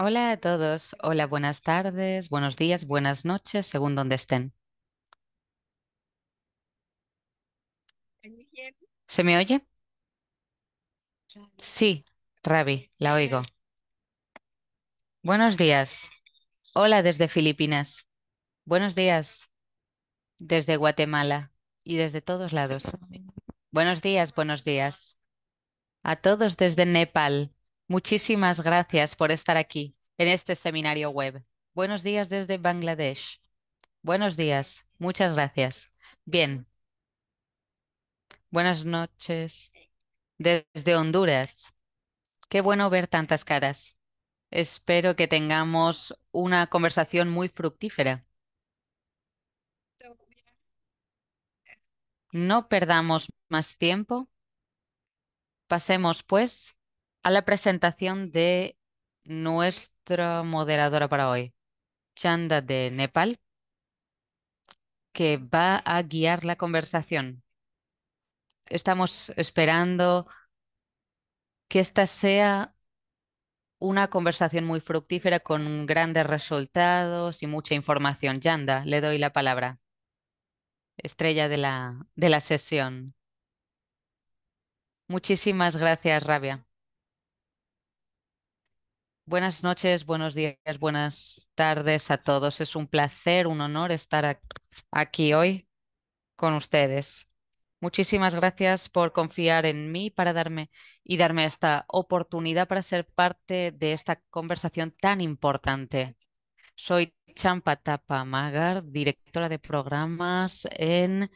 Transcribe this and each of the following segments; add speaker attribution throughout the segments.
Speaker 1: Hola a todos, hola, buenas tardes, buenos días, buenas noches, según donde estén. ¿Se me oye? Sí, Ravi, la oigo. Buenos días. Hola desde Filipinas. Buenos días desde Guatemala y desde todos lados. Buenos días, buenos días. A todos desde Nepal. Muchísimas gracias por estar aquí en este seminario web. Buenos días desde Bangladesh. Buenos días. Muchas gracias. Bien. Buenas noches desde Honduras. Qué bueno ver tantas caras. Espero que tengamos una conversación muy fructífera. No perdamos más tiempo. Pasemos, pues, a la presentación de nuestro moderadora para hoy, Chanda de Nepal, que va a guiar la conversación. Estamos esperando que esta sea una conversación muy fructífera con grandes resultados y mucha información. Yanda, le doy la palabra. Estrella de la, de la sesión. Muchísimas gracias, Rabia. Buenas noches, buenos días, buenas tardes a todos. Es un placer, un honor estar aquí hoy con ustedes. Muchísimas gracias por confiar en mí para darme y darme esta oportunidad para ser parte de esta conversación tan importante. Soy Champa Tapa Magar, directora de programas en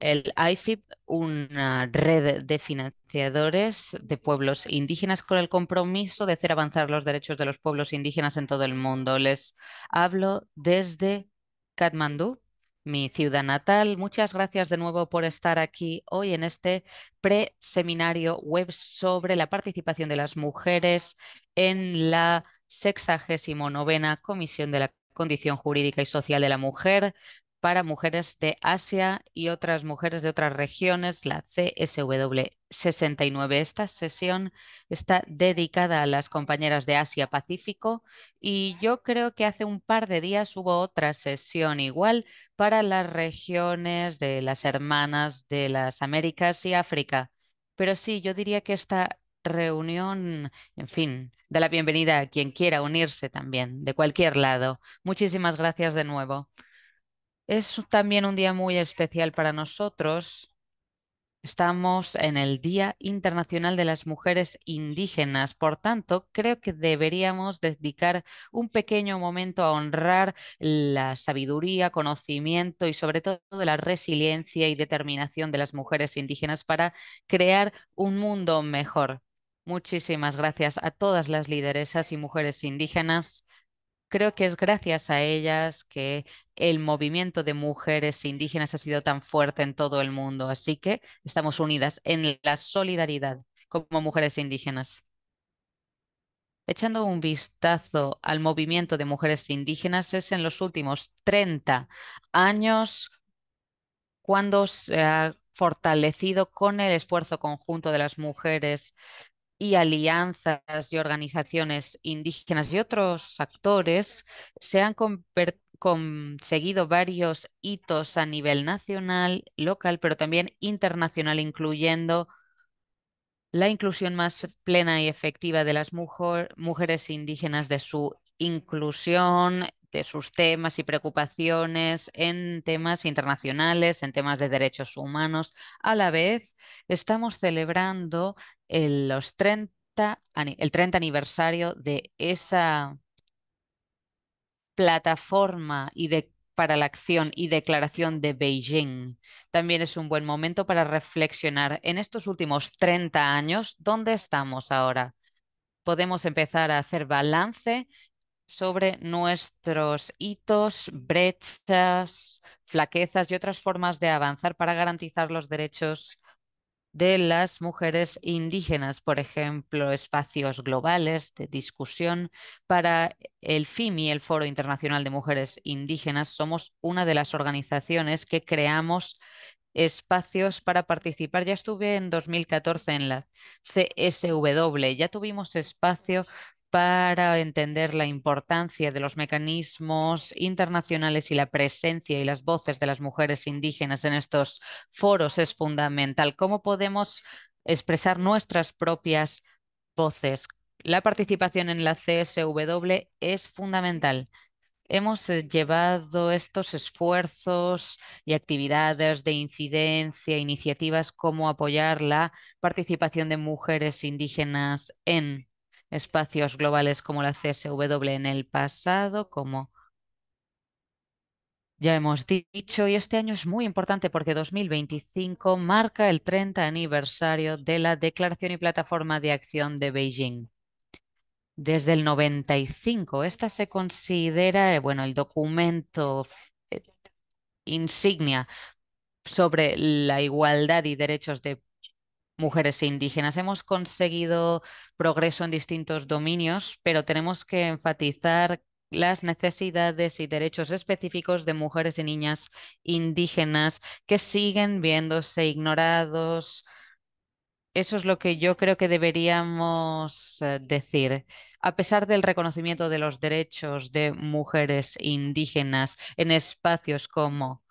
Speaker 1: el IFIP, una red de financiadores de pueblos indígenas con el compromiso de hacer avanzar los derechos de los pueblos indígenas en todo el mundo. Les hablo desde Katmandú, mi ciudad natal. Muchas gracias de nuevo por estar aquí hoy en este pre-seminario web sobre la participación de las mujeres en la 69 novena Comisión de la Condición Jurídica y Social de la Mujer, para mujeres de Asia y otras mujeres de otras regiones, la CSW69. Esta sesión está dedicada a las compañeras de Asia-Pacífico y yo creo que hace un par de días hubo otra sesión igual para las regiones de las hermanas de las Américas y África. Pero sí, yo diría que esta reunión, en fin, da la bienvenida a quien quiera unirse también, de cualquier lado. Muchísimas gracias de nuevo. Es también un día muy especial para nosotros. Estamos en el Día Internacional de las Mujeres Indígenas, por tanto, creo que deberíamos dedicar un pequeño momento a honrar la sabiduría, conocimiento y sobre todo la resiliencia y determinación de las mujeres indígenas para crear un mundo mejor. Muchísimas gracias a todas las lideresas y mujeres indígenas creo que es gracias a ellas que el movimiento de mujeres indígenas ha sido tan fuerte en todo el mundo. Así que estamos unidas en la solidaridad como mujeres indígenas. Echando un vistazo al movimiento de mujeres indígenas, es en los últimos 30 años cuando se ha fortalecido con el esfuerzo conjunto de las mujeres y alianzas y organizaciones indígenas y otros actores se han conseguido varios hitos a nivel nacional, local, pero también internacional, incluyendo la inclusión más plena y efectiva de las mujeres indígenas de su inclusión sus temas y preocupaciones en temas internacionales, en temas de derechos humanos. A la vez, estamos celebrando el, los 30, el aniversario de esa plataforma y de para la acción y declaración de Beijing. También es un buen momento para reflexionar en estos últimos 30 años, ¿dónde estamos ahora? Podemos empezar a hacer balance sobre nuestros hitos, brechas, flaquezas y otras formas de avanzar para garantizar los derechos de las mujeres indígenas, por ejemplo, espacios globales de discusión. Para el FIMI, el Foro Internacional de Mujeres Indígenas, somos una de las organizaciones que creamos espacios para participar. Ya estuve en 2014 en la CSW, ya tuvimos espacio para entender la importancia de los mecanismos internacionales y la presencia y las voces de las mujeres indígenas en estos foros es fundamental. ¿Cómo podemos expresar nuestras propias voces? La participación en la CSW es fundamental. Hemos eh, llevado estos esfuerzos y actividades de incidencia, iniciativas como apoyar la participación de mujeres indígenas en espacios globales como la CSW en el pasado, como ya hemos dicho, y este año es muy importante porque 2025 marca el 30 aniversario de la Declaración y Plataforma de Acción de Beijing. Desde el 95, esta se considera, eh, bueno, el documento eh, insignia sobre la igualdad y derechos de mujeres indígenas. Hemos conseguido progreso en distintos dominios, pero tenemos que enfatizar las necesidades y derechos específicos de mujeres y niñas indígenas que siguen viéndose ignorados. Eso es lo que yo creo que deberíamos eh, decir. A pesar del reconocimiento de los derechos de mujeres indígenas en espacios como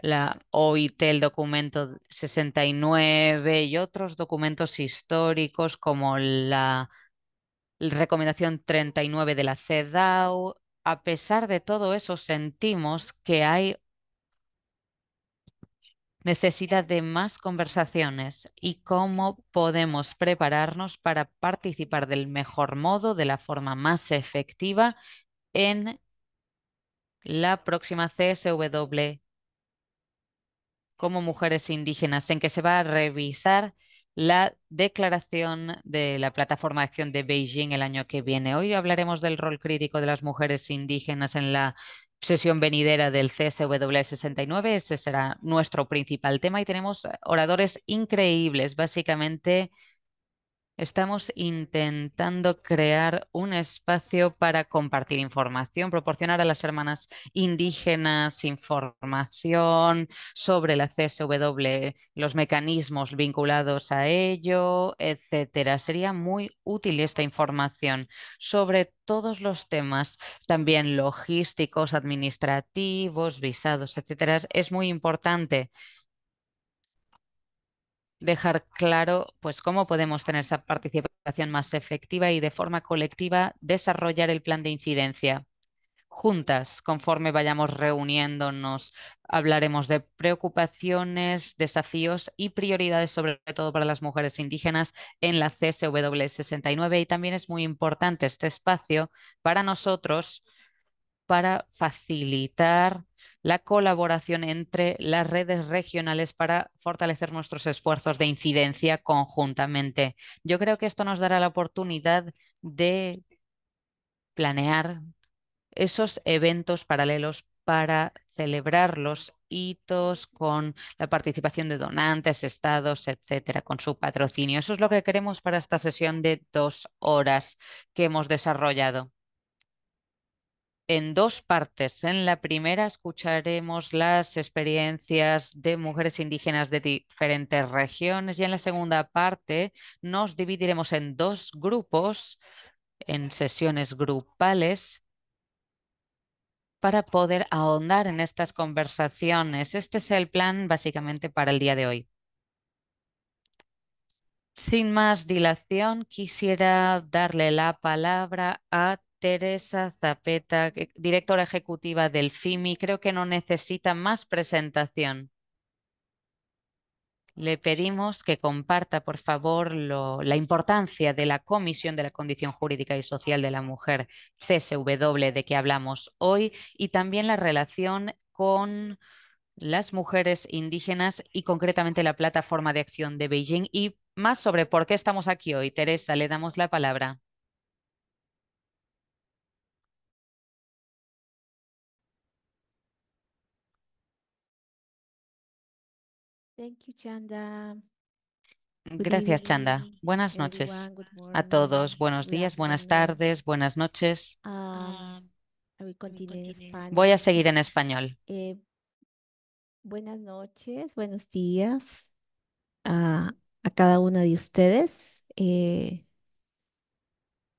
Speaker 1: la OIT, el documento 69 y otros documentos históricos como la recomendación 39 de la CEDAW. A pesar de todo eso, sentimos que hay necesidad de más conversaciones y cómo podemos prepararnos para participar del mejor modo, de la forma más efectiva en la próxima CSW como mujeres indígenas, en que se va a revisar la declaración de la Plataforma de Acción de Beijing el año que viene. Hoy hablaremos del rol crítico de las mujeres indígenas en la sesión venidera del CSW 69. Ese será nuestro principal tema y tenemos oradores increíbles, básicamente Estamos intentando crear un espacio para compartir información, proporcionar a las hermanas indígenas información sobre la CSW, los mecanismos vinculados a ello, etcétera. Sería muy útil esta información sobre todos los temas, también logísticos, administrativos, visados, etcétera. Es muy importante dejar claro pues cómo podemos tener esa participación más efectiva y de forma colectiva desarrollar el plan de incidencia. Juntas, conforme vayamos reuniéndonos, hablaremos de preocupaciones, desafíos y prioridades, sobre todo para las mujeres indígenas, en la CSW 69. Y también es muy importante este espacio para nosotros para facilitar la colaboración entre las redes regionales para fortalecer nuestros esfuerzos de incidencia conjuntamente. Yo creo que esto nos dará la oportunidad de planear esos eventos paralelos para celebrar los hitos con la participación de donantes, estados, etcétera, con su patrocinio. Eso es lo que queremos para esta sesión de dos horas que hemos desarrollado en dos partes. En la primera escucharemos las experiencias de mujeres indígenas de diferentes regiones y en la segunda parte nos dividiremos en dos grupos, en sesiones grupales, para poder ahondar en estas conversaciones. Este es el plan básicamente para el día de hoy. Sin más dilación, quisiera darle la palabra a Teresa Zapeta, directora ejecutiva del FIMI, creo que no necesita más presentación. Le pedimos que comparta, por favor, la importancia de la Comisión de la Condición Jurídica y Social de la Mujer, CSW, de que hablamos hoy, y también la relación con las mujeres indígenas y concretamente la Plataforma de Acción de Beijing. Y más sobre por qué estamos aquí hoy. Teresa, le damos la palabra. Gracias, Chanda. Buenas noches a todos. Buenos días, buenas tardes, buenas noches.
Speaker 2: Um, Voy a seguir en español. Eh, buenas noches, buenos días a, cada uno de ustedes. Eh,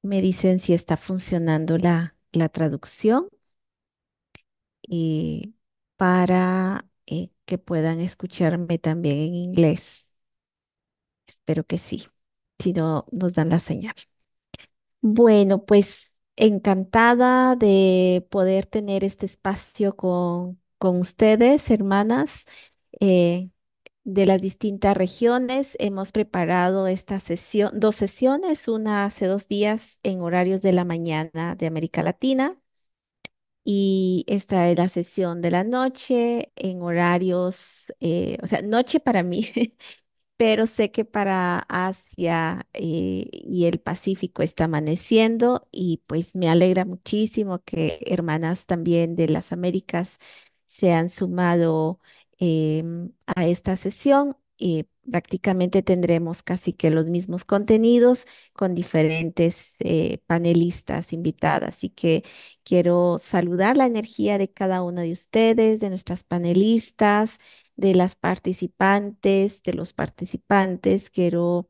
Speaker 2: me dicen si está funcionando la, la traducción y eh, para que puedan escucharme también en inglés. Espero que sí, si no nos dan la señal. Bueno, pues encantada de poder tener este espacio con, con ustedes, hermanas. Eh, de las distintas regiones. Hemos preparado esta sesión, dos sesiones, una hace dos días en horarios de la mañana de América Latina y esta es la sesión de la noche en horarios, eh, o sea, noche para mí, pero sé que para Asia eh, y el Pacífico está amaneciendo y pues me alegra muchísimo que hermanas también de las Américas se han sumado em, a esta sesión. Eh, prácticamente tendremos casi que los mismos contenidos con diferentes eh, panelistas invitadas. Así que quiero saludar la energía de cada una de ustedes, de nuestras panelistas, de las participantes, de los participantes. Quiero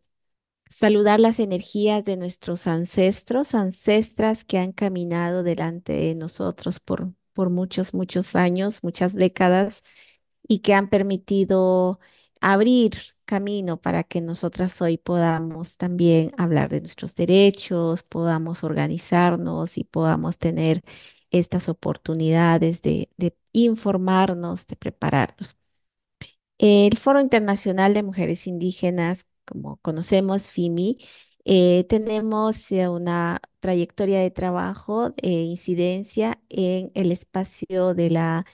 Speaker 2: saludar las energías de nuestros ancestros, ancestras que han caminado delante de nosotros por, por muchos, muchos años, muchas décadas y que han permitido abrir camino para que nosotras hoy podamos también hablar de nuestros derechos, podamos organizarnos y podamos tener estas oportunidades de, informarnos, de prepararnos. El Foro Internacional de Mujeres Indígenas, como conocemos, FIMI, eh, tenemos eh, una trayectoria de trabajo e incidencia en el espacio de la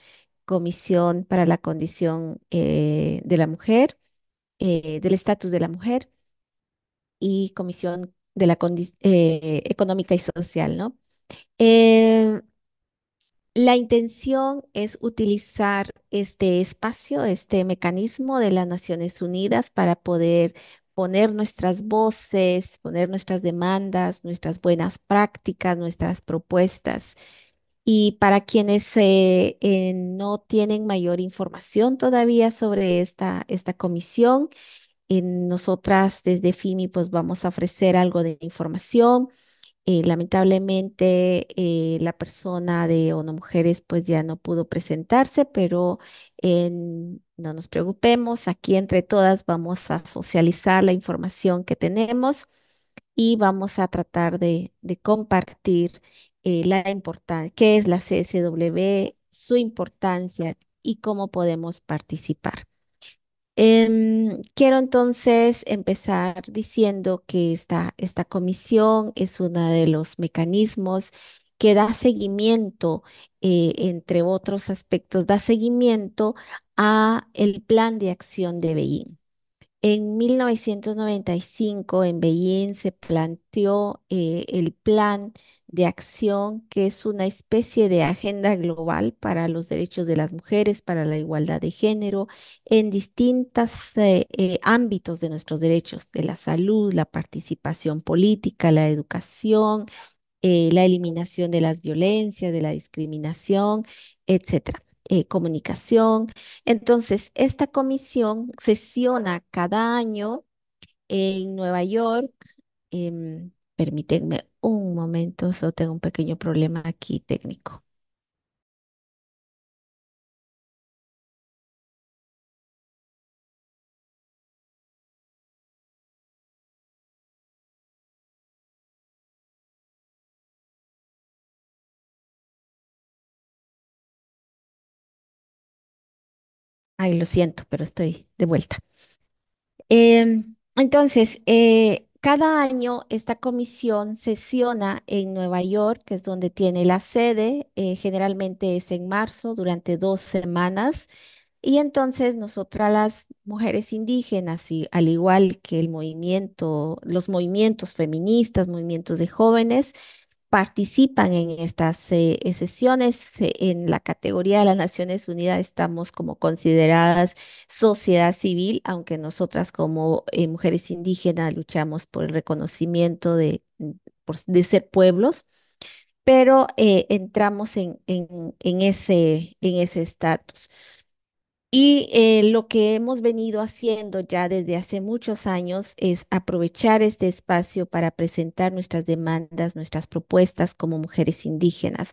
Speaker 2: Comisión para la Condición eh, de la Mujer eh, del Estatus de la Mujer y Comisión de la eh, Económica y Social, ¿no? Eh, la intención es utilizar este espacio, este mecanismo de las Naciones Unidas para poder poner nuestras voces, poner nuestras demandas, nuestras buenas prácticas, nuestras propuestas y para quienes eh, no tienen mayor información todavía sobre esta, esta comisión, eh, nosotras desde FIMI pues vamos a ofrecer algo de información. Eh, lamentablemente la persona de ONU Mujeres pues ya no pudo presentarse, pero no nos preocupemos, aquí entre todas vamos a socializar la información que tenemos y vamos a tratar de, de compartir eh, la qué es la CSW, su importancia y cómo podemos participar. Em, quiero entonces empezar diciendo que esta, esta comisión es uno de los mecanismos que da seguimiento, eh, entre otros aspectos, da seguimiento a el plan de acción de Beijing. En 1995, en Beijing, se planteó eh, el Plan de Acción, que es una especie de agenda global para los derechos de las mujeres, para la igualdad de género, en distintos eh, eh, ámbitos de nuestros derechos, de la salud, la participación política, la educación, la eliminación de las violencias, de la discriminación, etcétera. Eh, comunicación. Entonces, esta comisión sesiona cada año en Nueva York. Em, permítanme un momento, solo tengo un pequeño problema aquí técnico. Ay, lo siento, pero estoy de vuelta. Em, entonces, eh, cada año esta comisión sesiona en Nueva York, que es donde tiene la sede. Eh, generalmente es en marzo, durante dos semanas. Y entonces nosotras las mujeres indígenas, y al igual que el movimiento, los movimientos feministas, movimientos de jóvenes, participan en estas eh, sesiones. Eh, en la categoría de las Naciones Unidas estamos como consideradas sociedad civil, aunque nosotras como eh, mujeres indígenas luchamos por el reconocimiento de, de ser pueblos, pero entramos en, en, en ese estatus. En y eh, lo que hemos venido haciendo ya desde hace muchos años es aprovechar este espacio para presentar nuestras demandas, nuestras propuestas como mujeres indígenas.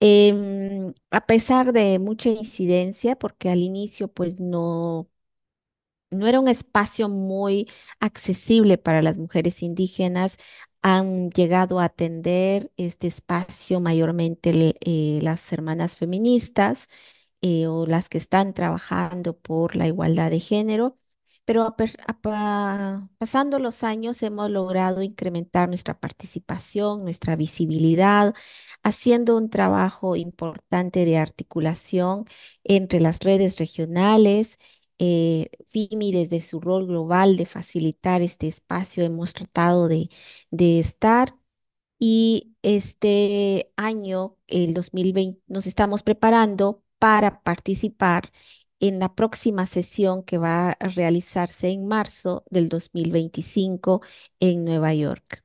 Speaker 2: Em, a pesar de mucha incidencia, porque al inicio pues no, no era un espacio muy accesible para las mujeres indígenas, han llegado a atender este espacio mayormente eh, las hermanas feministas eh, o las que están trabajando por la igualdad de género, pero pasando los años hemos logrado incrementar nuestra participación, nuestra visibilidad, haciendo un trabajo importante de articulación entre las redes regionales. Eh, FIMI desde su rol global de facilitar este espacio hemos tratado de, de estar y este año, el 2020, nos estamos preparando para participar en la próxima sesión que va a realizarse en marzo del 2025 en Nueva York.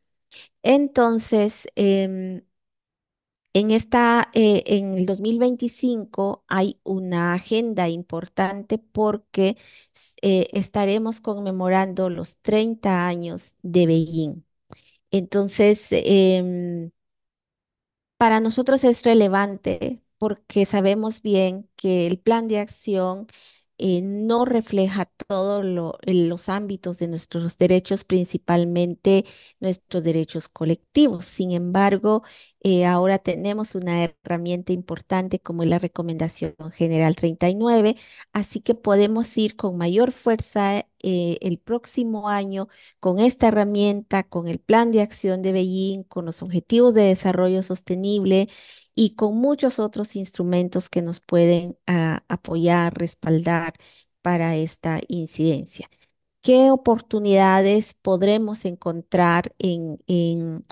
Speaker 2: Entonces, em, en, esta, eh, en el 2025 hay una agenda importante porque eh, estaremos conmemorando los 30 años de Beijing. Entonces, em, para nosotros es relevante porque sabemos bien que el plan de acción eh, no refleja todos los ámbitos de nuestros derechos, principalmente nuestros derechos colectivos. Sin embargo, eh, ahora tenemos una herramienta importante como es la Recomendación General 39, así que podemos ir con mayor fuerza eh, el próximo año con esta herramienta, con el Plan de Acción de Beijing, con los Objetivos de Desarrollo Sostenible y con muchos otros instrumentos que nos pueden ah, apoyar, respaldar para esta incidencia. ¿Qué oportunidades podremos encontrar en, en,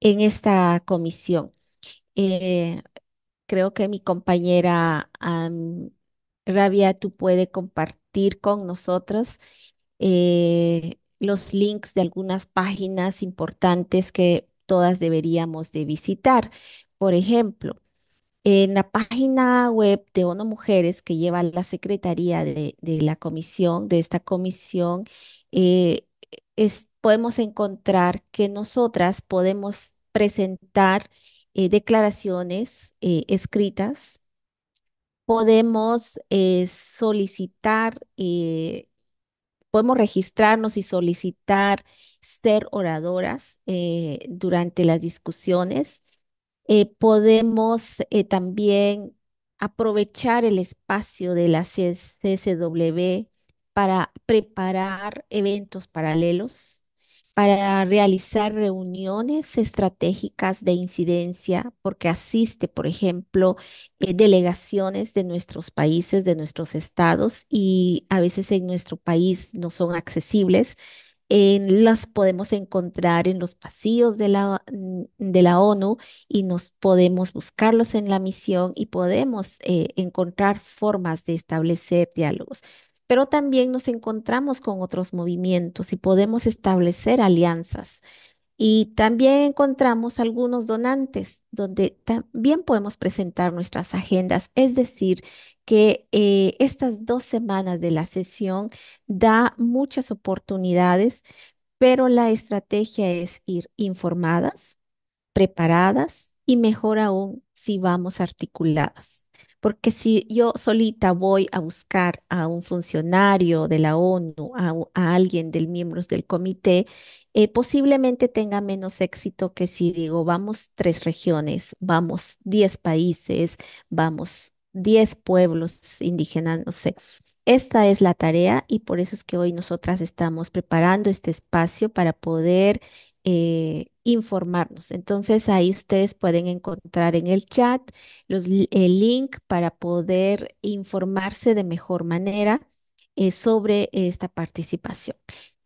Speaker 2: esta comisión? Eh, creo que mi compañera Rabia, tú puedes compartir con nosotros eh, los links de algunas páginas importantes que todas deberíamos de visitar. Por ejemplo, en la página web de ONU Mujeres que lleva la Secretaría de, la Comisión, de esta comisión, eh, podemos encontrar que nosotras podemos presentar eh, declaraciones eh, escritas, podemos solicitar podemos registrarnos y solicitar ser oradoras eh, durante las discusiones. Eh, podemos eh, también aprovechar el espacio de la CSW para preparar eventos paralelos para realizar reuniones estratégicas de incidencia, porque asiste, por ejemplo, eh, delegaciones de nuestros países, de nuestros estados, y a veces en nuestro país no son accesibles. Eh, las podemos encontrar en los pasillos de la, mm, de la ONU y nos podemos buscarlos en la misión y podemos eh, encontrar formas de establecer diálogos pero también nos encontramos con otros movimientos y podemos establecer alianzas. Y también encontramos algunos donantes donde también podemos presentar nuestras agendas. Es decir, que eh, estas dos semanas de la sesión da muchas oportunidades, pero la estrategia es ir informadas, preparadas y mejor aún si vamos articuladas. Porque si yo solita voy a buscar a un funcionario de la ONU, a, alguien del miembros del comité, eh, posiblemente tenga menos éxito que si digo, vamos tres regiones, vamos diez países, vamos diez pueblos indígenas, no sé. Esta es la tarea y por eso es que hoy nosotras estamos preparando este espacio para poder eh, informarnos. Entonces ahí ustedes pueden encontrar en el chat los, el link para poder informarse de mejor manera eh, sobre esta participación.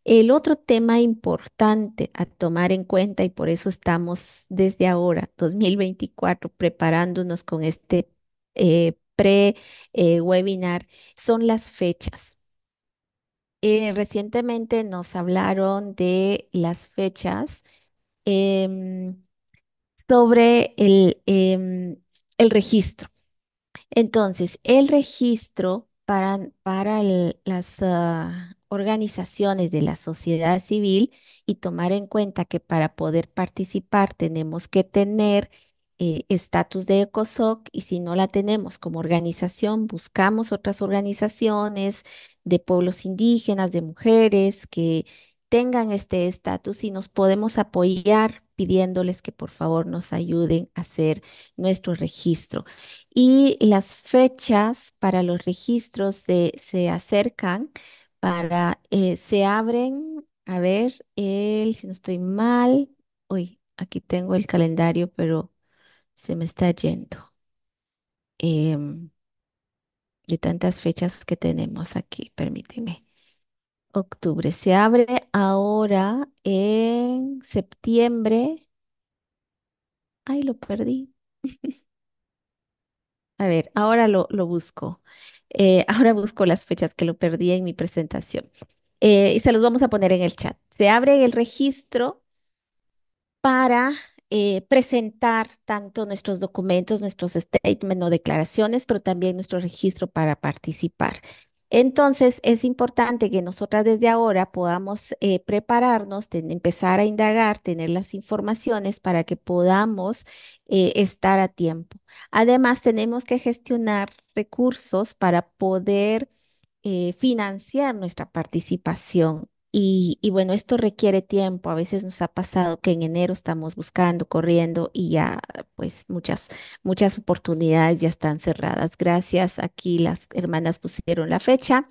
Speaker 2: El otro tema importante a tomar en cuenta, y por eso estamos desde ahora, 2024, preparándonos con este eh, pre-webinar, son las fechas. Eh, recientemente nos hablaron de las fechas em, sobre el, em, el, registro. Entonces, el registro para, para las ah, organizaciones de la sociedad civil y tomar en cuenta que para poder participar tenemos que tener eh, estatus de ECOSOC y si no la tenemos como organización, buscamos otras organizaciones, de pueblos indígenas, de mujeres que tengan este estatus y nos podemos apoyar pidiéndoles que por favor nos ayuden a hacer nuestro registro. Y las fechas para los registros se acercan para, eh, se abren, a ver, el, si no estoy mal, uy, aquí tengo el calendario, pero se me está yendo. Em, de tantas fechas que tenemos aquí, permíteme. Octubre se abre ahora en septiembre. Ay, lo perdí. A ver, ahora lo, lo busco. Eh, ahora busco las fechas que lo perdí en mi presentación. Eh, y se los vamos a poner en el chat. Se abre el registro para eh, presentar tanto nuestros documentos, nuestros statements o declaraciones, pero también nuestro registro para participar. Entonces, es importante que nosotras desde ahora podamos eh, prepararnos, empezar a indagar, tener las informaciones para que podamos eh, estar a tiempo. Además, tenemos que gestionar recursos para poder financiar nuestra participación. Y, bueno, esto requiere tiempo. A veces nos ha pasado que en enero estamos buscando, corriendo y ya pues muchas, muchas oportunidades ya están cerradas. Gracias. Aquí las hermanas pusieron la fecha.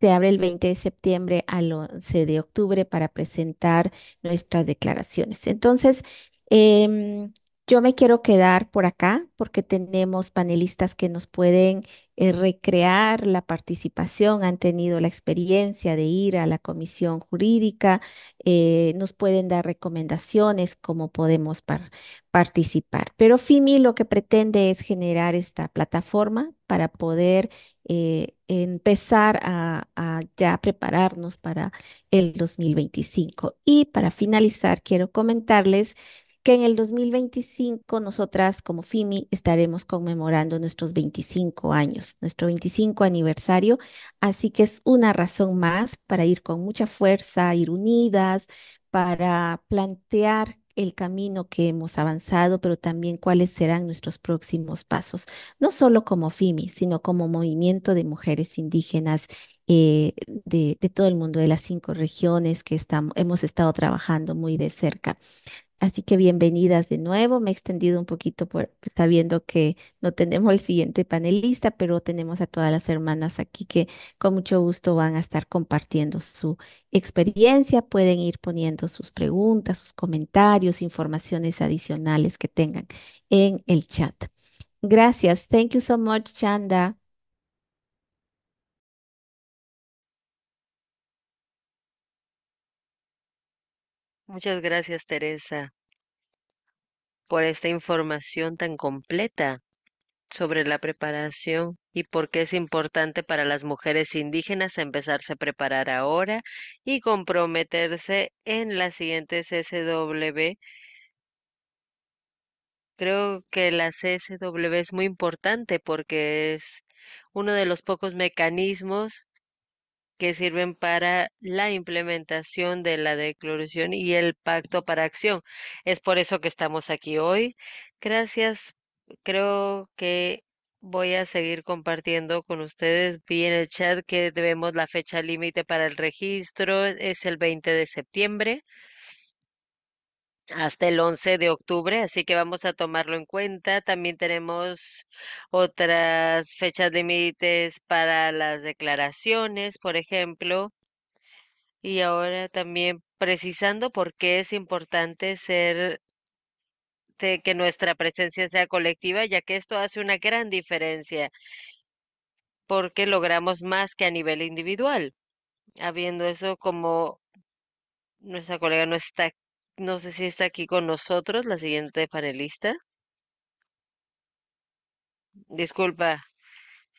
Speaker 2: Se abre el 20 de septiembre al 11 de octubre para presentar nuestras declaraciones. Entonces, eh, yo me quiero quedar por acá porque tenemos panelistas que nos pueden eh, recrear la participación, han tenido la experiencia de ir a la comisión jurídica, eh, nos pueden dar recomendaciones cómo podemos participar. Pero FIMI lo que pretende es generar esta plataforma para poder eh, empezar a, a ya prepararnos para el 2025. Y para finalizar, quiero comentarles que en el 2025 nosotras como FIMI estaremos conmemorando nuestros 25 años, nuestro 25 aniversario, así que es una razón más para ir con mucha fuerza, ir unidas, para plantear el camino que hemos avanzado, pero también cuáles serán nuestros próximos pasos, no solo como FIMI, sino como movimiento de mujeres indígenas eh, de, todo el mundo, de las cinco regiones que estamos, hemos estado trabajando muy de cerca. Así que bienvenidas de nuevo. Me he extendido un poquito por, pues, sabiendo que no tenemos el siguiente panelista, pero tenemos a todas las hermanas aquí que con mucho gusto van a estar compartiendo su experiencia. Pueden ir poniendo sus preguntas, sus comentarios, informaciones adicionales que tengan en el chat. Gracias. Thank you so much, Chanda.
Speaker 3: Muchas gracias, Teresa, por esta información tan completa sobre la preparación y por qué es importante para las mujeres indígenas empezarse a preparar ahora y comprometerse en la siguiente CSW. Creo que la CSW es muy importante porque es uno de los pocos mecanismos que sirven para la implementación de la declaración y el pacto para acción. Es por eso que estamos aquí hoy. Gracias. Creo que voy a seguir compartiendo con ustedes. Vi en el chat que debemos la fecha límite para el registro. Es el 20 de septiembre hasta el 11 de octubre, así que vamos a tomarlo en cuenta. También tenemos otras fechas límites para las declaraciones, por ejemplo. Y ahora también precisando por qué es importante ser de que nuestra presencia sea colectiva, ya que esto hace una gran diferencia porque logramos más que a nivel individual. Habiendo eso como nuestra colega no está no sé si está aquí con nosotros la siguiente panelista. Disculpa,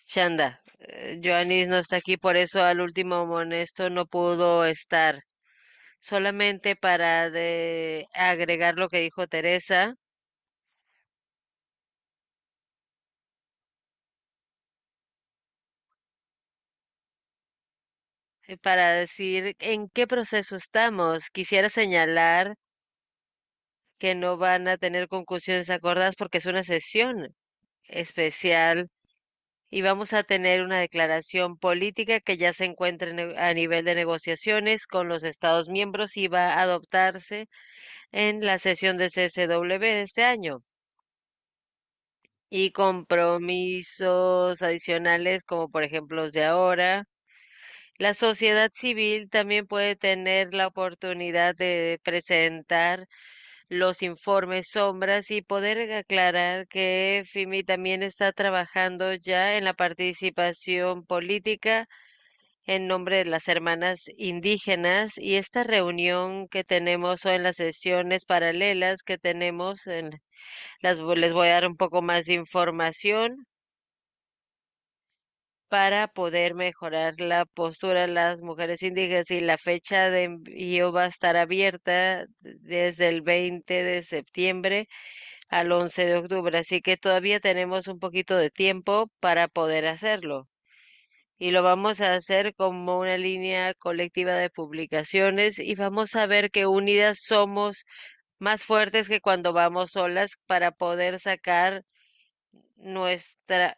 Speaker 3: Chanda. Eh, Joanis no está aquí, por eso al último momento no pudo estar. Solamente para de agregar lo que dijo Teresa. Eh, para decir en qué proceso estamos. Quisiera señalar que no van a tener conclusiones acordadas porque es una sesión especial y vamos a tener una declaración política que ya se encuentra a nivel de negociaciones con los Estados miembros y va a adoptarse en la sesión de CSW de este año. Y compromisos adicionales como por ejemplo los de ahora. La sociedad civil también puede tener la oportunidad de presentar los informes sombras y poder aclarar que FIMI también está trabajando ya en la participación política en nombre de las hermanas indígenas y esta reunión que tenemos o en las sesiones paralelas que tenemos, las, les voy a dar un poco más de información para poder mejorar la postura de las mujeres indígenas y la fecha de envío va a estar abierta desde el 20 de septiembre al 11 de octubre, así que todavía tenemos un poquito de tiempo para poder hacerlo. Y lo vamos a hacer como una línea colectiva de publicaciones y vamos a ver que unidas somos más fuertes que cuando vamos solas para poder sacar nuestra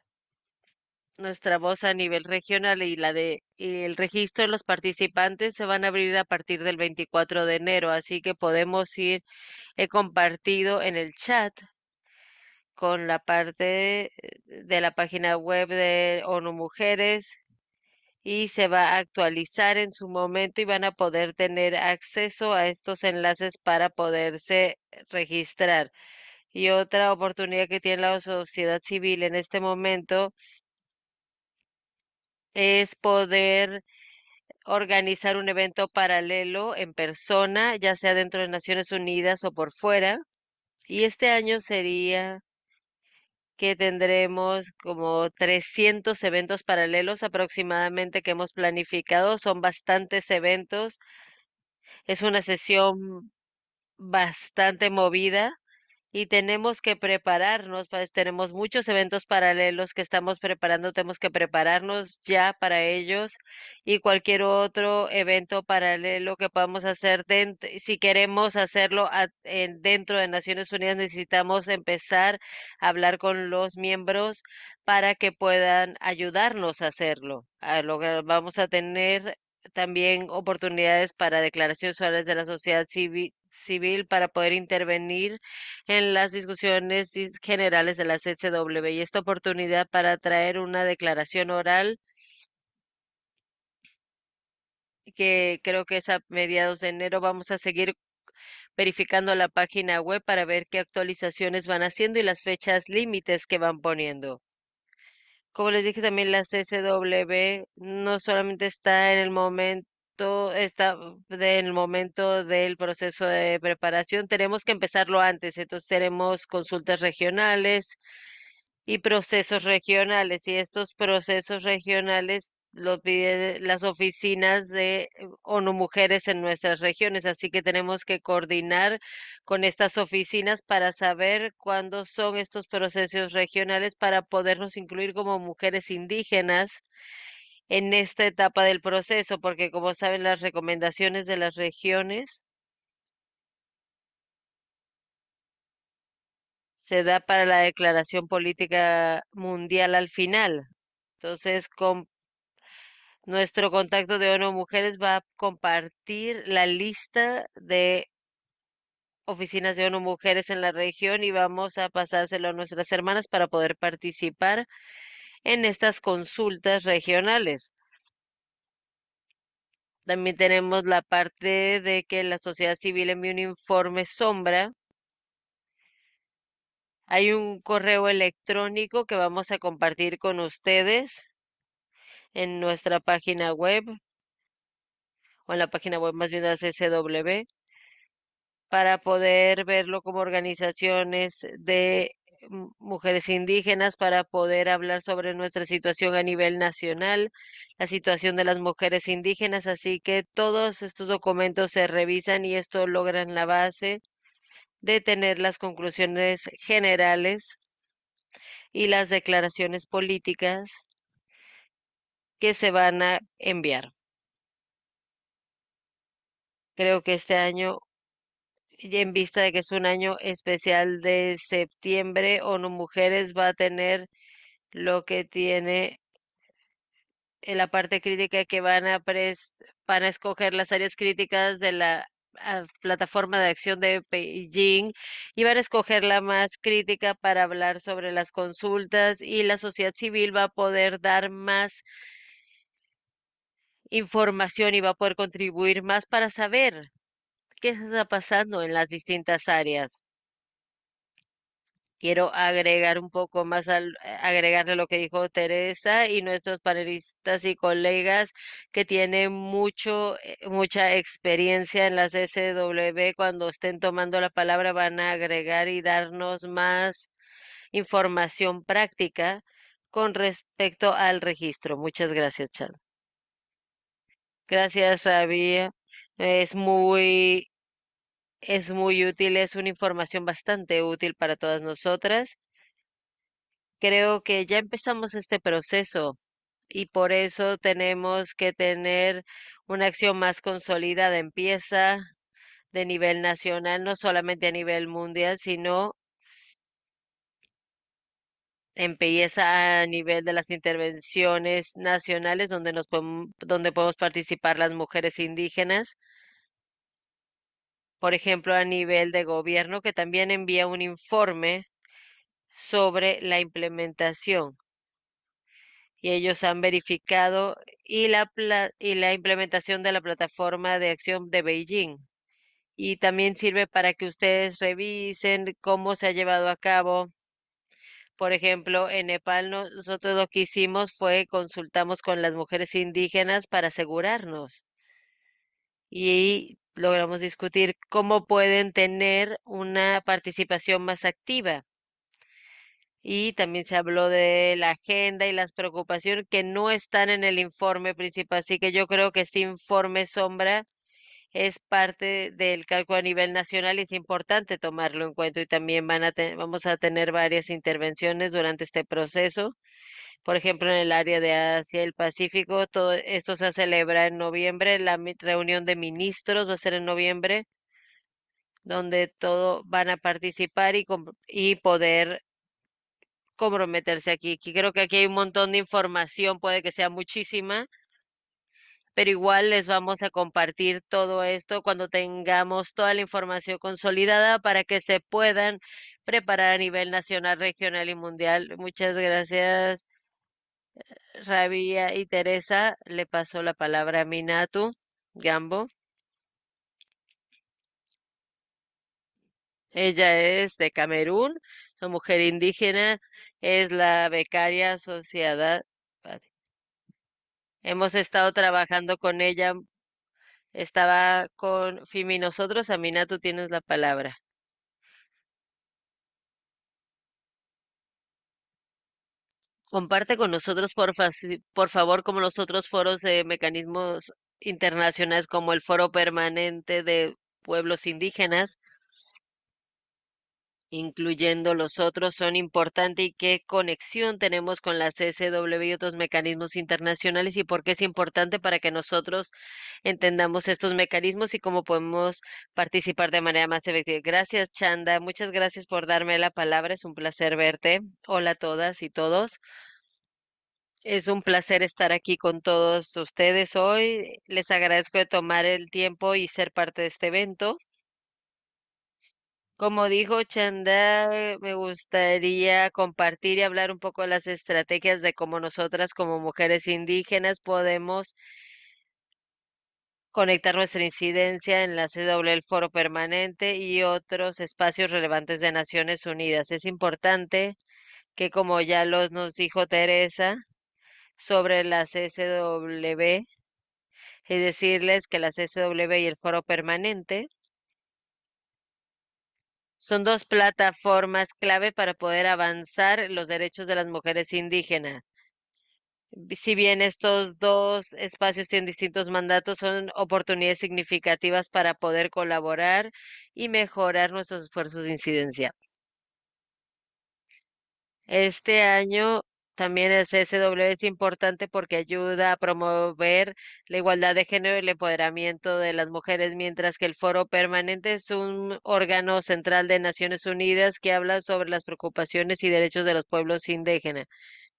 Speaker 3: nuestra voz a nivel regional y la de el registro de los participantes se van a abrir a partir del 24 de enero, así que podemos ir he compartido en el chat con la parte de la página web de ONU Mujeres y se va a actualizar en su momento y van a poder tener acceso a estos enlaces para poderse registrar. Y otra oportunidad que tiene la sociedad civil en este momento es poder organizar un evento paralelo en persona, ya sea dentro de Naciones Unidas o por fuera. Y este año sería que tendremos como 300 eventos paralelos aproximadamente que hemos planificado. Son bastantes eventos. Es una sesión bastante movida y tenemos que prepararnos, pues tenemos muchos eventos paralelos que estamos preparando, tenemos que prepararnos ya para ellos y cualquier otro evento paralelo que podamos hacer, dentro, si queremos hacerlo dentro de Naciones Unidas, necesitamos empezar a hablar con los miembros para que puedan ayudarnos a hacerlo. vamos a tener también oportunidades para declaraciones orales de la sociedad civil, civil para poder intervenir en las discusiones generales de la CCW y esta oportunidad para traer una declaración oral que creo que es a mediados de enero. Vamos a seguir verificando la página web para ver qué actualizaciones van haciendo y las fechas límites que van poniendo. Como les dije también, la CCW no solamente está en el momento está del momento del proceso de preparación, tenemos que empezarlo antes. Entonces tenemos consultas regionales y procesos regionales. Y estos procesos regionales los piden las oficinas de eh, ONU Mujeres en nuestras regiones, así que tenemos que coordinar con estas oficinas para saber cuándo son estos procesos regionales para podernos incluir como mujeres indígenas en esta etapa del proceso, porque como saben las recomendaciones de las regiones se da para la declaración política mundial al final. Entonces, con nuestro contacto de ONU Mujeres va a compartir la lista de oficinas de ONU Mujeres en la región y vamos a pasárselo a nuestras hermanas para poder participar en estas consultas regionales. También tenemos la parte de que la sociedad civil envíe un informe sombra. Hay un correo electrónico que vamos a compartir con ustedes en nuestra página web o en la página web más bien de la para poder verlo como organizaciones de mujeres indígenas para poder hablar sobre nuestra situación a nivel nacional, la situación de las mujeres indígenas. Así que todos estos documentos se revisan y esto logran la base de tener las conclusiones generales y las declaraciones políticas que se van a enviar. Creo que este año y en vista de que es un año especial de septiembre, ONU Mujeres va a tener lo que tiene en la parte crítica que van a, van a escoger las áreas críticas de la ah, plataforma de acción de Beijing y van a escoger la más crítica para hablar sobre las consultas y la sociedad civil va a poder dar más información y va a poder contribuir más para saber qué está pasando en las distintas áreas. Quiero agregar un poco más, eh, agregarle lo que dijo Teresa y nuestros panelistas y colegas que tienen mucho, eh, mucha experiencia en las SW. Cuando estén tomando la palabra van a agregar y darnos más información práctica con respecto al registro. Muchas gracias, Chad. Gracias, Rabia. Es muy es muy útil, es una información bastante útil para todas nosotras. Creo que ya empezamos este proceso y por eso tenemos que tener una acción más consolidada. Empieza de nivel nacional, no solamente a nivel mundial, sino empieza a nivel de las intervenciones nacionales donde, nos donde podemos participar las mujeres indígenas por ejemplo, a nivel de gobierno, que también envía un informe sobre la implementación. Y ellos han verificado y la, y la implementación de la plataforma de acción de Beijing. Y también sirve para que ustedes revisen cómo se ha llevado a cabo. Por ejemplo, en Nepal nosotros lo que hicimos fue consultamos con las mujeres indígenas para asegurarnos y logramos discutir cómo pueden tener una participación más activa. Y también se habló de la agenda y las preocupaciones que no están en el informe principal. Así que yo creo que este informe sombra es parte del cálculo a nivel nacional y es importante tomarlo en cuenta y también van a vamos a tener varias intervenciones durante este proceso. Por ejemplo, en el área de Asia y el Pacífico, todo esto se celebra en noviembre, la reunión de ministros va a ser en noviembre, donde todos van a participar y, y poder comprometerse aquí. Creo que aquí hay un montón de información, puede que sea muchísima, pero igual les vamos a compartir todo esto cuando tengamos toda la información consolidada para que se puedan preparar a nivel nacional, regional y mundial. Muchas gracias, eh, Rabia y Teresa. Le paso la palabra a Minatu Gambo. Ella es de Camerún, su mujer indígena, es la becaria sociedad Hemos estado trabajando con ella. Estaba con Fimi. Nosotros, Amina, tú tienes la palabra. Comparte con nosotros, por, por favor, como los otros foros de mecanismos internacionales, como el Foro Permanente de Pueblos Indígenas, incluyendo los otros, son importantes y qué conexión tenemos con las CSW y otros mecanismos internacionales y por qué es importante para que nosotros entendamos estos mecanismos y cómo podemos participar de manera más efectiva. Gracias, Chanda. Muchas gracias por darme la palabra. Es un placer verte. Hola a todas y todos. Es un placer estar aquí con todos ustedes hoy. Les agradezco de tomar el tiempo y ser parte de este evento. Como dijo Chanda, me gustaría compartir y hablar un poco de las estrategias de cómo nosotras como mujeres indígenas podemos conectar nuestra incidencia en la CW, el Foro Permanente y otros espacios relevantes de Naciones Unidas. Es importante que, como ya nos dijo Teresa, sobre la Cw y eh, decirles que la Cw y el Foro Permanente son dos plataformas clave para poder avanzar los derechos de las mujeres indígenas. Si bien estos dos espacios tienen distintos mandatos, son oportunidades significativas para poder colaborar y mejorar nuestros esfuerzos de incidencia. Este año también el CSW es importante porque ayuda a promover la igualdad de género y el empoderamiento de las mujeres, mientras que el Foro Permanente es un órgano central de Naciones Unidas que habla sobre las preocupaciones y derechos de los pueblos indígenas.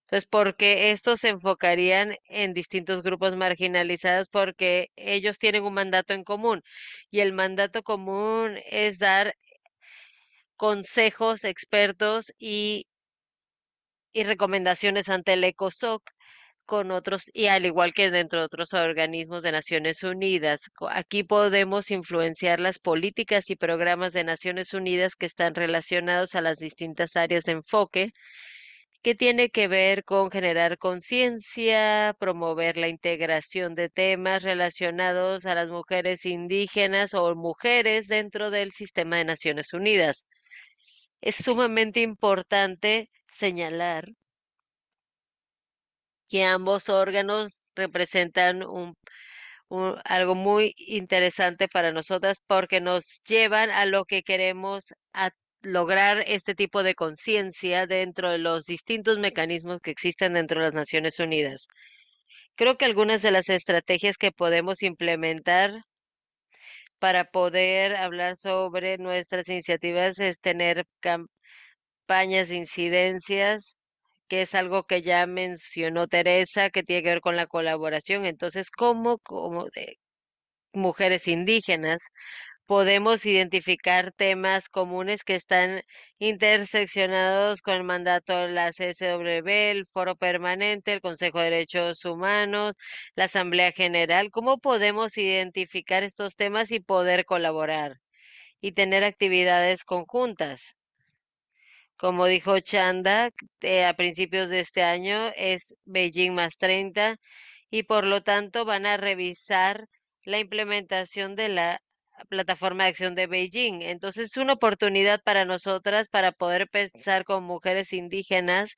Speaker 3: Entonces, porque estos se enfocarían en distintos grupos marginalizados porque ellos tienen un mandato en común y el mandato común es dar consejos expertos y y recomendaciones ante el ECOSOC con otros, y al igual que dentro de otros organismos de Naciones Unidas. Aquí podemos influenciar las políticas y programas de Naciones Unidas que están relacionados a las distintas áreas de enfoque, que tiene que ver con generar conciencia, promover la integración de temas relacionados a las mujeres indígenas o mujeres dentro del sistema de Naciones Unidas es sumamente importante señalar que ambos órganos representan algo muy interesante para nosotras porque nos llevan a lo que queremos lograr este tipo de conciencia dentro de los distintos mecanismos que existen dentro de las Naciones Unidas. Creo que algunas de las estrategias que podemos implementar para poder hablar sobre nuestras iniciativas es tener campañas de incidencias, que es algo que ya mencionó Teresa, que tiene que ver con la colaboración. Entonces, ¿cómo, como mujeres indígenas podemos identificar temas comunes que están interseccionados con el mandato de la CSW, el Foro Permanente, el Consejo de Derechos Humanos, la Asamblea General. ¿Cómo podemos identificar estos temas y poder colaborar y tener actividades conjuntas? Como dijo Chanda, eh, a principios de este año es Beijing más 30 y por lo tanto van a revisar la implementación de la plataforma de acción de Beijing. Entonces es una oportunidad para nosotras para poder pensar con mujeres indígenas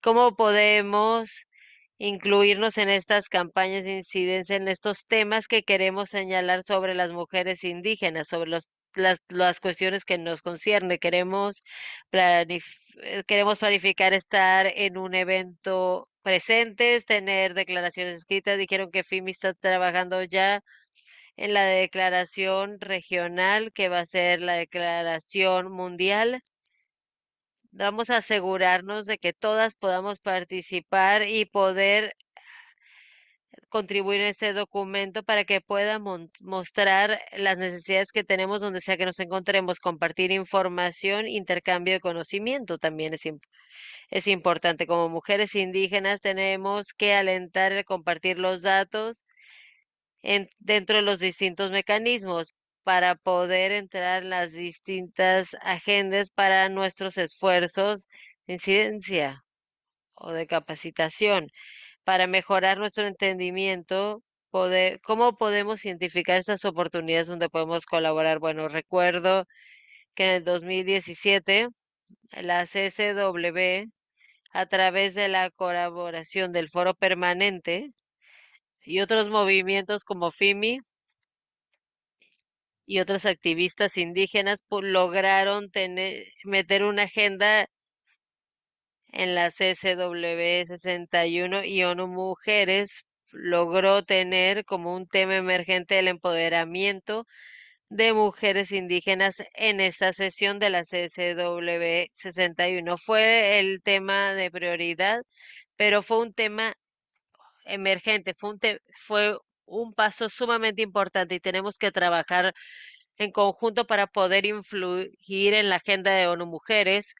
Speaker 3: cómo podemos incluirnos en estas campañas de incidencia, en estos temas que queremos señalar sobre las mujeres indígenas, sobre los, las, las cuestiones que nos concierne. Queremos, eh, queremos planificar estar en un evento presentes, tener declaraciones escritas. Dijeron que FIMI está trabajando ya en la declaración regional, que va a ser la declaración mundial. Vamos a asegurarnos de que todas podamos participar y poder contribuir en este documento para que pueda mostrar las necesidades que tenemos donde sea que nos encontremos, compartir información, intercambio de conocimiento también es, es importante. Como mujeres indígenas tenemos que alentar el compartir los datos dentro de los distintos mecanismos para poder entrar en las distintas agendas para nuestros esfuerzos de incidencia o de capacitación, para mejorar nuestro entendimiento, poder, cómo podemos identificar estas oportunidades donde podemos colaborar. Bueno, recuerdo que en el 2017 la CSW, a través de la colaboración del Foro Permanente, y otros movimientos como FIMI y otros activistas indígenas lograron tener, meter una agenda en la CCW 61 y ONU Mujeres logró tener como un tema emergente el empoderamiento de mujeres indígenas en esta sesión de la CCW 61. Fue el tema de prioridad, pero fue un tema emergente fue un, fue un paso sumamente importante y tenemos que trabajar en conjunto para poder influir en la agenda de ONU Mujeres,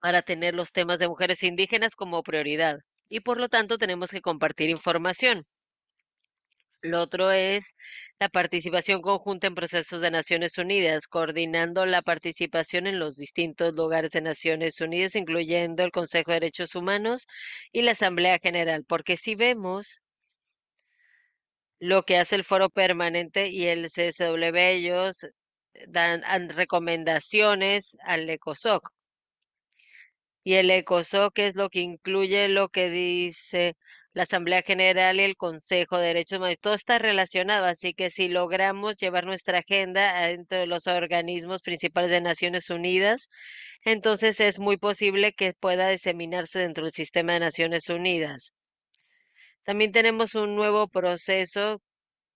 Speaker 3: para tener los temas de mujeres indígenas como prioridad y por lo tanto tenemos que compartir información. Lo otro es la participación conjunta en procesos de Naciones Unidas, coordinando la participación en los distintos lugares de Naciones Unidas, incluyendo el Consejo de Derechos Humanos y la Asamblea General, porque si vemos lo que hace el Foro Permanente y el CSW, ellos dan, recomendaciones al ECOSOC. Y el ECOSOC es lo que incluye lo que dice la Asamblea General y el Consejo de Derechos Humanos. Todo está relacionado, así que si logramos llevar nuestra agenda ah, dentro de los organismos principales de Naciones Unidas, entonces es muy posible que pueda diseminarse dentro del sistema de Naciones Unidas. También tenemos un nuevo proceso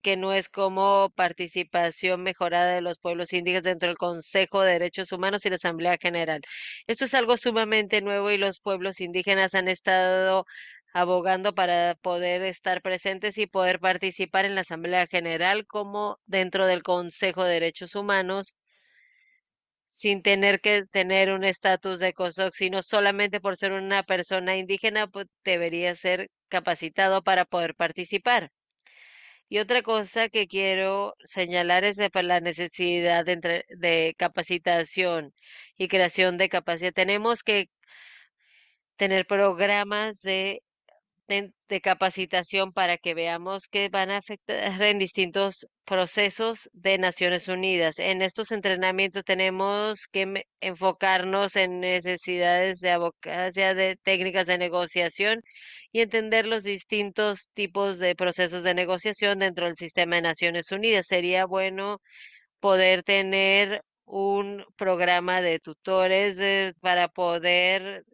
Speaker 3: que no es como participación mejorada de los pueblos indígenas dentro del Consejo de Derechos Humanos y la Asamblea General. Esto es algo sumamente nuevo y los pueblos indígenas han estado abogando para poder estar presentes y poder participar en la Asamblea General como dentro del Consejo de Derechos Humanos sin tener que tener un estatus de COSOC, sino solamente por ser una persona indígena pues, debería ser capacitado para poder participar. Y otra cosa que quiero señalar es pues, la necesidad de capacitación y creación de capacidad. Tenemos que tener programas de de, capacitación para que veamos que van a afectar en distintos procesos de Naciones Unidas. En estos entrenamientos tenemos que enfocarnos en necesidades de abogacía, de técnicas de negociación y entender los distintos tipos de procesos de negociación dentro del sistema de Naciones Unidas. Sería bueno poder tener un programa de tutores eh, para poder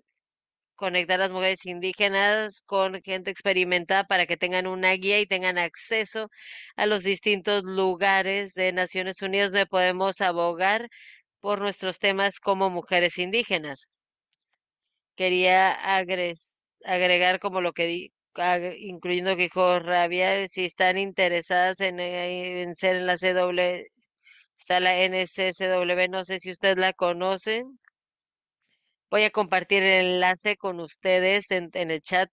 Speaker 3: conectar a las mujeres indígenas con gente experimentada para que tengan una guía y tengan acceso a los distintos lugares de Naciones Unidas donde podemos abogar por nuestros temas como mujeres indígenas. Quería agregar como lo que di, incluyendo que dijo Rabia, si están interesadas en, eh, ser en la CW, está la NCCW, no sé si ustedes la conocen, Voy a compartir el enlace con ustedes en, el chat.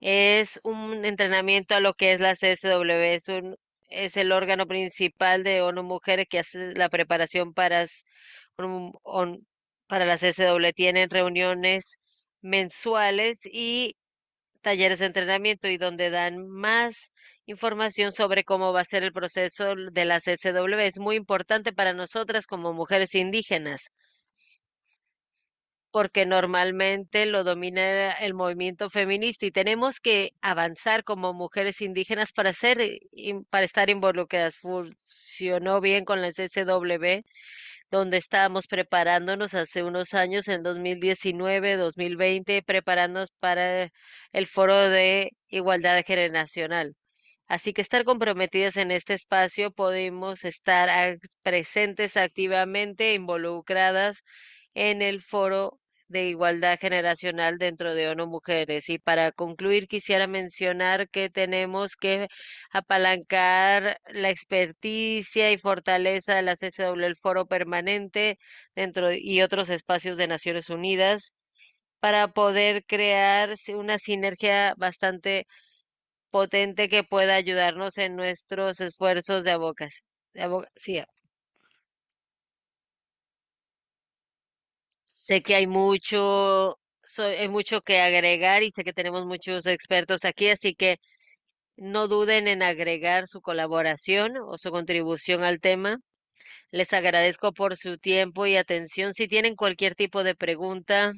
Speaker 3: Es un entrenamiento a lo que es la CSW, es, el órgano principal de ONU Mujeres que hace la preparación para, para la CSW. Tienen reuniones mensuales y talleres de entrenamiento y donde dan más información sobre cómo va a ser el proceso de la CSW. Es muy importante para nosotras como mujeres indígenas porque normalmente lo domina el movimiento feminista y tenemos que avanzar como mujeres indígenas para ser eh, para estar involucradas. Funcionó bien con la CCW, donde estábamos preparándonos hace unos años, en 2019, 2020, preparándonos para el foro de igualdad generacional. Así que estar comprometidas en este espacio, podemos estar presentes activamente, involucradas en el foro de igualdad generacional dentro de ONU Mujeres. Y para concluir, quisiera mencionar que tenemos que apalancar la experticia y fortaleza de la CSW, el foro permanente dentro y otros espacios de Naciones Unidas para poder crear una sinergia bastante potente que pueda ayudarnos en nuestros esfuerzos de abogacía. Sé que hay mucho, mucho que agregar y sé que tenemos muchos expertos aquí, así que no duden en agregar su colaboración o su contribución al tema. Les agradezco por su tiempo y atención. Si tienen cualquier tipo de pregunta,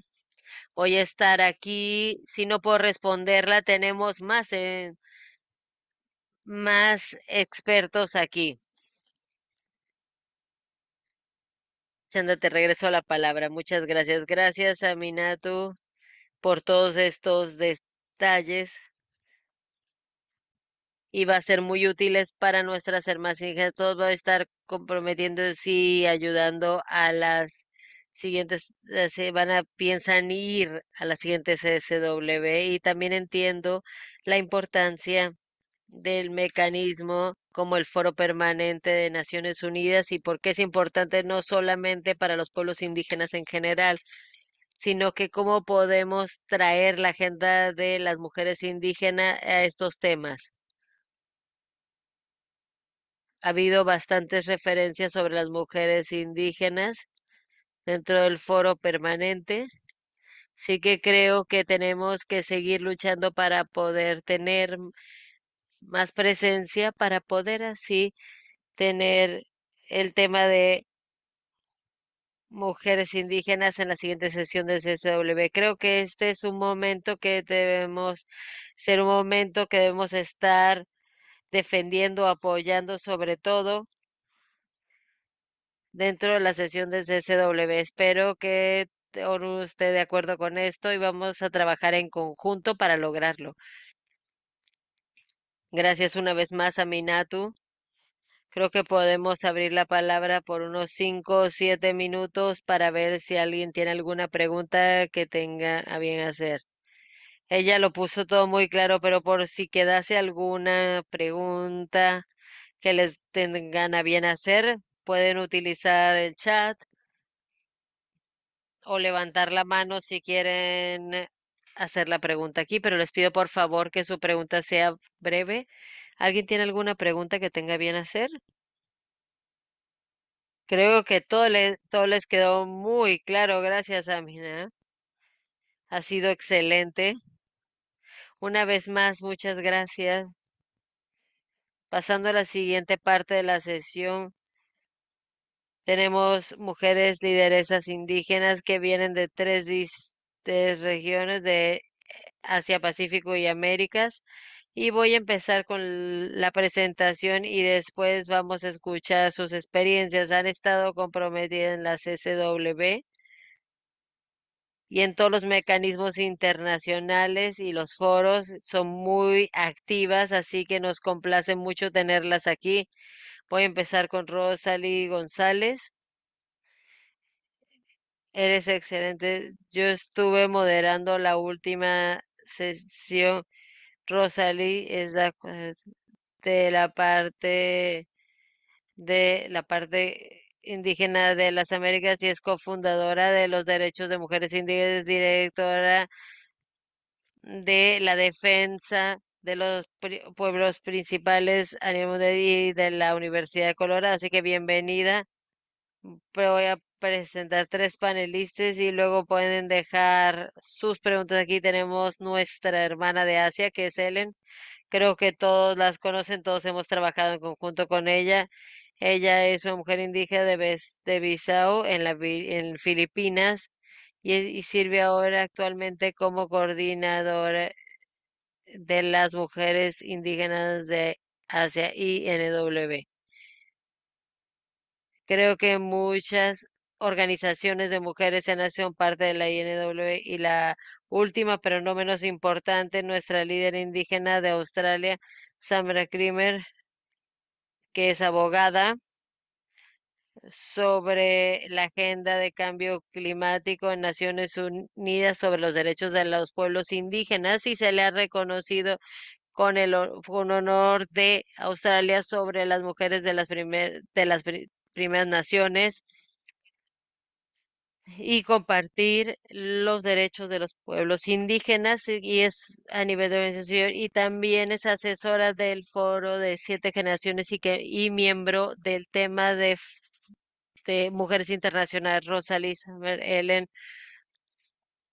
Speaker 3: voy a estar aquí. Si no por responderla, tenemos más, eh, más expertos aquí. Chanda, te regreso a la palabra. Muchas gracias. Gracias a por todos estos detalles. Y va a ser muy útiles para nuestras hermanas hijas. Todos va a estar comprometiendo y ayudando a las siguientes, eh, se van a, piensan ir a la siguiente CSW. Y también entiendo la importancia del mecanismo como el Foro Permanente de Naciones Unidas y por qué es importante no solamente para los pueblos indígenas en general, sino que cómo podemos traer la agenda de las mujeres indígenas a estos temas. Ha habido bastantes referencias sobre las mujeres indígenas dentro del foro permanente. Así que creo que tenemos que seguir luchando para poder tener más presencia para poder así tener el tema de mujeres indígenas en la siguiente sesión del CSW. Creo que este es un momento que debemos ser un momento que debemos estar defendiendo, apoyando sobre todo dentro de la sesión del CSW. Espero que Oru esté de acuerdo con esto y vamos a trabajar en conjunto para lograrlo. Gracias una vez más a Minatu. Creo que podemos abrir la palabra por unos cinco o siete minutos para ver si alguien tiene alguna pregunta que tenga a bien hacer. Ella lo puso todo muy claro, pero por si quedase alguna pregunta que les tengan a bien hacer, pueden utilizar el chat o levantar la mano si quieren hacer la pregunta aquí, pero les pido por favor que su pregunta sea breve. ¿Alguien tiene alguna pregunta que tenga bien hacer? Creo que todo les, todo les quedó muy claro. Gracias, Amina. Ha sido excelente. Una vez más, muchas gracias. Pasando a la siguiente parte de la sesión, tenemos mujeres lideresas indígenas que vienen de tres regiones de Asia Pacífico y Américas. Y voy a empezar con la presentación y después vamos a escuchar sus experiencias. Han estado comprometidas en la CCW y en todos los mecanismos internacionales y los foros son muy activas, así que nos complace mucho tenerlas aquí. Voy a empezar con Rosalie González. Eres excelente. Yo estuve moderando la última sesión. Rosalie es de la parte de la parte indígena de las Américas y es cofundadora de los derechos de mujeres indígenas, directora de la defensa de los pueblos principales a nivel de la Universidad de Colorado. Así que bienvenida. Pero Voy a presentar tres panelistas y luego pueden dejar sus preguntas. Aquí tenemos nuestra hermana de Asia, que es Ellen. Creo que todos las conocen, todos hemos trabajado en conjunto con ella. Ella es una mujer indígena de, de Bissau, en, la, en Filipinas, y, sirve ahora actualmente como coordinadora de las mujeres indígenas de Asia y NW. Creo que muchas organizaciones de mujeres en Nación, parte de la INW y la última, pero no menos importante, nuestra líder indígena de Australia, Samra Krimer, que es abogada sobre la agenda de cambio climático en Naciones Unidas sobre los derechos de los pueblos indígenas y se le ha reconocido con el honor de Australia sobre las mujeres de las de las primeras naciones y compartir los derechos de los pueblos indígenas eh, y es a nivel de organización y también es asesora del foro de siete generaciones y, que, y miembro del tema de, de mujeres internacionales, Rosalisa Ellen.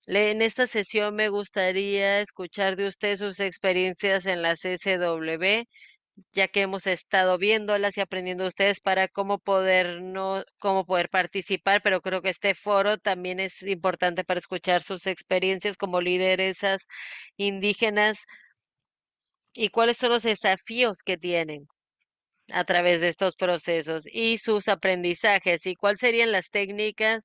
Speaker 3: En esta sesión me gustaría escuchar de usted sus experiencias en la CCW ya que hemos estado viéndolas y aprendiendo ustedes para cómo poder, no, cómo poder participar, pero creo que este foro también es importante para escuchar sus experiencias como lideresas indígenas y cuáles son los desafíos que tienen a través de estos procesos y sus aprendizajes y cuáles serían las técnicas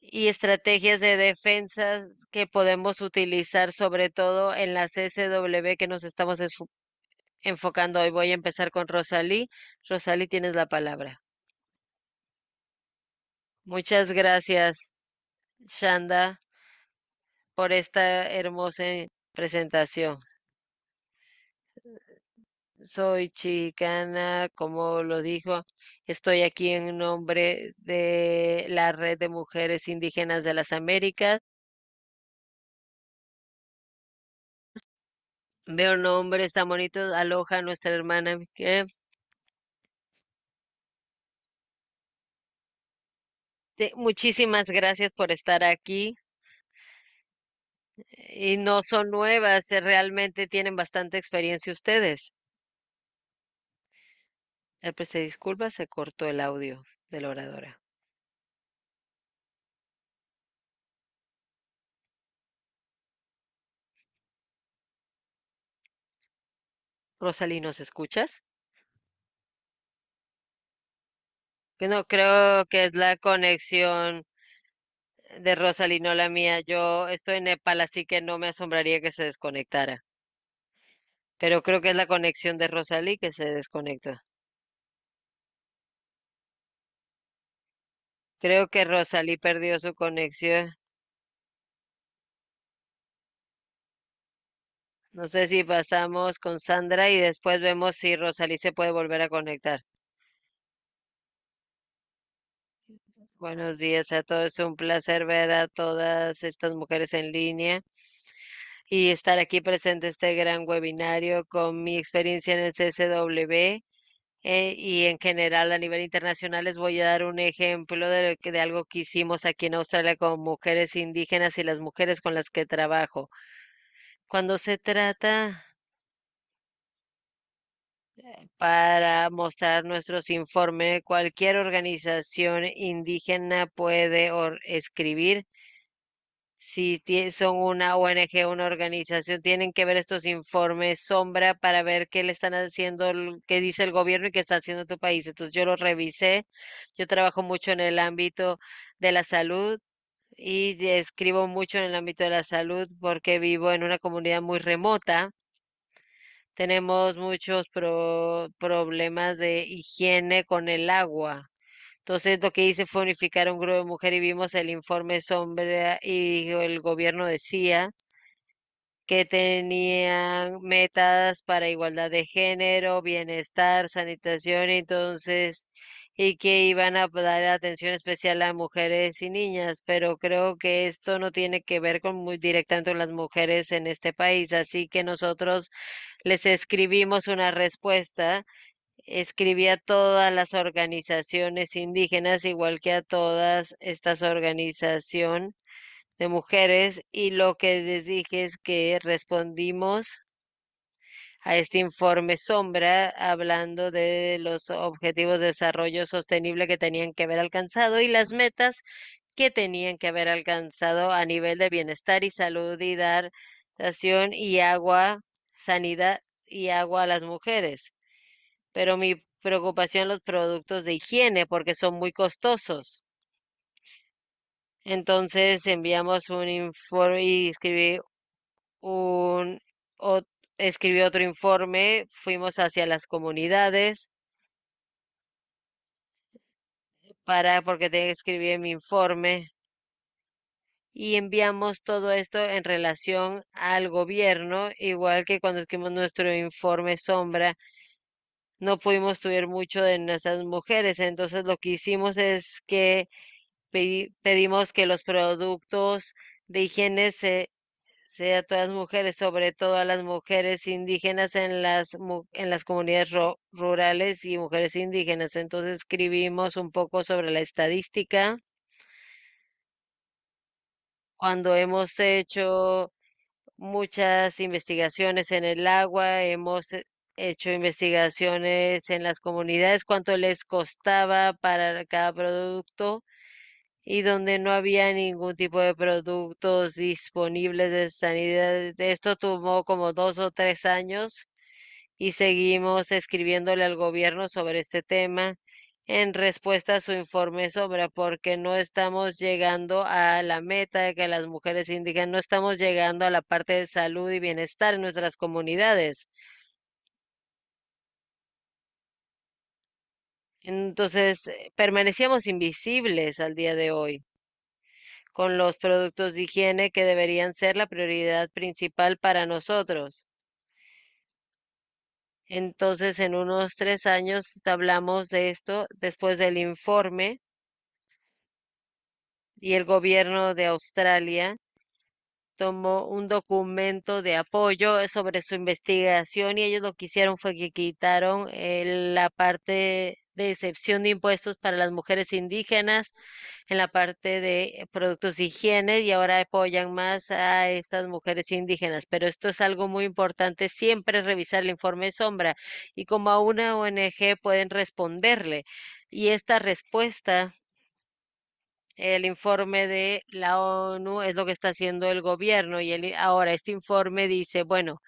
Speaker 3: y estrategias de defensa que podemos utilizar, sobre todo en las SW que nos estamos enfocando hoy. Voy a empezar con Rosalí. Rosalí, tienes la palabra. Muchas gracias, Shanda, por esta hermosa presentación. Soy chicana, como lo dijo, estoy aquí en nombre de la Red de Mujeres Indígenas de las Américas Veo nombres bonito, aloja a nuestra hermana. muchísimas gracias por estar aquí. Y no son nuevas, realmente tienen bastante experiencia ustedes. Ah, el pues se disculpa, se cortó el audio de la oradora. Rosalí, ¿nos escuchas? Que no creo que es la conexión de Rosalí, no la mía. Yo estoy en Nepal, así que no me asombraría que se desconectara. Pero creo que es la conexión de Rosalí que se desconectó. Creo que Rosalí perdió su conexión. No sé si pasamos con Sandra y después vemos si Rosalí se puede volver a conectar. Buenos días a todos. Es Un placer ver a todas estas mujeres en línea y estar aquí presente en este gran webinario con mi experiencia en el CSW. Eh, y en general a nivel internacional les voy a dar un ejemplo de algo que hicimos aquí en Australia con mujeres indígenas y las mujeres con las que trabajo cuando se trata eh, para mostrar nuestros informes, cualquier organización indígena puede escribir. Si son una ONG, una organización, tienen que ver estos informes sombra para ver qué le están haciendo, qué dice el gobierno y qué está haciendo tu país. Entonces yo lo revisé. Yo trabajo mucho en el ámbito de la salud y escribo mucho en el ámbito de la salud porque vivo en una comunidad muy remota. Tenemos muchos problemas de higiene con el agua. Entonces lo que hice fue unificar un grupo de mujeres y vimos el informe sombra y el gobierno decía que tenían metas para igualdad de género, bienestar, sanitación, entonces y que iban a dar atención especial a mujeres y niñas, pero creo que esto no tiene que ver con muy directamente con las mujeres en este país, así que nosotros les escribimos una respuesta escribí a todas las organizaciones indígenas, igual que a todas estas organizaciones de mujeres, y lo que les dije es que respondimos a este informe sombra hablando de los objetivos de desarrollo sostenible que tenían que haber alcanzado y las metas que tenían que haber alcanzado a nivel de bienestar y salud y dar y agua, sanidad y agua a las mujeres. Pero mi preocupación los productos de higiene porque son muy costosos. Entonces enviamos un informe y escribí un, escribió otro informe, fuimos hacia las comunidades para porque tenía que escribir mi informe y enviamos todo esto en relación al gobierno, igual que cuando escribimos nuestro informe sombra, no pudimos tener mucho de nuestras mujeres, entonces lo que hicimos es que pedimos que los productos de higiene se a todas las mujeres, sobre todo a las mujeres indígenas en las, en las comunidades rurales y mujeres indígenas. Entonces escribimos un poco sobre la estadística. Cuando hemos hecho muchas investigaciones en el agua, hemos hecho investigaciones en las comunidades, cuánto les costaba para cada producto y donde no había ningún tipo de productos disponibles de sanidad. Esto tomó como dos o tres años y seguimos escribiéndole al gobierno sobre este tema en respuesta a su informe sobre por qué no estamos llegando a la meta de que las mujeres indígenas no estamos llegando a la parte de salud y bienestar en nuestras comunidades. Entonces, eh, permanecíamos invisibles al día de hoy con los productos de higiene que deberían ser la prioridad principal para nosotros. Entonces, en unos tres años hablamos de esto después del informe y el gobierno de Australia tomó un documento de apoyo eh, sobre su investigación y ellos lo que hicieron fue que quitaron eh, la parte de excepción de impuestos para las mujeres indígenas en la parte de productos de higiene y ahora apoyan más a estas mujeres indígenas. Pero esto es algo muy importante, siempre revisar el informe sombra y como a una ONG pueden responderle. Y esta respuesta el informe de la ONU es lo que está haciendo el gobierno y ahora este informe dice, bueno,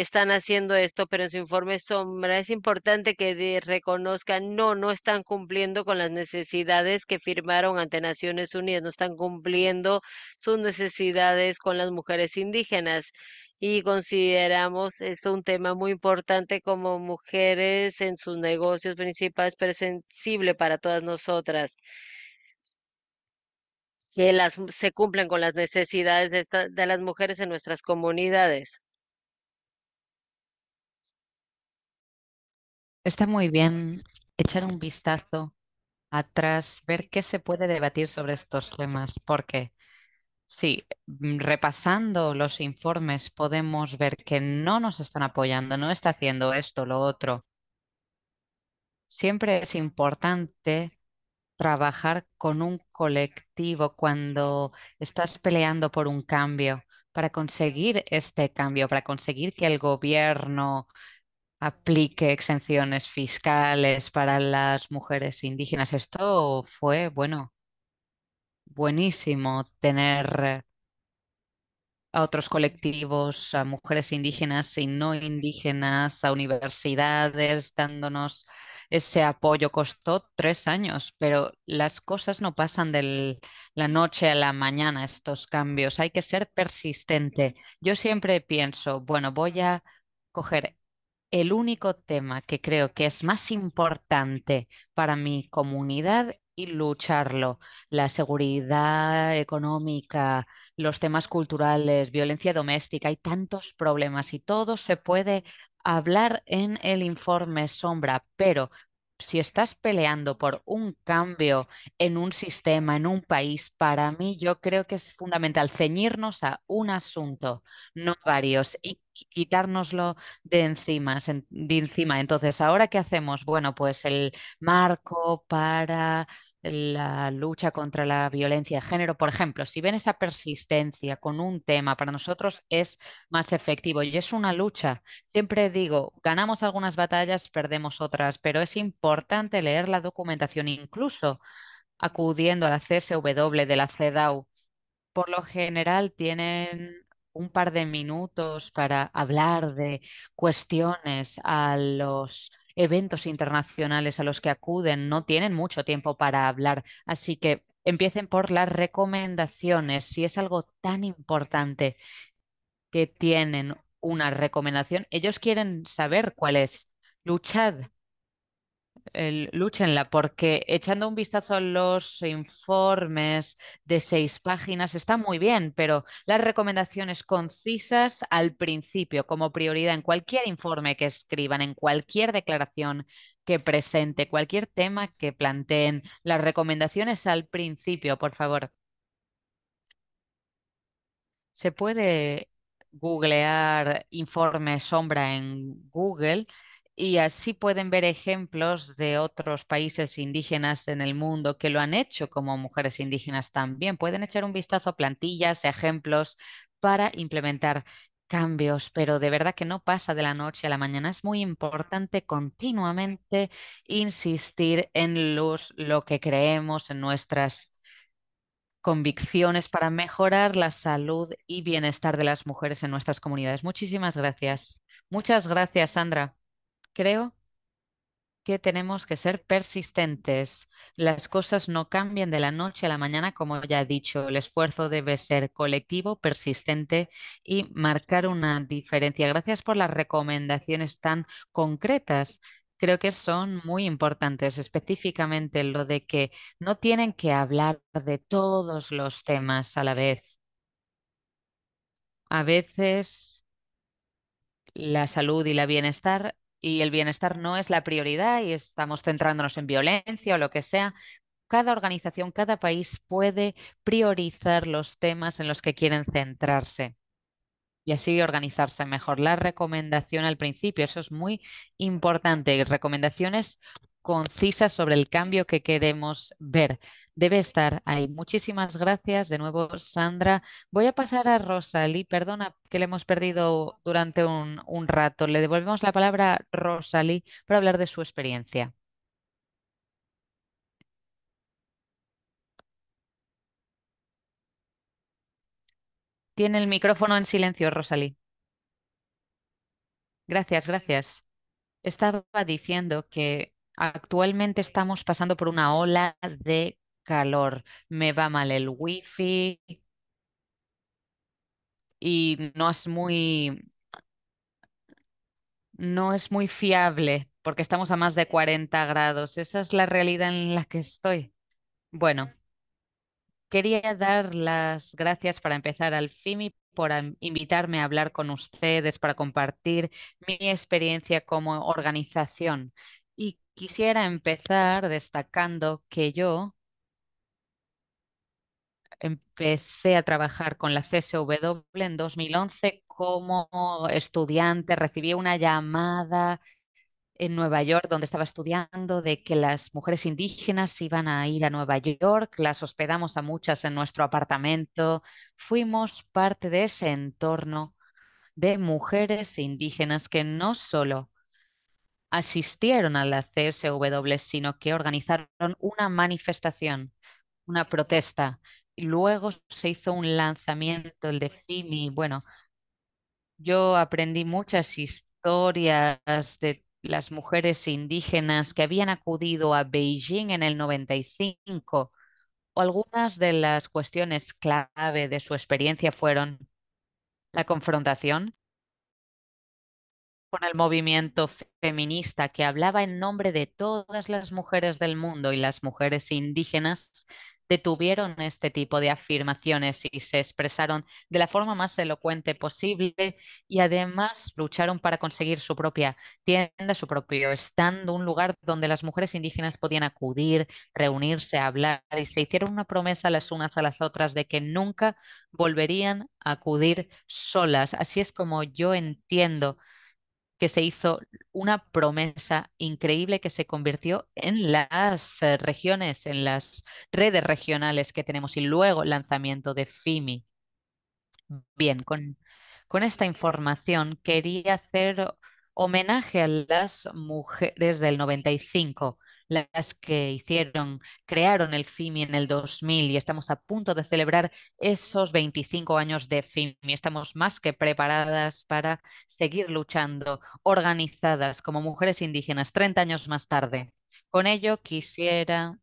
Speaker 3: están haciendo esto, pero en su informe sombra es importante que reconozcan, no, no están cumpliendo con las necesidades que firmaron ante Naciones Unidas, no están cumpliendo sus necesidades con las mujeres indígenas y consideramos esto un tema muy importante como mujeres en sus negocios principales, pero sensible para todas nosotras que las, se cumplan con las necesidades de las mujeres en nuestras comunidades.
Speaker 1: Está muy bien echar un vistazo atrás, ver qué se puede debatir sobre estos temas, porque sí, mm, repasando los informes podemos ver que no nos están apoyando, no está haciendo esto, lo otro. Siempre es importante trabajar con un colectivo cuando estás peleando por un cambio, para conseguir este cambio, para conseguir que el gobierno aplique exenciones fiscales para las mujeres indígenas. Esto fue, bueno, buenísimo tener a otros colectivos, a mujeres indígenas y no indígenas, a universidades, dándonos ese apoyo. Costó tres años, pero las cosas no pasan de la noche a la mañana, estos cambios. Hay que ser persistente. Yo siempre pienso, bueno, voy a coger el único tema que creo que es más importante para mi comunidad y lucharlo. La seguridad económica, los temas culturales, violencia doméstica, hay tantos problemas y todo se puede hablar en el informe sombra, pero si estás peleando por un cambio en un sistema, en un país, para mí yo creo que es fundamental ceñirnos a un asunto, no varios, quitárnoslo de encima, de encima. Entonces, ¿ahora qué hacemos? Bueno, pues el marco para la lucha contra la violencia de género, por ejemplo, si ven esa persistencia con un tema, para nosotros es más efectivo y es una lucha. Siempre digo, ganamos algunas batallas, perdemos otras, pero es importante leer la documentación, incluso acudiendo a la CSW de la CEDAW. Por lo general tienen un par de minutos para hablar de cuestiones a los eventos internacionales a los que acuden, no tienen mucho tiempo para hablar. Así que empiecen por las recomendaciones. Si es algo tan importante que tienen una recomendación, ellos quieren saber cuál es. Luchad lúchenla, porque echando un vistazo a los informes de seis páginas está muy bien, pero las recomendaciones concisas al principio, como prioridad en cualquier informe que escriban, en cualquier declaración que presente, cualquier tema que planteen, las recomendaciones al principio, por favor. Se puede googlear informe sombra en Google y así pueden ver ejemplos de otros países indígenas en el mundo que lo han hecho como mujeres indígenas también. Pueden echar un vistazo a plantillas, ejemplos para implementar cambios, pero de verdad que no pasa de la noche a la mañana. Es muy importante continuamente insistir en lo que creemos, en nuestras convicciones para mejorar la salud y bienestar de las mujeres en nuestras comunidades. Muchísimas gracias. Muchas gracias, Sandra creo que tenemos que ser persistentes. Las cosas no cambian de la noche a la mañana, como ya he dicho. El esfuerzo debe ser colectivo, persistente y marcar una diferencia. Gracias por las recomendaciones tan concretas. Creo que son muy importantes, específicamente lo de que no tienen que hablar de todos los temas a la vez. A veces la salud y la bienestar y el bienestar no es la prioridad y estamos centrándonos en violencia o lo que sea, cada organización, cada país puede priorizar los temas en los que quieren centrarse y así organizarse mejor. La recomendación al principio, eso es muy importante. Recomendaciones concisa sobre el cambio que queremos ver. Debe estar ahí. Muchísimas gracias de nuevo, Sandra. Voy a pasar a Rosalí. Perdona que le hemos perdido durante un, un rato. Le devolvemos la palabra a Rosalí para hablar de su experiencia. Tiene el micrófono en silencio, Rosalí. Gracias, gracias. Estaba diciendo que Actualmente estamos pasando por una ola de calor. Me va mal el wifi y no es muy no es muy fiable porque estamos a más de 40 grados. Esa es la realidad en la que estoy. Bueno, quería dar las gracias para empezar al FIMI por invitarme a hablar con ustedes, para compartir mi experiencia como organización Quisiera empezar destacando que yo empecé a trabajar con la CSW en 2011 como estudiante. Recibí una llamada en Nueva York, donde estaba estudiando, de que las mujeres indígenas iban a ir a Nueva York. Las hospedamos a muchas en nuestro apartamento. Fuimos parte de ese entorno de mujeres indígenas que no solo asistieron a la CSW, sino que organizaron una manifestación, una protesta. y Luego se hizo un lanzamiento, el de FIMI. Bueno, yo aprendí muchas historias de las mujeres indígenas que habían acudido a Beijing en el 95. Algunas de las cuestiones clave de su experiencia fueron la confrontación, con el movimiento feminista que hablaba en nombre de todas las mujeres del mundo y las mujeres indígenas detuvieron este tipo de afirmaciones y se expresaron de la forma más elocuente posible y además lucharon para conseguir su propia tienda, su propio estando, un lugar donde las mujeres indígenas podían acudir, reunirse, hablar y se hicieron una promesa las unas a las otras de que nunca volverían a acudir solas. Así es como yo entiendo que se hizo una promesa increíble que se convirtió en las eh, regiones, en las redes regionales que tenemos y luego el lanzamiento de FIMI. Bien, con, esta información quería hacer homenaje a las mujeres del 95 las que hicieron, crearon el FIMI en el 2000 y estamos a punto de celebrar esos 25 años de FIMI. Estamos más que preparadas para seguir luchando, organizadas como mujeres indígenas 30 años más tarde. Con ello quisiera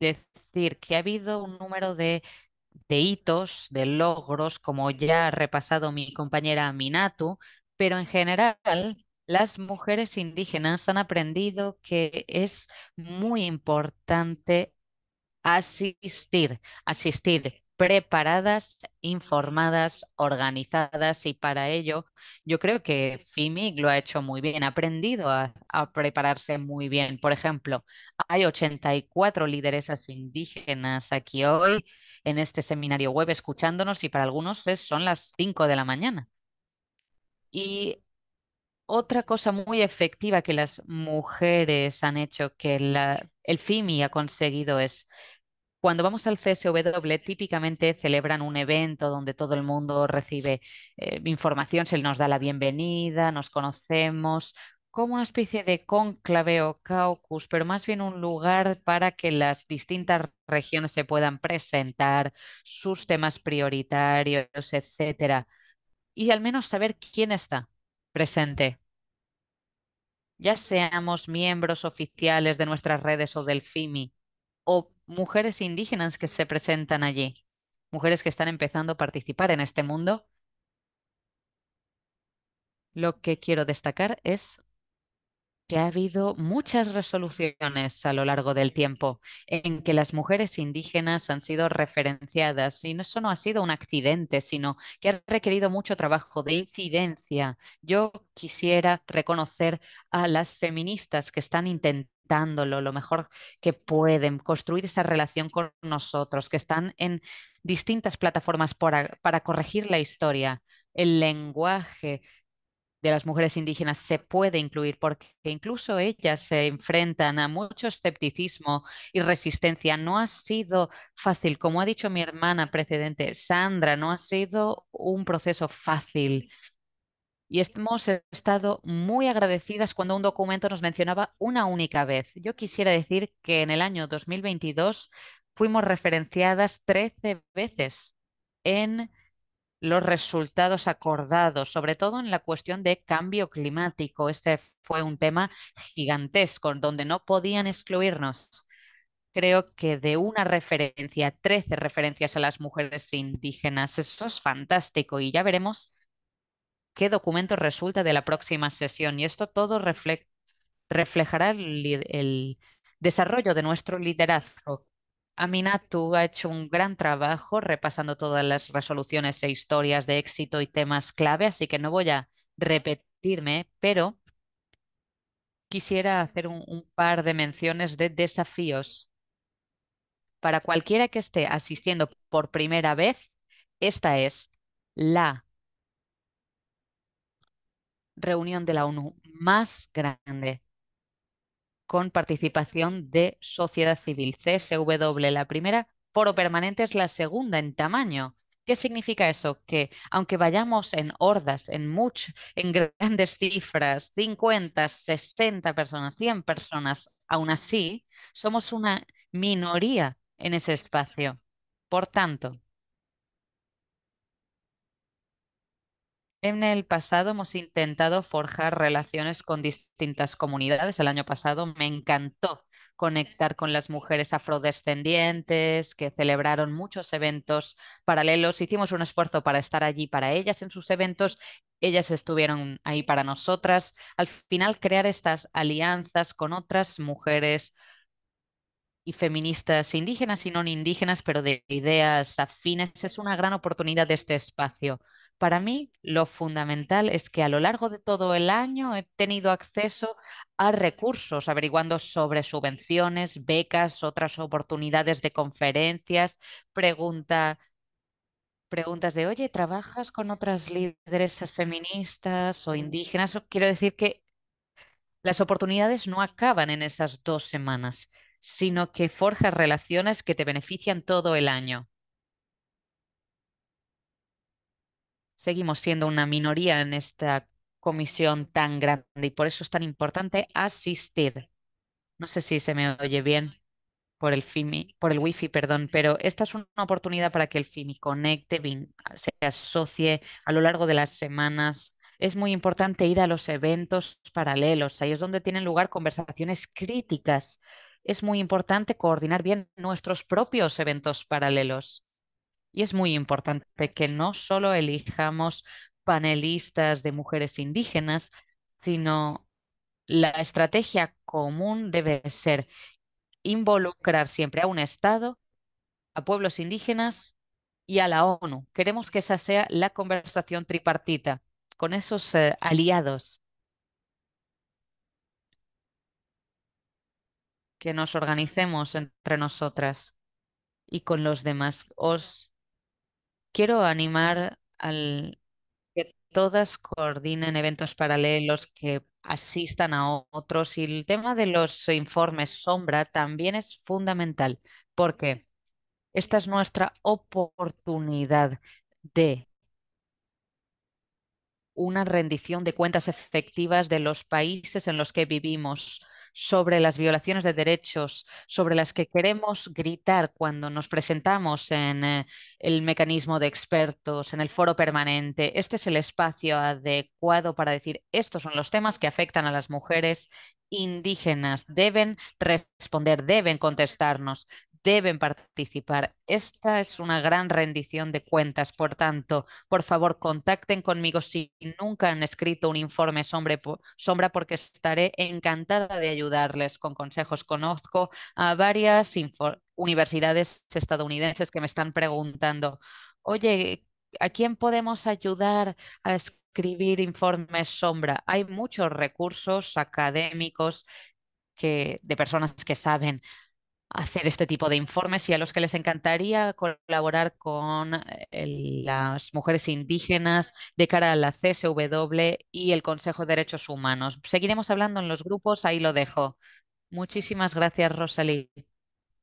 Speaker 1: decir que ha habido un número de de hitos, de logros, como ya ha repasado mi compañera Minatu, pero en general las mujeres indígenas han aprendido que es muy importante asistir, asistir preparadas, informadas, organizadas y para ello yo creo que FIMI lo ha hecho muy bien, ha aprendido a, prepararse muy bien. Por ejemplo, hay 84 lideresas indígenas aquí hoy en este seminario web escuchándonos y para algunos es, son las 5 de la mañana. Y otra cosa muy efectiva que las mujeres han hecho, que el FIMI ha conseguido, es cuando vamos al CSW, típicamente celebran un evento donde todo el mundo recibe eh, información, se nos da la bienvenida, nos conocemos, como una especie de cónclave o caucus, pero más bien un lugar para que las distintas regiones se puedan presentar sus temas prioritarios, etcétera, y al menos saber quién está Presente. Ya seamos miembros oficiales de nuestras redes o del FIMI, o mujeres indígenas que se presentan allí, mujeres que están empezando a participar en este mundo, lo que quiero destacar es que ha habido muchas resoluciones a lo largo del tiempo en que las mujeres indígenas han sido referenciadas y eso no ha sido un accidente, sino que ha requerido mucho trabajo de incidencia. Yo quisiera reconocer a las feministas que están intentándolo lo mejor que pueden, construir esa relación con nosotros, que están en distintas plataformas para corregir la historia, el lenguaje, de las mujeres indígenas se puede incluir porque incluso ellas se enfrentan a mucho escepticismo y resistencia. No ha sido fácil, como ha dicho mi hermana precedente, Sandra, no ha sido un proceso fácil. Y hemos estado muy agradecidas cuando un documento nos mencionaba una única vez. Yo quisiera decir que en el año 2022 fuimos referenciadas 13 veces en los resultados acordados, sobre todo en la cuestión de cambio climático. Este fue un tema gigantesco donde no podían excluirnos. Creo que de una referencia, 13 referencias a las mujeres indígenas, eso es fantástico y ya veremos qué documento resulta de la próxima sesión. Y esto todo reflejará el desarrollo de nuestro liderazgo tú ha hecho un gran trabajo repasando todas las resoluciones e historias de éxito y temas clave, así que no voy a repetirme, pero quisiera hacer un, un par de menciones de desafíos. Para cualquiera que esté asistiendo por primera vez, esta es la reunión de la ONU más grande con participación de sociedad civil. CSW la primera, Foro Permanente es la segunda en tamaño. ¿Qué significa eso? Que aunque vayamos en hordas, en en grandes cifras, 50, 60 personas, 100 personas, aún así somos una minoría en ese espacio. Por tanto, En el pasado hemos intentado forjar relaciones con distintas comunidades. El año pasado me encantó conectar con las mujeres afrodescendientes que celebraron muchos eventos paralelos. Hicimos un esfuerzo para estar allí para ellas en sus eventos. Ellas estuvieron ahí para nosotras. Al final, crear estas alianzas con otras mujeres y feministas indígenas y no indígenas, pero de ideas afines, es una gran oportunidad de este espacio para mí, lo fundamental es que a lo largo de todo el año he tenido acceso a recursos, averiguando sobre subvenciones, becas, otras oportunidades de conferencias, preguntas de, oye, ¿trabajas con otras lideresas feministas o indígenas? Quiero decir que las oportunidades no acaban en esas dos semanas, sino que forjas relaciones que te benefician todo el año. seguimos siendo una minoría en esta comisión tan grande y por eso es tan importante asistir. No sé si se me oye bien por el FIMI, por el WiFi, perdón, pero esta es una oportunidad para que el FIMI conecte, se asocie a lo largo de las semanas. Es muy importante ir a los eventos paralelos, ahí es donde tienen lugar conversaciones críticas. Es muy importante coordinar bien nuestros propios eventos paralelos. Y es muy importante que no solo elijamos panelistas de mujeres indígenas, sino la estrategia común debe ser involucrar siempre a un Estado, a pueblos indígenas y a la ONU. Queremos que esa sea la conversación tripartita con esos eh, aliados que nos organicemos entre nosotras y con los demás. Os Quiero animar a que todas coordinen eventos paralelos, que asistan a otros y el tema de los informes sombra también es fundamental porque esta es nuestra oportunidad de una rendición de cuentas efectivas de los países en los que vivimos sobre las violaciones de derechos, sobre las que queremos gritar cuando nos presentamos en eh, el mecanismo de expertos, en el foro permanente. Este es el espacio adecuado para decir, estos son los temas que afectan a las mujeres indígenas. Deben responder, deben contestarnos deben participar. Esta es una gran rendición de cuentas, por tanto, por favor, contacten conmigo si nunca han escrito un informe sombra porque estaré encantada de ayudarles con consejos. Conozco a varias universidades estadounidenses que me están preguntando, oye, ¿a quién podemos ayudar a escribir informes sombra? Hay muchos recursos académicos que, de personas que saben hacer este tipo de informes y a los que les encantaría colaborar con eh, las mujeres indígenas de cara a la CSW y el Consejo de Derechos Humanos. Seguiremos hablando en los grupos, ahí lo dejo. Muchísimas gracias, Rosalí.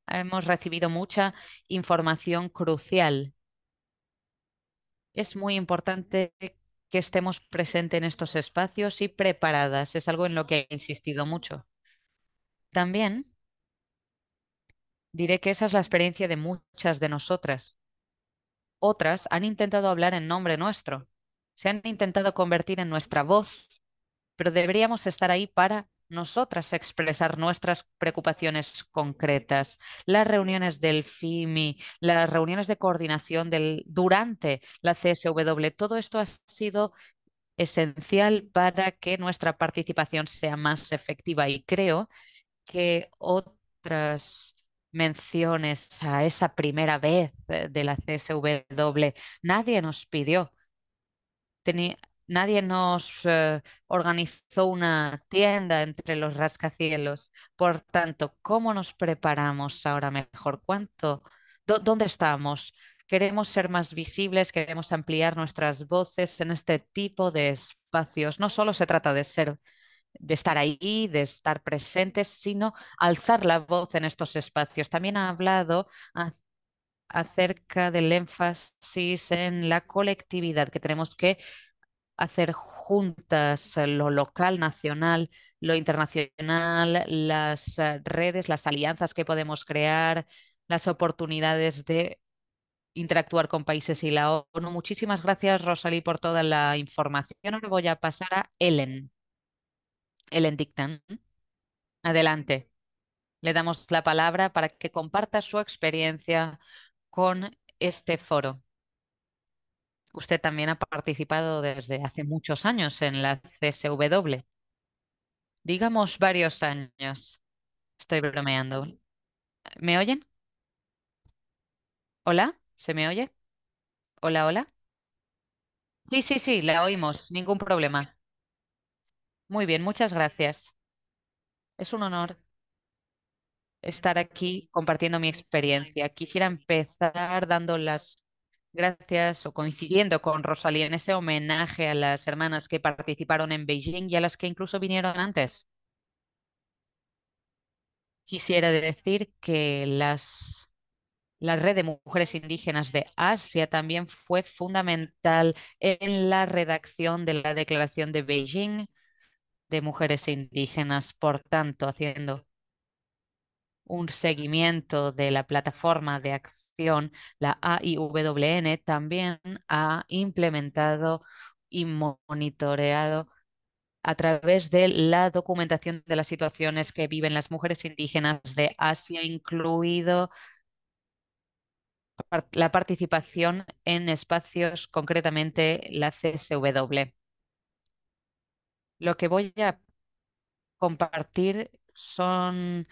Speaker 1: Hemos recibido mucha información crucial. Es muy importante que estemos presentes en estos espacios y preparadas. Es algo en lo que he insistido mucho. También Diré que esa es la experiencia de muchas de nosotras. Otras han intentado hablar en nombre nuestro, se han intentado convertir en nuestra voz, pero deberíamos estar ahí para nosotras expresar nuestras preocupaciones concretas, las reuniones del FIMI, las reuniones de coordinación del, durante la CSW, todo esto ha sido esencial para que nuestra participación sea más efectiva y creo que otras menciones a esa primera vez de la CSW. Nadie nos pidió. nadie nos eh, organizó una tienda entre los rascacielos. Por tanto, ¿cómo nos preparamos ahora mejor? ¿Cuánto? ¿Dónde estamos? Queremos ser más visibles, queremos ampliar nuestras voces en este tipo de espacios. No solo se trata de ser de estar ahí, de estar presentes, sino alzar la voz en estos espacios. También ha hablado acerca del énfasis en la colectividad, que tenemos que hacer juntas lo local, nacional, lo internacional, las eh, redes, las alianzas que podemos crear, las oportunidades de interactuar con países y la ONU. Muchísimas gracias, Rosalí, por toda la información. Ahora voy a pasar a Ellen. Ellen Dictan. Adelante. Le damos la palabra para que comparta su experiencia con este foro. Usted también ha participado desde hace muchos años en la CSW. Digamos varios años. Estoy bromeando. ¿Me oyen? ¿Hola? ¿Se me oye? ¿Hola, hola? Sí, sí, sí, la oímos. Ningún problema. Muy bien, muchas gracias. Es un honor estar aquí compartiendo mi experiencia. Quisiera empezar dando las gracias o coincidiendo con Rosalía en ese homenaje a las hermanas que participaron en Beijing y a las que incluso vinieron antes. Quisiera decir que la red de mujeres indígenas de Asia también fue fundamental en la redacción de la Declaración de Beijing mujeres indígenas, por tanto, haciendo un seguimiento de la plataforma de acción, la AIWN también ha implementado y monitoreado a través de la documentación de las situaciones que viven las mujeres indígenas de Asia, incluido la participación en espacios, concretamente la CSW. Lo que voy a compartir son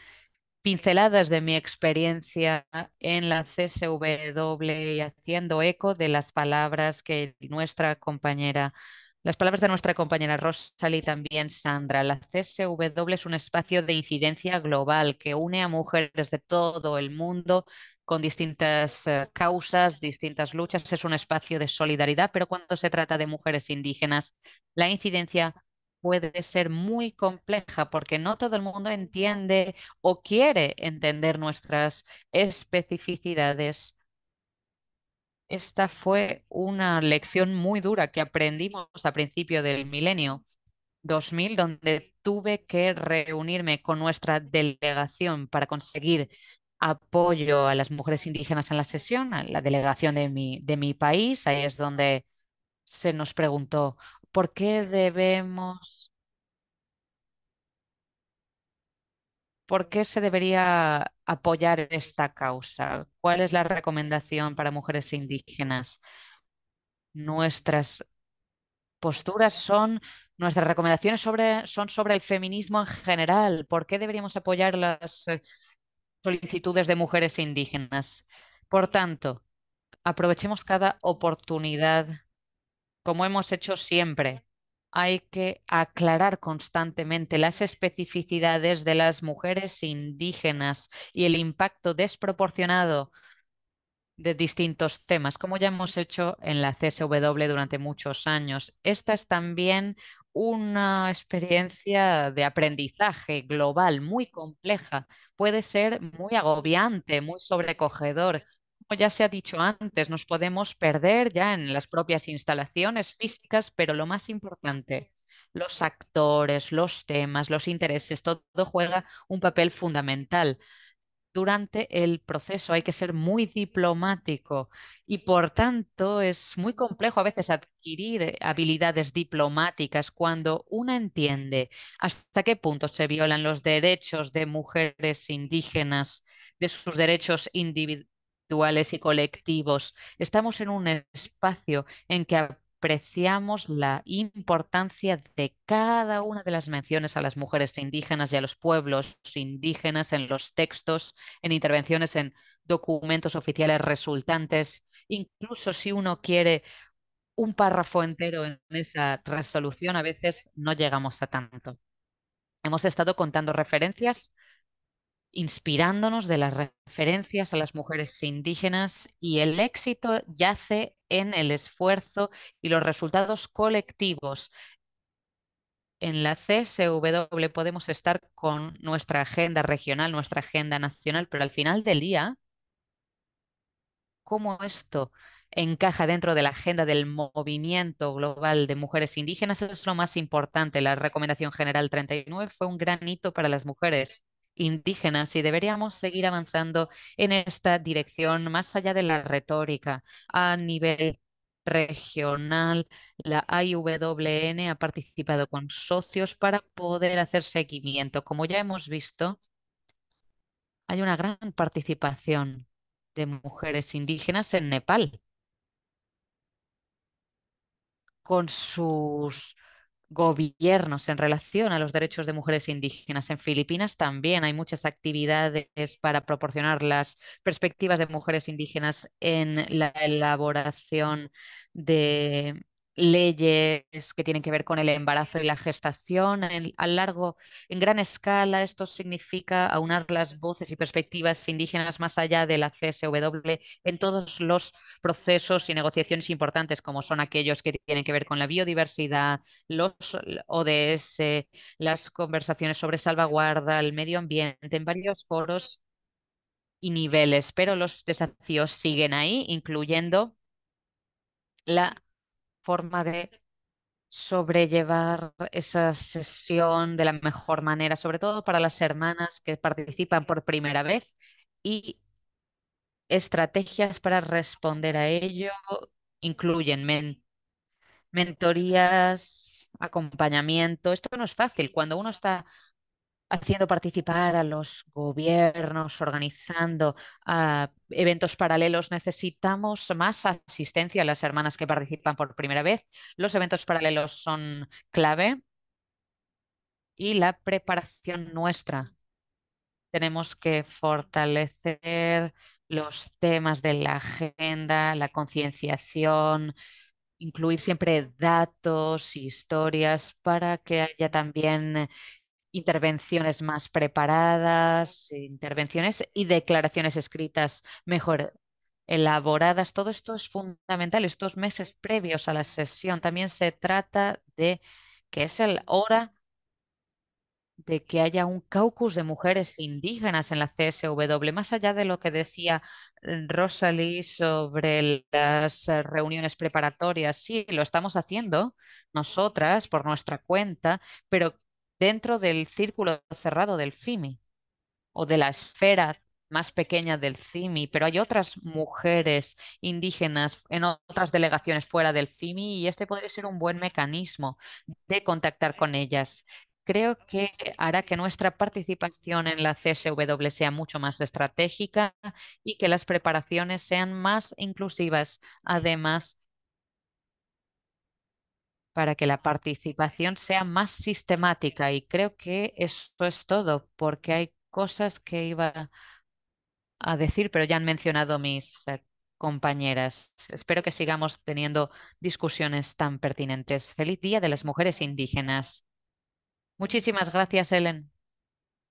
Speaker 1: pinceladas de mi experiencia en la CSW y haciendo eco de las palabras que nuestra compañera, las palabras de nuestra compañera Rosalí y también Sandra. La CSW es un espacio de incidencia global que une a mujeres de todo el mundo con distintas eh, causas, distintas luchas. Es un espacio de solidaridad, pero cuando se trata de mujeres indígenas, la incidencia puede ser muy compleja porque no todo el mundo entiende o quiere entender nuestras especificidades. Esta fue una lección muy dura que aprendimos a principio del milenio 2000, donde tuve que reunirme con nuestra delegación para conseguir apoyo a las mujeres indígenas en la sesión, a la delegación de mi, de mi país. Ahí es donde se nos preguntó, ¿Por qué debemos, por qué se debería apoyar esta causa? ¿Cuál es la recomendación para mujeres indígenas? Nuestras posturas son, nuestras recomendaciones sobre, son sobre el feminismo en general. ¿Por qué deberíamos apoyar las eh, solicitudes de mujeres indígenas? Por tanto, aprovechemos cada oportunidad como hemos hecho siempre. Hay que aclarar constantemente las especificidades de las mujeres indígenas y el impacto desproporcionado de distintos temas, como ya hemos hecho en la CSW durante muchos años. Esta es también una experiencia de aprendizaje global muy compleja. Puede ser muy agobiante, muy sobrecogedor como ya se ha dicho antes, nos podemos perder ya en las propias instalaciones físicas, pero lo más importante, los actores, los temas, los intereses, todo juega un papel fundamental. Durante el proceso hay que ser muy diplomático y por tanto es muy complejo a veces adquirir habilidades diplomáticas cuando una entiende hasta qué punto se violan los derechos de mujeres indígenas, de sus derechos individuales y colectivos. Estamos en un espacio en que apreciamos la importancia de cada una de las menciones a las mujeres indígenas y a los pueblos indígenas en los textos, en intervenciones, en documentos oficiales resultantes, incluso si uno quiere un párrafo entero en esa resolución, a veces no llegamos a tanto. Hemos estado contando referencias inspirándonos de las referencias a las mujeres indígenas y el éxito yace en el esfuerzo y los resultados colectivos. En la CSW podemos estar con nuestra agenda regional, nuestra agenda nacional, pero al final del día, ¿cómo esto encaja dentro de la agenda del movimiento global de mujeres indígenas? Eso es lo más importante. La recomendación general 39 fue un gran hito para las mujeres indígenas y deberíamos seguir avanzando en esta dirección, más allá de la retórica, a nivel regional. La IWN ha participado con socios para poder hacer seguimiento. Como ya hemos visto, hay una gran participación de mujeres indígenas en Nepal con sus gobiernos en relación a los derechos de mujeres indígenas. En Filipinas también hay muchas actividades para proporcionar las perspectivas de mujeres indígenas en la elaboración de leyes que tienen que ver con el embarazo y la gestación a largo, en gran escala. Esto significa aunar las voces y perspectivas indígenas más allá de la CSW en todos los procesos y negociaciones importantes, como son aquellos que tienen que ver con la biodiversidad, los ODS, las conversaciones sobre salvaguarda, el medio ambiente, en varios foros y niveles, pero los desafíos siguen ahí, incluyendo la forma de sobrellevar esa sesión de la mejor manera, sobre todo para las hermanas que participan por primera vez y estrategias para responder a ello incluyen mentorías, acompañamiento. Esto no es fácil cuando uno está haciendo participar a los gobiernos, organizando ah, eventos paralelos. Necesitamos más asistencia a las hermanas que participan por primera vez. Los eventos paralelos son clave y la preparación nuestra. Tenemos que fortalecer los temas de la agenda, la concienciación, incluir siempre datos, historias, para que haya también intervenciones más preparadas, eh, intervenciones y declaraciones escritas mejor elaboradas. Todo esto es fundamental. Estos meses previos a la sesión también se trata de que es el hora de que haya un caucus de mujeres indígenas en la CSW, más allá de lo que decía Rosalie sobre las reuniones preparatorias. Sí, lo estamos haciendo nosotras por nuestra cuenta, pero dentro del círculo cerrado del FIMI o de la esfera más pequeña del CIMI, pero hay otras mujeres indígenas en otras delegaciones fuera del FIMI y este podría ser un buen mecanismo de contactar con ellas. Creo que hará que nuestra participación en la CSW sea mucho más estratégica y que las preparaciones sean más inclusivas. Además, para que la participación sea más sistemática. Y creo que eso es todo, porque hay cosas que iba a decir, pero ya han mencionado mis eh, compañeras. Espero que sigamos teniendo discusiones tan pertinentes. Feliz Día de las Mujeres Indígenas. Muchísimas gracias, Ellen.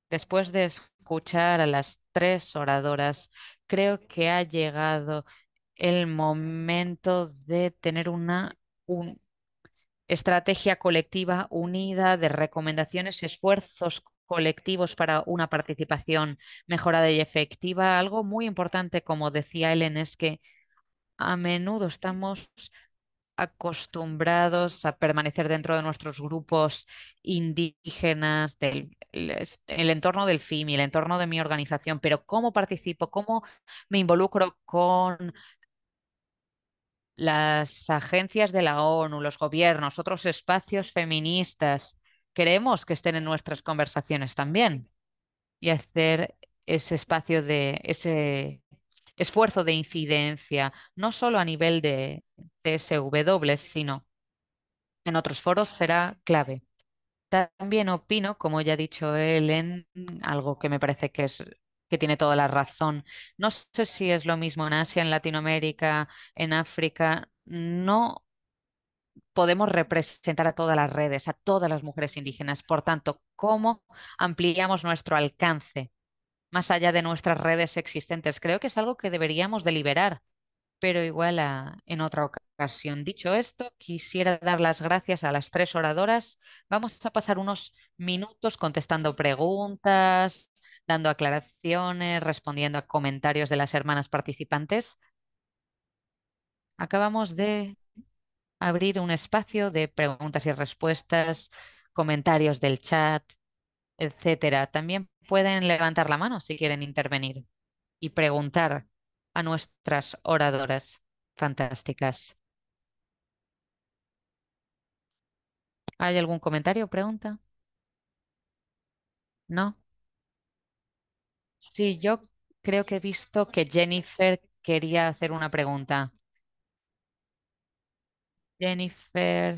Speaker 1: Después de escuchar a las tres oradoras, creo que ha llegado el momento de tener una, un, estrategia colectiva unida de recomendaciones, esfuerzos colectivos para una participación mejorada y efectiva. Algo muy importante, como decía Ellen, es que a menudo estamos acostumbrados a permanecer dentro de nuestros grupos indígenas, del el, entorno del FIMI, el entorno de mi organización, pero cómo participo, cómo me involucro con las agencias de la ONU, los gobiernos, otros espacios feministas, queremos que estén en nuestras conversaciones también y hacer ese espacio de ese esfuerzo de incidencia, no solo a nivel de TSW, sino en otros foros será clave. También opino, como ya ha dicho Ellen, algo que me parece que es que tiene toda la razón. No sé si es lo mismo en Asia, en Latinoamérica, en África. No podemos representar a todas las redes, a todas las mujeres indígenas. Por tanto, ¿cómo ampliamos nuestro alcance más allá de nuestras redes existentes? Creo que es algo que deberíamos deliberar, pero igual ah, en otra ocasión. Dicho esto, quisiera dar las gracias a las tres oradoras. Vamos a pasar unos minutos contestando preguntas, dando aclaraciones, respondiendo a comentarios de las hermanas participantes. Acabamos de abrir un espacio de preguntas y respuestas, comentarios del chat, etcétera. También pueden levantar la mano si quieren intervenir y preguntar a nuestras oradoras fantásticas. ¿Hay algún comentario o pregunta? ¿no? Sí, yo creo que he visto que Jennifer quería hacer una pregunta. Jennifer,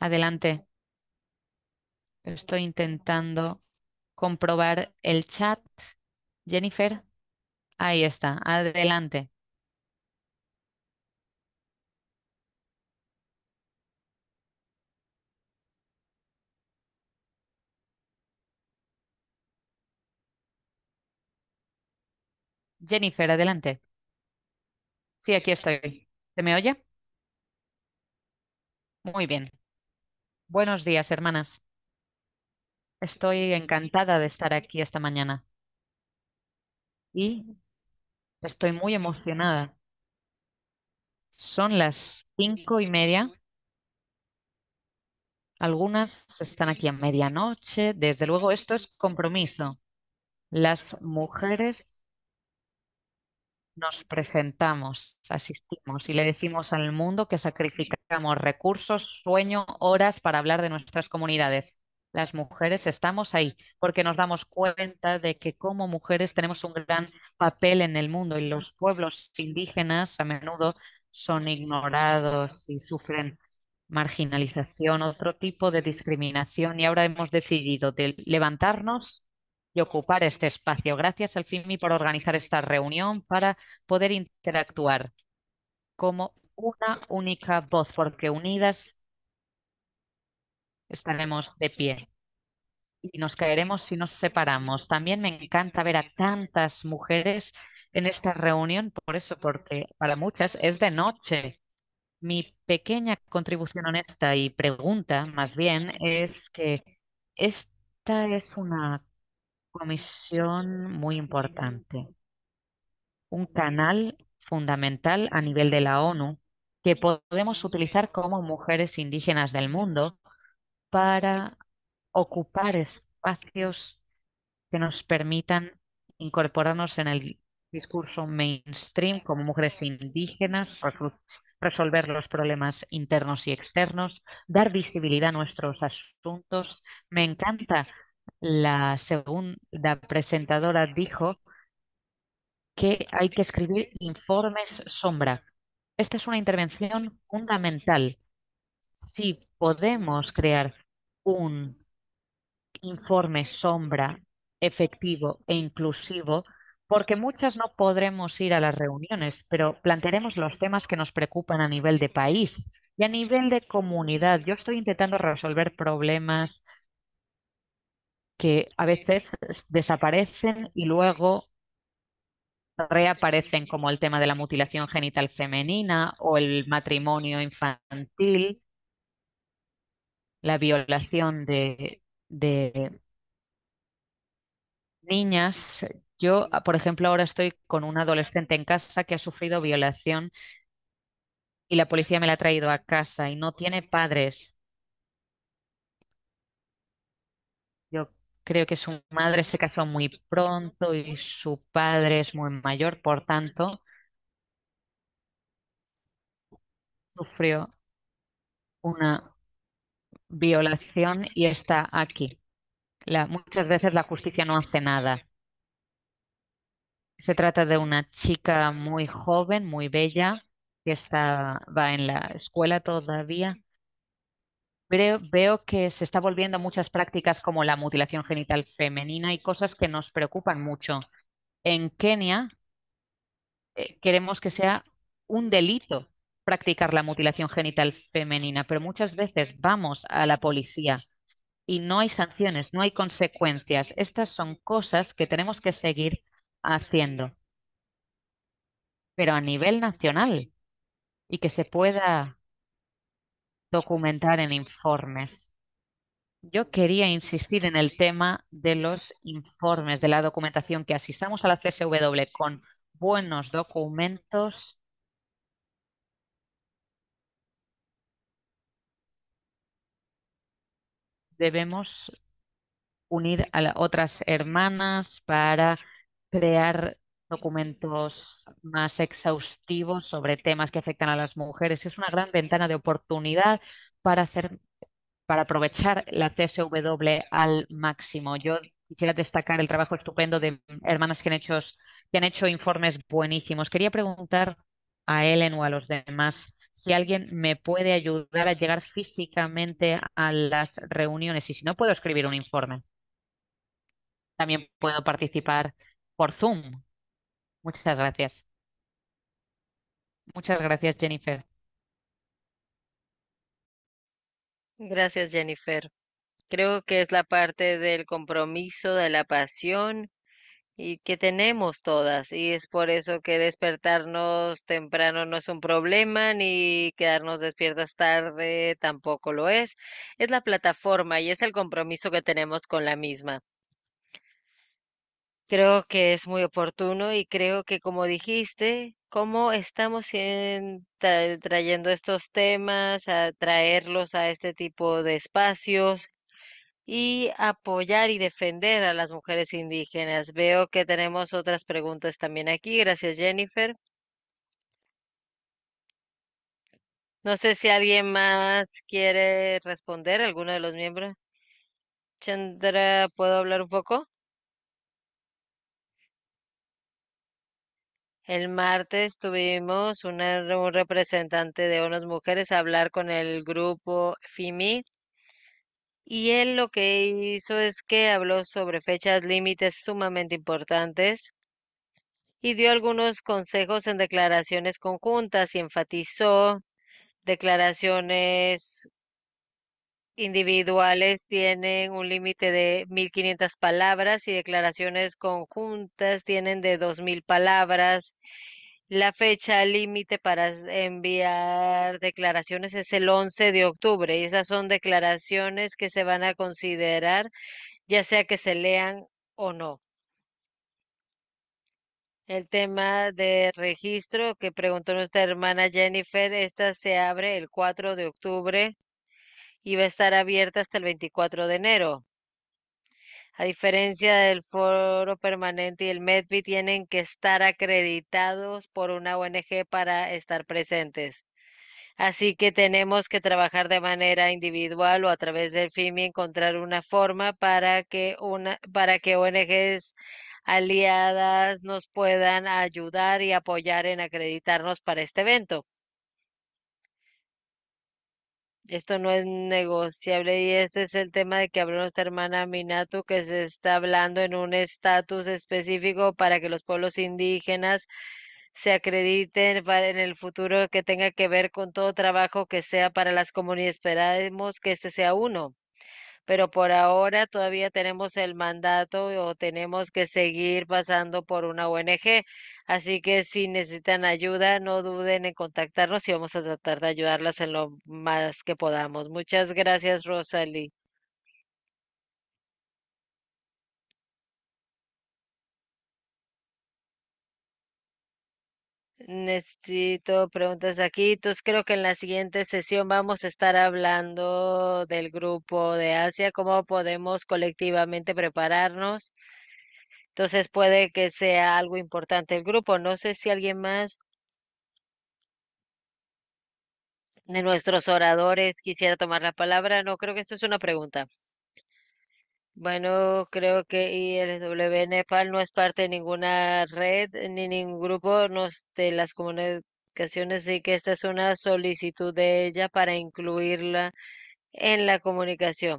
Speaker 1: adelante. Estoy intentando comprobar el chat. Jennifer, ahí está, adelante. Jennifer, adelante. Sí, aquí estoy. ¿Se me oye? Muy bien. Buenos días, hermanas. Estoy encantada de estar aquí esta mañana y estoy muy emocionada. Son las cinco y media. Algunas están aquí a medianoche. Desde luego, esto es compromiso. Las mujeres nos presentamos, asistimos y le decimos al mundo que sacrificamos recursos, sueño, horas para hablar de nuestras comunidades. Las mujeres estamos ahí porque nos damos cuenta de que como mujeres tenemos un gran papel en el mundo y los pueblos indígenas a menudo son ignorados y sufren marginalización, otro tipo de discriminación y ahora hemos decidido levantarnos ocupar este espacio. Gracias al FIMI por organizar esta reunión para poder interactuar como una única voz, porque unidas estaremos de pie y nos caeremos si nos separamos. También me encanta ver a tantas mujeres en esta reunión, por eso, porque para muchas es de noche. Mi pequeña contribución honesta y pregunta, más bien, es que esta es una comisión muy importante, un canal fundamental a nivel de la ONU que podemos utilizar como mujeres indígenas del mundo para ocupar espacios que nos permitan incorporarnos en el discurso mainstream como mujeres indígenas, resolver los problemas internos y externos, dar visibilidad a nuestros asuntos. Me encanta la segunda presentadora dijo que hay que escribir informes sombra. Esta es una intervención fundamental. Si podemos crear un informe sombra efectivo e inclusivo, porque muchas no podremos ir a las reuniones, pero plantearemos los temas que nos preocupan a nivel de país y a nivel de comunidad. Yo estoy intentando resolver problemas que a veces desaparecen y luego reaparecen como el tema de la mutilación genital femenina o el matrimonio infantil, la violación de, niñas. Yo, ah, por ejemplo, ahora estoy con una adolescente en casa que ha sufrido violación y la policía me la ha traído a casa y no tiene padres Creo que su madre se casó muy pronto y su padre es muy mayor, por tanto, sufrió una violación y está aquí. muchas veces la justicia no hace nada. Se trata de una chica muy joven, muy bella, que está, va en la escuela todavía Veo, que se está volviendo muchas prácticas como la mutilación genital femenina y cosas que nos preocupan mucho. En Kenia eh, queremos que sea un delito practicar la mutilación genital femenina, pero muchas veces vamos a la policía y no hay sanciones, no hay consecuencias. Estas son cosas que tenemos que seguir haciendo, pero a nivel nacional y que se pueda documentar en informes. Yo quería insistir en el tema de los informes, de la documentación, que asistamos a la CSW con buenos documentos. Debemos unir a otras hermanas para crear documentos más exhaustivos sobre temas que afectan a las mujeres. Es una gran ventana de oportunidad para hacer para aprovechar la CSW al máximo. Yo quisiera destacar el trabajo estupendo de hermanas que han hecho, que han hecho informes buenísimos. Quería preguntar a Ellen o a los demás si alguien me puede ayudar a llegar físicamente a las reuniones y si no puedo escribir un informe. También puedo participar por Zoom, Muchas gracias. Muchas gracias, Jennifer.
Speaker 3: Gracias, Jennifer. Creo que es la parte del compromiso, de la pasión y que tenemos todas. Y es por eso que despertarnos temprano no es un problema, ni quedarnos despiertas tarde tampoco lo es. Es la plataforma y es el compromiso que tenemos con la misma. Creo que es muy oportuno y creo que, como dijiste, cómo estamos trayendo estos temas, a traerlos a este tipo de espacios y apoyar y defender a las mujeres indígenas. Veo que tenemos otras preguntas también aquí. Gracias, Jennifer. No sé si alguien más quiere responder, alguno de los miembros. Chandra, ¿puedo hablar un poco? El martes tuvimos una, un representante de unas mujeres a hablar con el grupo FIMI y él lo que hizo es que habló sobre fechas límites sumamente importantes y dio algunos consejos en declaraciones conjuntas y enfatizó declaraciones individuales tienen un límite de 1.500 palabras y declaraciones conjuntas tienen de 2.000 palabras. La fecha límite para enviar declaraciones es el 11 de octubre y esas son declaraciones que se van a considerar ya sea que se lean o no. El tema de registro que preguntó nuestra hermana Jennifer, esta se abre el 4 de octubre y va a estar abierta hasta el 24 de enero. A diferencia del foro permanente y el MEDBI, tienen que estar acreditados por una ONG para estar presentes. Así que tenemos que trabajar de manera individual o a través del FIMI encontrar una forma para que, una, para que ONGs aliadas nos puedan ayudar y apoyar en acreditarnos para este evento. Esto no es negociable y este es el tema de que habló nuestra hermana Minato, que se está hablando en un estatus específico para que los pueblos indígenas se acrediten para en el futuro que tenga que ver con todo trabajo que sea para las comunidades. esperamos que este sea uno pero por ahora todavía tenemos el mandato o tenemos que seguir pasando por una ONG. Así que si necesitan ayuda, no duden en contactarnos y vamos a tratar de ayudarlas en lo más que podamos. Muchas gracias, Rosalie. Necesito preguntas aquí. Entonces creo que en la siguiente sesión vamos a estar hablando del grupo de Asia, cómo podemos colectivamente prepararnos. Entonces puede que sea algo importante el grupo. No sé si alguien más de nuestros oradores quisiera tomar la palabra. No, creo que esto es una pregunta. Bueno, creo que IRW Nepal no es parte de ninguna red eh, ni ningún grupo de las comunicaciones y que esta es una solicitud de ella para incluirla en la comunicación.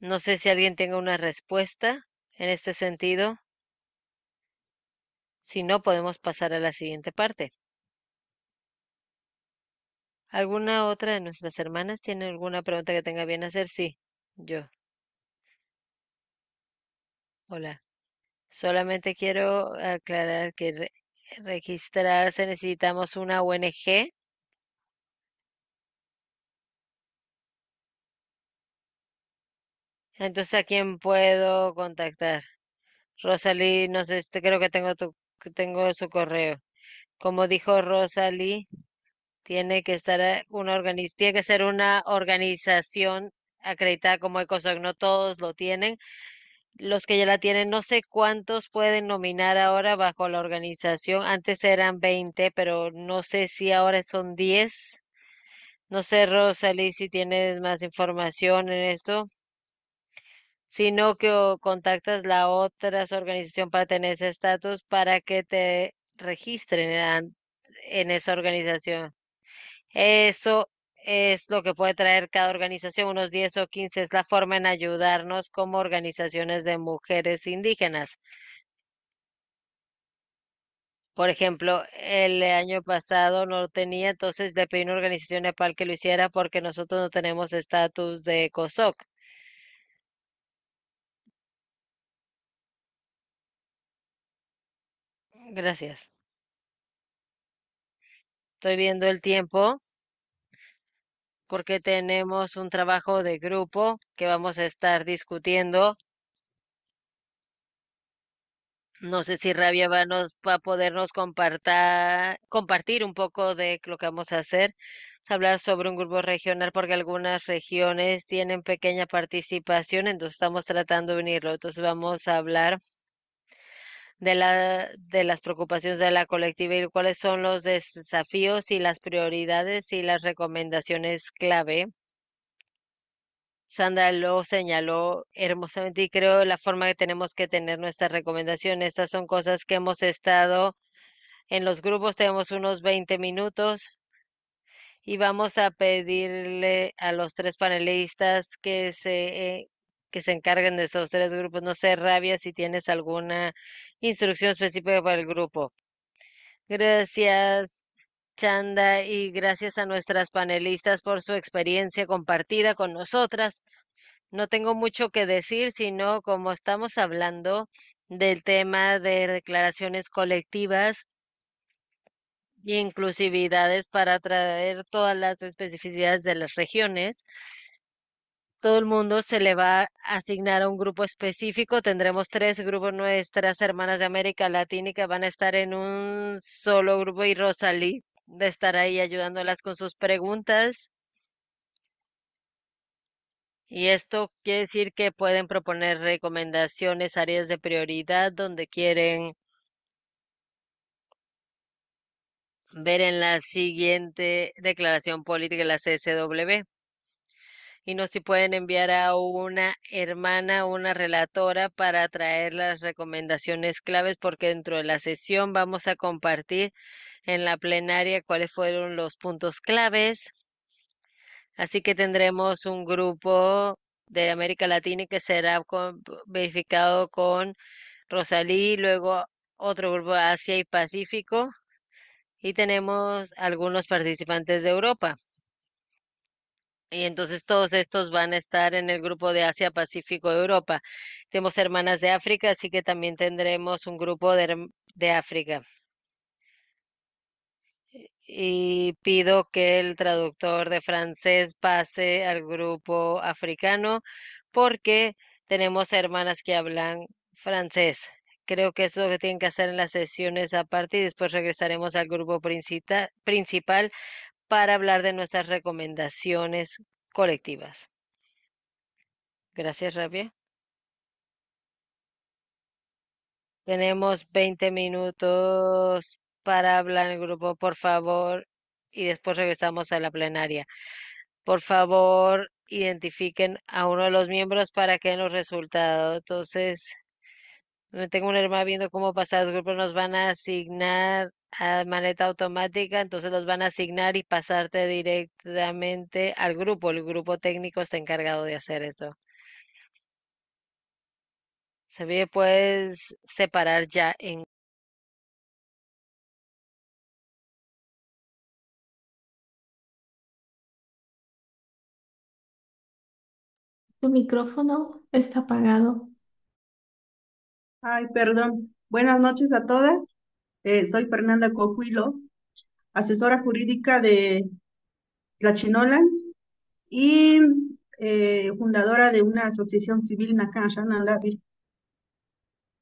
Speaker 3: No sé si alguien tenga una respuesta en este sentido. Si no, podemos pasar a la siguiente parte. ¿Alguna otra de nuestras hermanas tiene alguna pregunta que tenga bien hacer? Sí, yo. Hola. Solamente quiero aclarar que registrarse necesitamos una ONG. Entonces, ¿a quién puedo contactar? Rosalí, no sé, este, creo que tengo, tu, tengo su correo. Como dijo Rosalí, tiene que estar eh, una que ser una organización acreditada como ECOSOC. No todos lo tienen. Los que ya la tienen, no sé cuántos pueden nominar ahora bajo la organización. Antes eran 20, pero no sé si ahora son 10. No sé, Rosalí, si tienes más información en esto no, que contactas la otra organización para tener ese estatus para que te registren eh, en, esa organización. Eso es lo que puede traer cada organización, unos 10 o 15 es la forma en ayudarnos como organizaciones de mujeres indígenas. Por ejemplo, el año pasado no tenía, entonces le pedí a una organización Nepal que lo hiciera porque nosotros no tenemos estatus de COSOC. Gracias. Estoy viendo el tiempo porque tenemos un trabajo de grupo que vamos a estar discutiendo. No sé si Rabia va, a podernos compartir un poco de lo que vamos a hacer. hablar sobre un grupo regional porque algunas regiones tienen pequeña participación, entonces estamos tratando de unirlo. Entonces vamos a hablar de, la, de las preocupaciones de la colectiva y cuáles son los desafíos y las prioridades y las recomendaciones clave. Sandra lo señaló hermosamente y creo la forma que tenemos que tener nuestras recomendaciones. Estas son cosas que hemos estado en los grupos, tenemos unos 20 minutos y vamos a pedirle a los tres panelistas que se eh, que se encarguen de esos tres grupos. No sé, Rabia, si tienes alguna instrucción específica para el grupo. Gracias, Chanda, y gracias a nuestras panelistas por su experiencia compartida con nosotras. No tengo mucho que decir, sino como estamos hablando del tema de declaraciones colectivas e inclusividades para traer todas las especificidades de las regiones, todo el mundo se le va a asignar a un grupo específico. Tendremos tres grupos, nuestras hermanas de América Latina que van a estar en un solo grupo y Rosalí de estar ahí ayudándolas con sus preguntas. Y esto quiere decir que pueden proponer recomendaciones, áreas de prioridad donde quieren ver en la siguiente declaración política de la CSW y no si pueden enviar a una hermana, una relatora para traer las recomendaciones claves, porque dentro de la sesión vamos a compartir en la plenaria cuáles fueron los puntos claves. Así que tendremos un grupo de América Latina que será verificado con Rosalí, luego otro grupo Asia y Pacífico, y tenemos algunos participantes de Europa. Y entonces todos estos van a estar en el grupo de Asia, Pacífico, Europa. Tenemos hermanas de África, así que también tendremos un grupo de, de África. Eh, y pido que el traductor de francés pase al grupo africano porque tenemos hermanas que hablan francés. Creo que es lo que tienen que hacer en las sesiones aparte y después regresaremos al grupo principal para hablar de nuestras recomendaciones colectivas. Gracias, Rabia. Tenemos 20 minutos para hablar en el grupo, por favor, y después regresamos a la plenaria. Por favor, identifiquen a uno de los miembros para que den los resultados. Entonces, tengo un hermano viendo cómo pasar los grupos, nos van a asignar a maneta automática, entonces los van a asignar y pasarte directamente al grupo. El grupo técnico está encargado de hacer esto. Se puedes
Speaker 4: separar ya en Tu micrófono está apagado. Ay, perdón. Buenas noches a todas. Eh, soy Fernanda Cojuilo, asesora jurídica de Tlachinolan y eh, fundadora de una asociación civil Nakanshanalavir.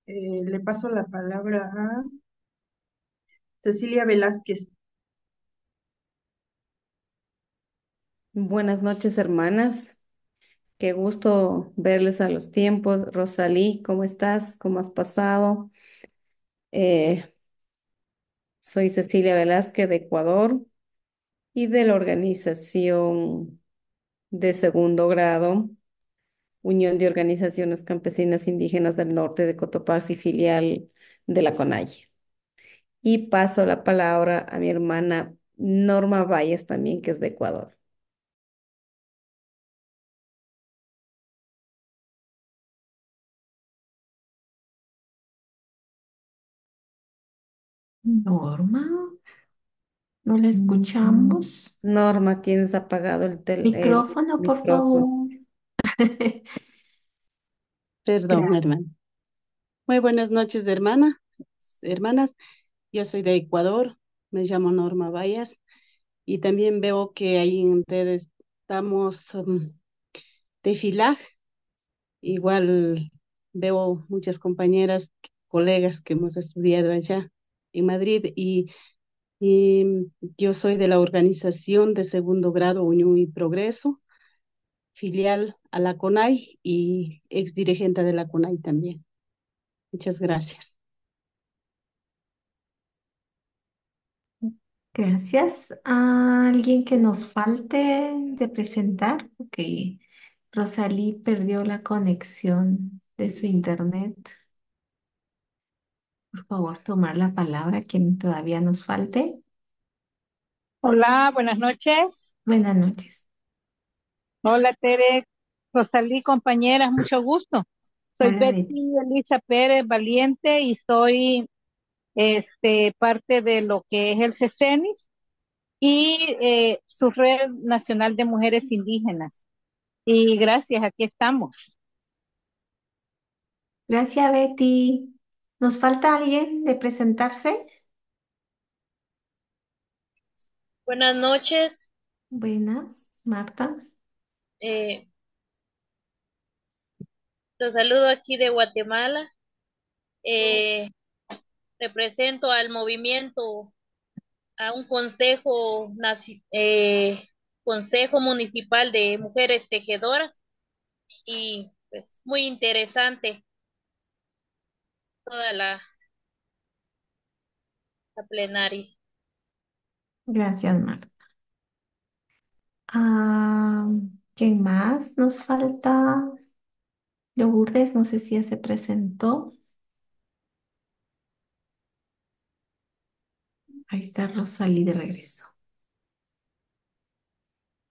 Speaker 4: Eh, le paso la palabra a Cecilia Velázquez.
Speaker 3: Buenas noches, hermanas. Qué gusto verles a los tiempos. Rosalí, ¿cómo estás? ¿Cómo has pasado? Eh, soy Cecilia Velázquez de Ecuador y de la organización de segundo
Speaker 5: grado, Unión de Organizaciones Campesinas Indígenas del Norte de Cotopaxi, filial de la CONAI. Y paso la palabra a mi hermana Norma Valles también, que es de Ecuador.
Speaker 4: Norma,
Speaker 3: no la mm, escuchamos. Norma, tienes apagado el, teléfono? Micrófono, por favor.
Speaker 4: Perdón, hermano.
Speaker 5: Muy buenas noches, hermana, hermanas. Yo soy de Ecuador, me llamo Norma Vallas y también veo que ahí en estamos mm, de Filaj. Igual veo muchas compañeras, colegas que hemos estudiado allá en Madrid y, yo soy de la organización de segundo grado Unión y Progreso, filial a la CONAI y ex dirigente de la CONAI también. Muchas gracias.
Speaker 2: Gracias. ¿Alguien que nos falte de presentar? porque Rosalí perdió la conexión de su internet por favor, tomar la palabra quien todavía nos falte.
Speaker 5: Hola, buenas noches. Buenas noches. Hola, Tere, Rosalí, compañeras, mucho gusto. Soy Betty Elisa Pérez Valiente y soy este, parte de lo que es el Cesenis y eh, su Red Nacional de Mujeres Indígenas.
Speaker 2: Y gracias, aquí estamos. Gracias, Betty. ¿Nos falta alguien de presentarse?
Speaker 4: Buenas noches.
Speaker 2: Buenas, Marta.
Speaker 3: Eh, los saludo aquí de Guatemala. Eh, represento al movimiento, a un consejo, eh, consejo municipal de mujeres tejedoras y pues muy interesante toda la, plenaria.
Speaker 2: Gracias, Marta. Ah, ¿quién más nos falta? Lourdes, no sé si ya se presentó. Ahí está Rosalí de regreso.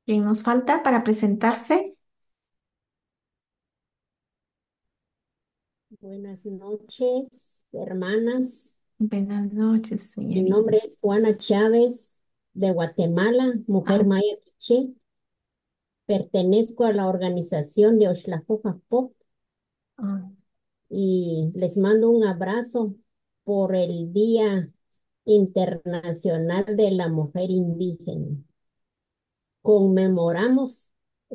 Speaker 2: ¿Quién nos falta para presentarse?
Speaker 6: Buenas noches, hermanas. Buenas noches, Mi nombre es Juana Chávez, de Guatemala, mujer ah. maya Pertenezco a la organización de Oshlajoja Pop. Ah. Y les mando un abrazo por el Día Internacional de la Mujer Indígena. Conmemoramos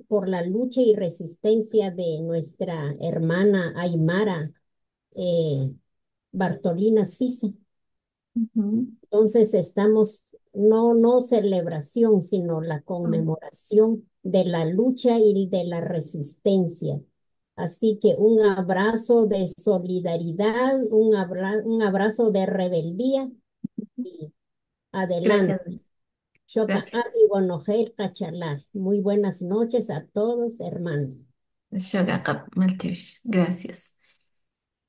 Speaker 6: por la lucha y resistencia de nuestra hermana Aymara eh, Bartolina Sisa, Entonces estamos, no, no celebración, sino la conmemoración de la lucha y de la resistencia. Así que un abrazo de solidaridad, un, un abrazo de rebeldía y adelante y Muy buenas noches a todos,
Speaker 2: hermanos. Gracias.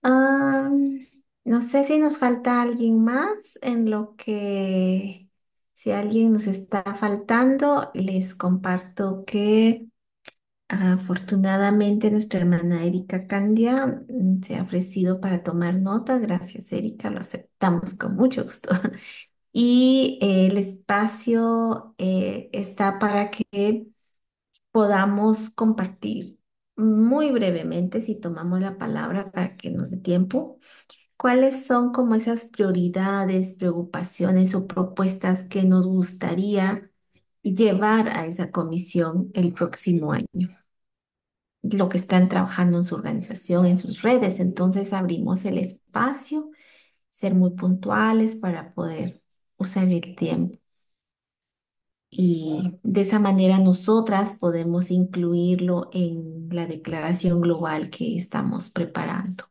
Speaker 2: no sé si nos falta alguien más en lo que, si alguien nos está faltando, les comparto que afortunadamente nuestra hermana Erika Candia mm, se ha ofrecido para tomar notas. Gracias, Erika, lo aceptamos con mucho gusto y el espacio eh, está para que podamos compartir muy brevemente, si tomamos la palabra para que nos dé tiempo, cuáles son como esas prioridades, preocupaciones o propuestas que nos gustaría llevar a esa comisión el próximo año. Lo que están trabajando en su organización, en sus redes. Entonces abrimos el espacio, ser muy puntuales para poder usar el tiempo. Y de esa manera nosotras podemos incluirlo en la declaración global que estamos preparando.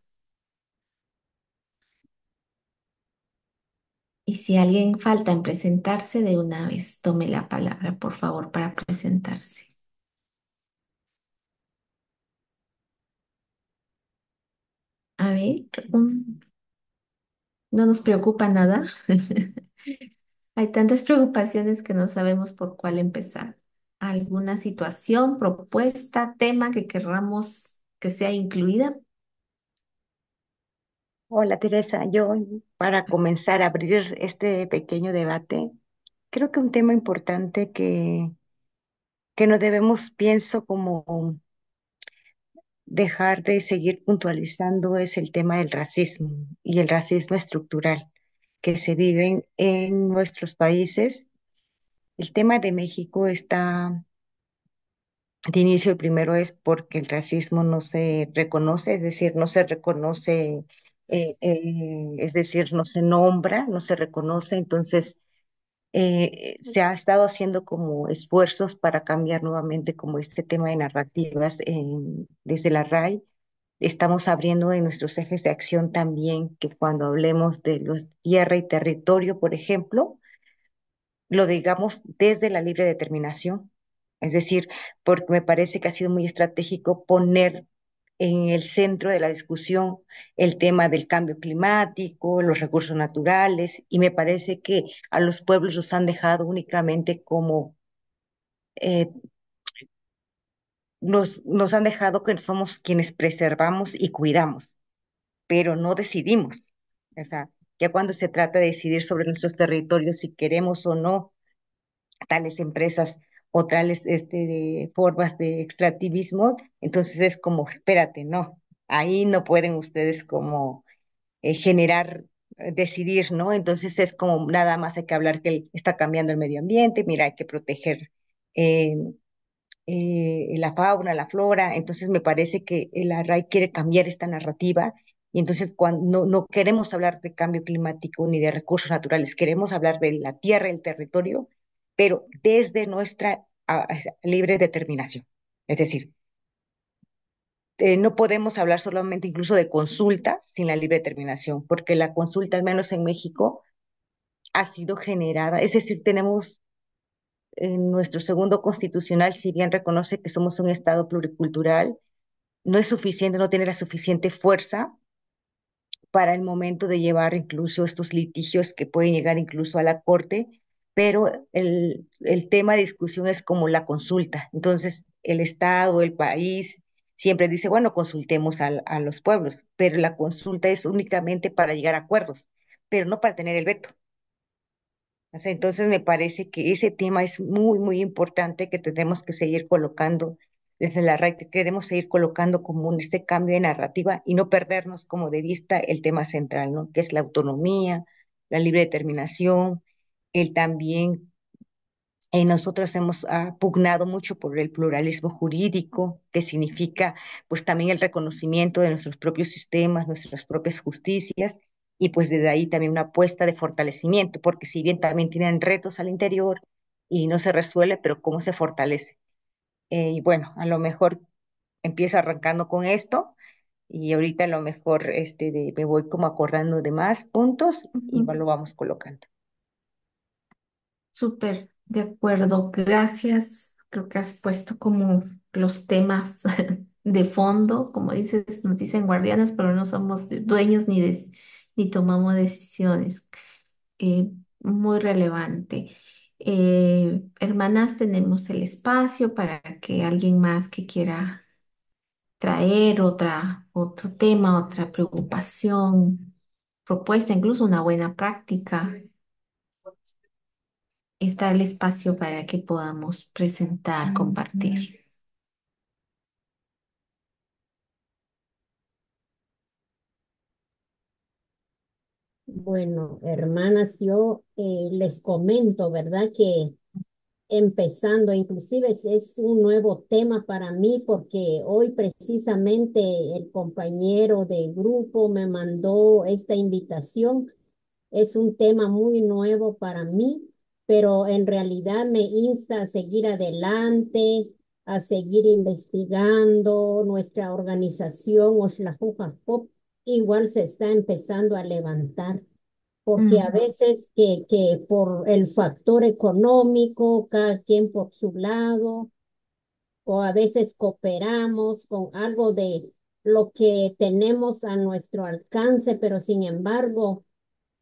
Speaker 2: Y si alguien falta en presentarse de una vez, tome la palabra, por favor, para presentarse. A ver, no nos preocupa nada. Hay tantas preocupaciones que no sabemos por cuál empezar. ¿Alguna situación, propuesta,
Speaker 5: tema que querramos que sea incluida? Hola Teresa, yo para comenzar a abrir este pequeño debate, creo que un tema importante que, que no debemos, pienso, como dejar de seguir puntualizando es el tema del racismo y el racismo estructural que se viven en nuestros países. El tema de México está de inicio, el primero es porque el racismo no se reconoce, es decir, no se reconoce, eh, eh, es decir, no se nombra, no se reconoce, entonces eh, se ha estado haciendo como esfuerzos para cambiar nuevamente como este tema de narrativas desde la RAI estamos abriendo en nuestros ejes de acción también que cuando hablemos de los tierra y territorio, por ejemplo, lo digamos desde la libre determinación. Es decir, porque me parece que ha sido muy estratégico poner en el centro de la discusión el tema del cambio climático, los recursos naturales, y me parece que a los pueblos los han dejado únicamente como eh, nos, han dejado que somos quienes preservamos y cuidamos, pero no decidimos. O sea, ya cuando se trata de decidir sobre nuestros territorios, si queremos o no tales empresas o tales este, formas de extractivismo, entonces es como, espérate, no, ahí no pueden ustedes como eh, generar, eh, decidir, ¿no? Entonces es como nada más hay que hablar que está cambiando el medio ambiente, mira, hay que proteger eh, eh, la fauna, la flora. Entonces me parece que el RAI quiere cambiar esta narrativa y entonces cuando no, queremos hablar de cambio climático ni de recursos naturales, queremos hablar de la tierra, el territorio, pero desde nuestra ah, libre determinación. Es decir, eh, no podemos hablar solamente incluso de consulta sin la libre determinación, porque la consulta, al menos en México, ha sido generada, es decir, tenemos nuestro segundo constitucional, si bien reconoce que somos un Estado pluricultural, no es suficiente, no tiene la suficiente fuerza para el momento de llevar incluso estos litigios que pueden llegar incluso a la Corte, pero el, tema de discusión es como la consulta. Entonces, el Estado, el país, siempre dice, bueno, consultemos a los pueblos, pero la consulta es únicamente para llegar a acuerdos, pero no para tener el veto. Entonces me parece que ese tema es muy, muy importante que tenemos que seguir colocando desde la red, queremos seguir colocando como este cambio de narrativa y no perdernos como de vista el tema central, que es la autonomía, la libre determinación, el también, eh, nosotros hemos ah, pugnado mucho por el pluralismo jurídico, que significa pues también el reconocimiento de nuestros propios sistemas, nuestras propias justicias, y pues desde ahí también una apuesta de fortalecimiento, porque si bien también tienen retos al interior y no se resuelve, pero cómo se fortalece. Eh, y bueno, a lo mejor empiezo arrancando con esto y ahorita a lo mejor este de, me voy como acordando de más puntos y lo vamos colocando.
Speaker 2: Súper, de acuerdo, gracias. Creo que has puesto como los temas de fondo, como dices, nos dicen guardianas, pero no somos dueños ni de ni tomamos decisiones. Eh, muy relevante. Eh, hermanas, tenemos el espacio para que alguien más que quiera traer otra, otro tema, otra preocupación, propuesta, incluso una buena práctica. Mm. Está el espacio para que podamos presentar, compartir.
Speaker 6: Bueno, hermanas, yo eh, les comento, ¿verdad? Que empezando, inclusive es, un nuevo tema para mí porque hoy precisamente el compañero de grupo me mandó esta invitación. Es un tema muy nuevo para mí, pero en realidad me insta a seguir adelante, a seguir investigando nuestra organización la Pop igual se está empezando a levantar, porque a veces que, que por el factor económico, cada quien por su lado, o a veces cooperamos con algo de lo que tenemos a nuestro alcance, pero sin embargo,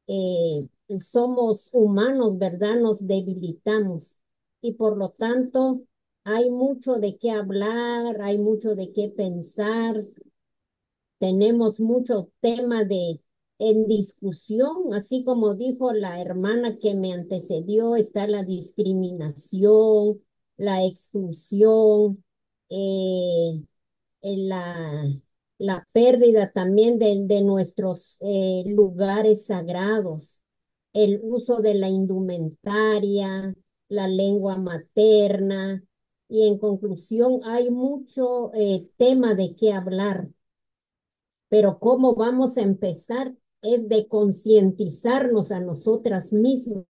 Speaker 6: eh, somos humanos, ¿verdad? Nos debilitamos y por lo tanto hay mucho de qué hablar, hay mucho de qué pensar, tenemos muchos temas de, en discusión, así como dijo la hermana que me antecedió, está la discriminación, la exclusión, eh, la, la, pérdida también de, nuestros eh, lugares sagrados, el uso de la indumentaria, la lengua materna, y en conclusión hay mucho eh, tema de qué hablar pero cómo vamos a empezar es de concientizarnos a nosotras mismas,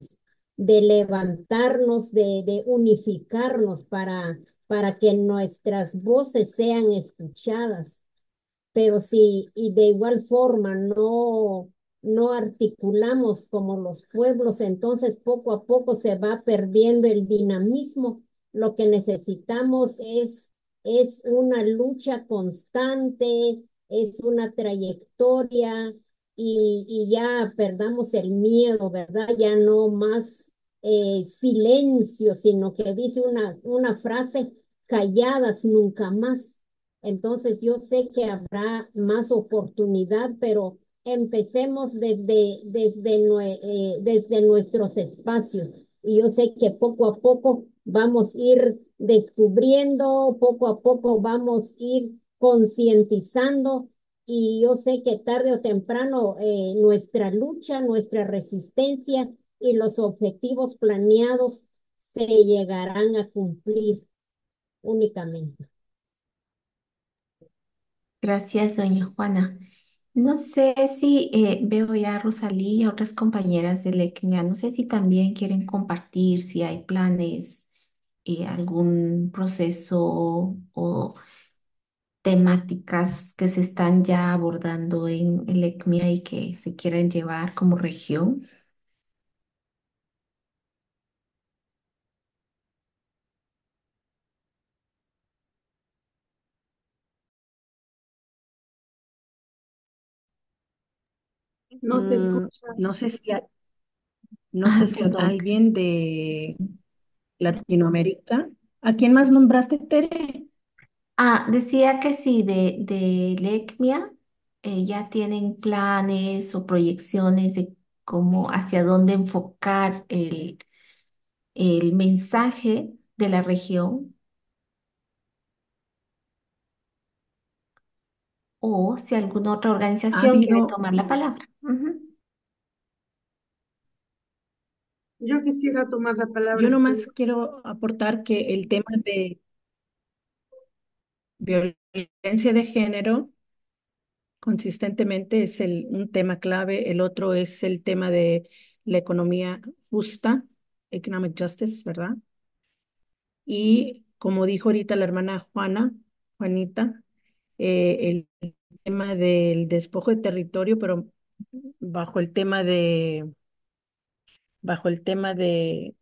Speaker 6: de levantarnos, de, de unificarnos para, para que nuestras voces sean escuchadas. Pero si y de igual forma no, no articulamos como los pueblos, entonces poco a poco se va perdiendo el dinamismo. Lo que necesitamos es, es una lucha constante, es una trayectoria y, ya perdamos el miedo, ¿verdad? Ya no más eh, silencio, sino que dice una, frase, calladas nunca más. Entonces yo sé que habrá más oportunidad, pero empecemos desde, desde, eh, desde nuestros espacios. Y yo sé que poco a poco vamos a ir descubriendo, poco a poco vamos a ir concientizando y yo sé que tarde o temprano eh, nuestra lucha, nuestra resistencia y los objetivos planeados se llegarán a cumplir únicamente.
Speaker 2: Gracias, doña Juana. No sé si eh, veo ya a Rosalí y a otras compañeras de LECNIA, no sé si también quieren compartir si hay planes, eh, algún proceso o temáticas que se están ya abordando en el ECMIA y que se quieren llevar como región?
Speaker 4: No se mm, escucha. No sé si, no sé ah, si alguien de
Speaker 2: Latinoamérica. ¿A quién más nombraste, Tere? Ah, decía que sí, de, de LECMIA ya tienen planes o proyecciones de cómo, hacia dónde enfocar el, el mensaje de la región o si alguna otra organización quiere tomar la palabra.
Speaker 4: yo quisiera tomar la palabra
Speaker 6: yo nomás quiero aportar que el tema de, violencia de género consistentemente es el, un tema clave, el otro es el tema de la economía justa, economic justice, ¿verdad? Y como dijo ahorita la hermana Juana, Juanita, eh, el tema del despojo de territorio, pero bajo el tema de, bajo el tema de...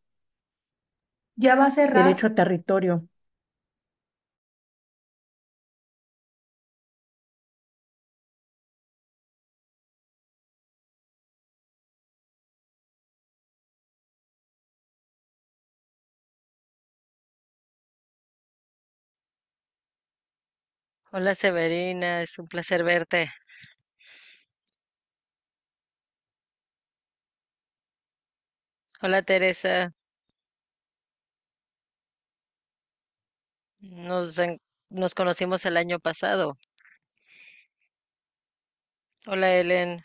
Speaker 4: Ya va a cerrar. Derecho a territorio.
Speaker 3: Hola Severina, es un placer verte. Hola Teresa, nos, nos conocimos el año pasado. Hola Ellen,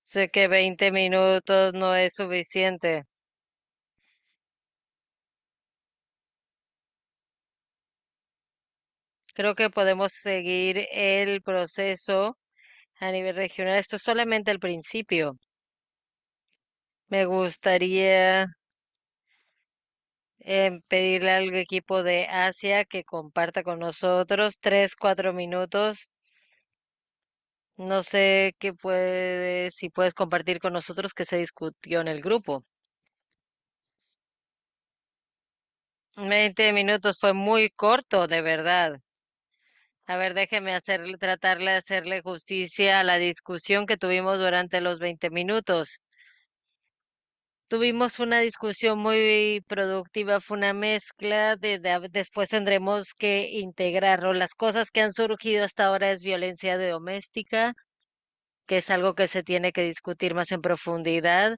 Speaker 3: sé que 20 minutos no es suficiente. Creo que podemos seguir el proceso a nivel regional. Esto es solamente el principio. Me gustaría em, pedirle al equipo de Asia que comparta con nosotros tres, cuatro minutos. No sé qué puedes, si puedes compartir con nosotros que se discutió en el grupo. Veinte minutos fue muy corto, de verdad. A ver, déjeme tratarle de hacerle justicia a la discusión que tuvimos durante los 20 minutos. Tuvimos una discusión muy productiva, fue una mezcla, de, ah, después tendremos que integrarlo. Las cosas que han surgido hasta ahora es violencia doméstica, que es algo que se tiene que discutir más en profundidad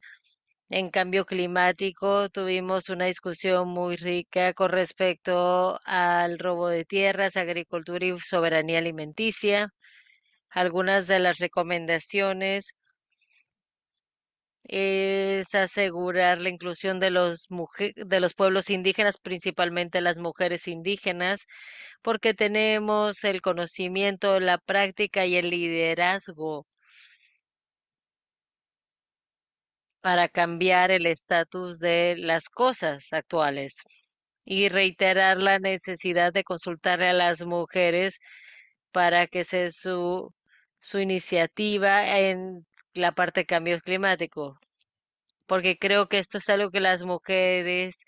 Speaker 3: en cambio climático. Tuvimos una discusión muy rica con respecto al robo de tierras, agricultura y soberanía alimenticia. Algunas de las recomendaciones es asegurar la inclusión de los, de los pueblos indígenas, principalmente las mujeres indígenas, porque tenemos el conocimiento, la práctica y el liderazgo para cambiar el estatus de las cosas actuales y reiterar la necesidad de consultarle a las mujeres para que sea su, iniciativa en la parte de cambios climáticos, porque creo que esto es algo que las mujeres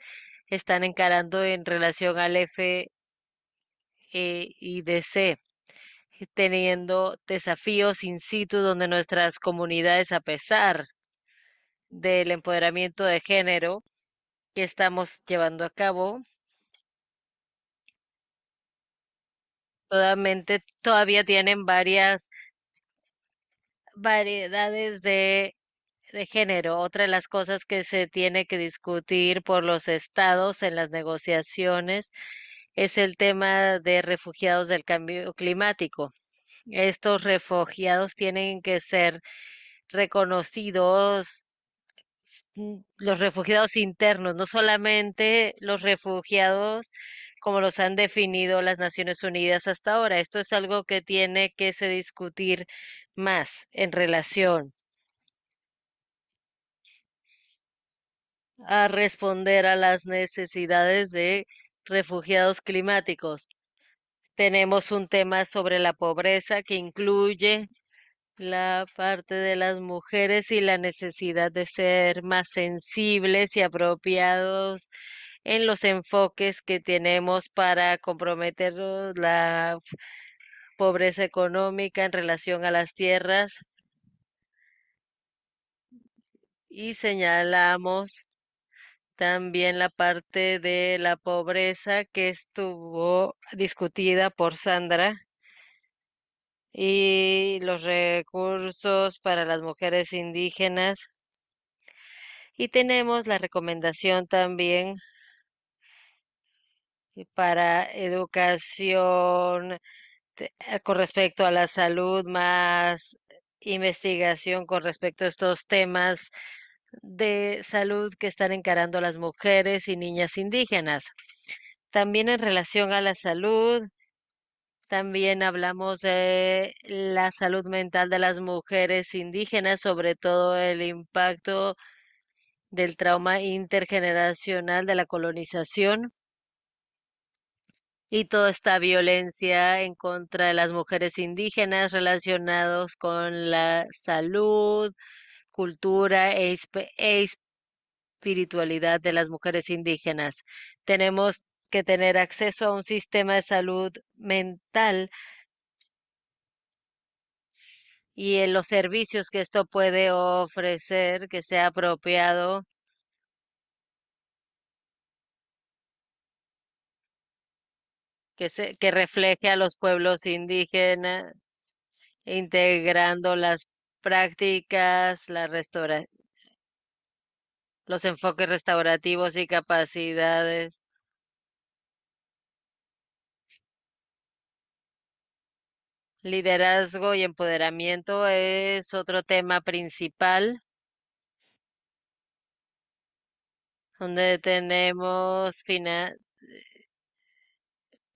Speaker 3: están encarando en relación al F e y teniendo desafíos in situ donde nuestras comunidades, a pesar del empoderamiento de género que estamos llevando a cabo. todavía tienen varias variedades de, de género. Otra de las cosas que se tiene que discutir por los estados en las negociaciones es el tema de refugiados del cambio climático. Estos refugiados tienen que ser reconocidos Mm, los refugiados internos, no solamente los refugiados como los han definido las Naciones Unidas hasta ahora. Esto es algo que tiene que se discutir más en relación a responder a las necesidades de refugiados climáticos. Tenemos un tema sobre la pobreza que incluye la parte de las mujeres y la necesidad de ser más sensibles y apropiados en los enfoques que tenemos para comprometer la pobreza económica en relación a las tierras. Y señalamos también la parte de la pobreza que estuvo discutida por Sandra y los recursos para las mujeres indígenas. Y tenemos la recomendación también para educación eh, con respecto a la salud, más investigación con respecto a estos temas de salud que están encarando las mujeres y niñas indígenas. También en relación a la salud, también hablamos de la salud mental de las mujeres indígenas, sobre todo el impacto del trauma intergeneracional de la colonización y toda esta violencia en contra de las mujeres indígenas relacionados con la salud, cultura e, e espiritualidad de las mujeres indígenas. Tenemos que tener acceso a un sistema de salud mental y en los servicios que esto puede ofrecer, que sea apropiado. Que, se, que refleje a los pueblos indígenas, integrando las prácticas, los enfoques restaurativos y capacidades Liderazgo y empoderamiento es otro tema principal, donde tenemos fina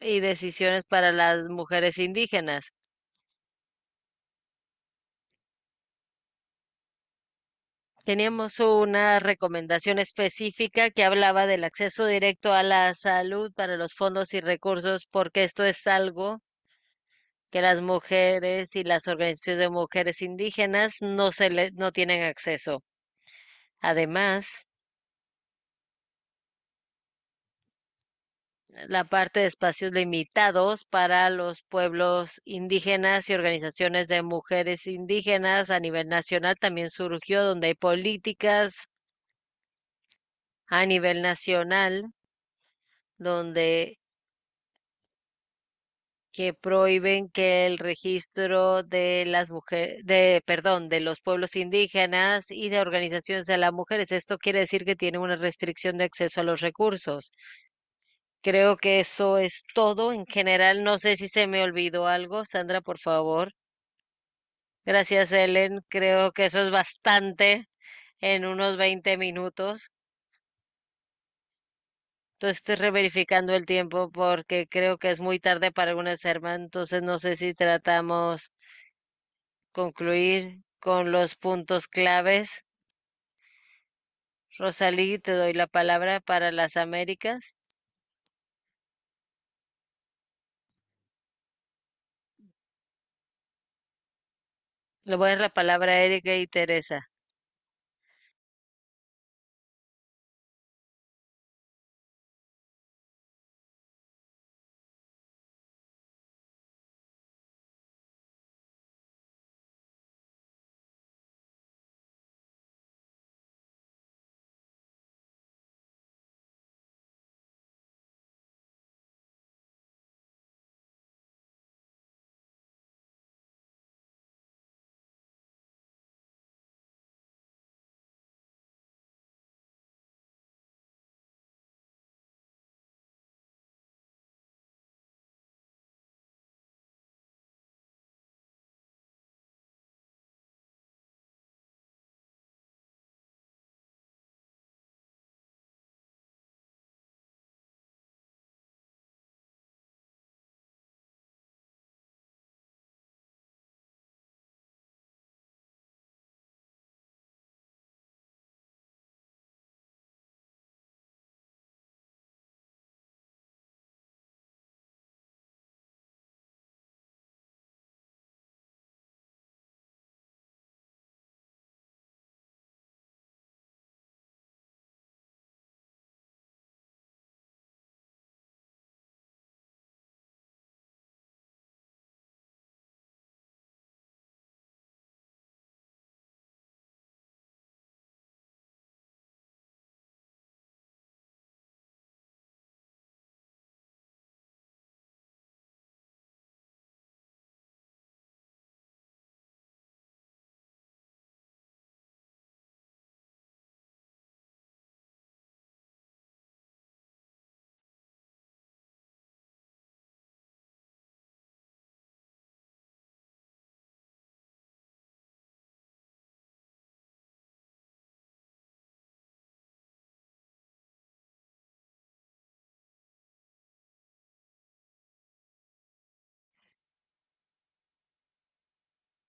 Speaker 3: y decisiones para las mujeres indígenas. Teníamos una recomendación específica que hablaba del acceso directo a la salud para los fondos y recursos, porque esto es algo que las mujeres y las organizaciones de mujeres indígenas no, se no tienen acceso. Además, la parte de espacios limitados para los pueblos indígenas y organizaciones de mujeres indígenas a nivel nacional también surgió, donde hay políticas a nivel nacional, donde que prohíben que el registro de las mujeres, de, perdón, de los pueblos indígenas y de organizaciones de las mujeres. Esto quiere decir que tiene una restricción de acceso a los recursos. Creo que eso es todo en general. No sé si se me olvidó algo. Sandra, por favor. Gracias, Ellen. Creo que eso es bastante en unos 20 minutos. Entonces estoy reverificando el tiempo porque creo que es muy tarde para algunas hermanas. Entonces no sé si tratamos concluir con los puntos claves. Rosalí, te doy la palabra para las Américas. Le voy a dar la palabra a Erika y Teresa.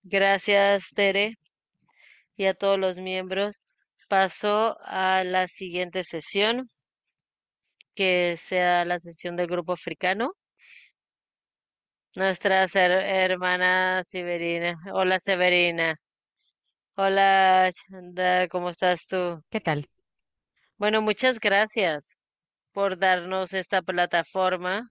Speaker 3: Gracias, Tere, y a todos los miembros. Paso a la siguiente sesión, que sea la sesión del grupo africano. Nuestra hermanas hermana Severina. Hola, Severina. Hola, Chanda, ¿cómo estás tú? ¿Qué tal? Bueno, muchas gracias por darnos esta plataforma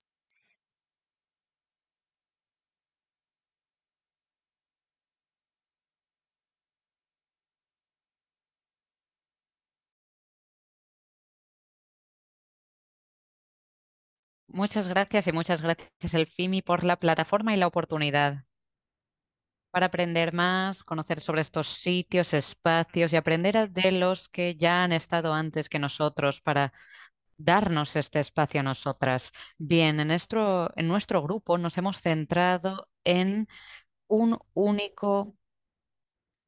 Speaker 1: Muchas gracias y muchas gracias el por la plataforma y la oportunidad para aprender más, conocer sobre estos sitios, espacios y aprender de los que ya han estado antes que nosotros para darnos este espacio a nosotras. Bien, en nuestro, en nuestro grupo nos hemos centrado en un único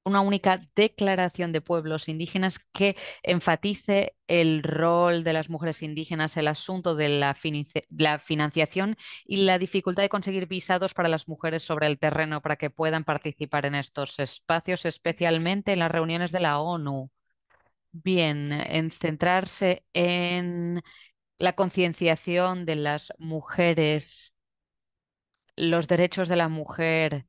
Speaker 1: una única declaración de pueblos indígenas que enfatice el rol de las mujeres indígenas, el asunto de la, la, financiación y la dificultad de conseguir visados para las mujeres sobre el terreno para que puedan participar en estos espacios, especialmente en las reuniones de la ONU. Bien, en centrarse en la concienciación de las mujeres, los derechos de la mujer,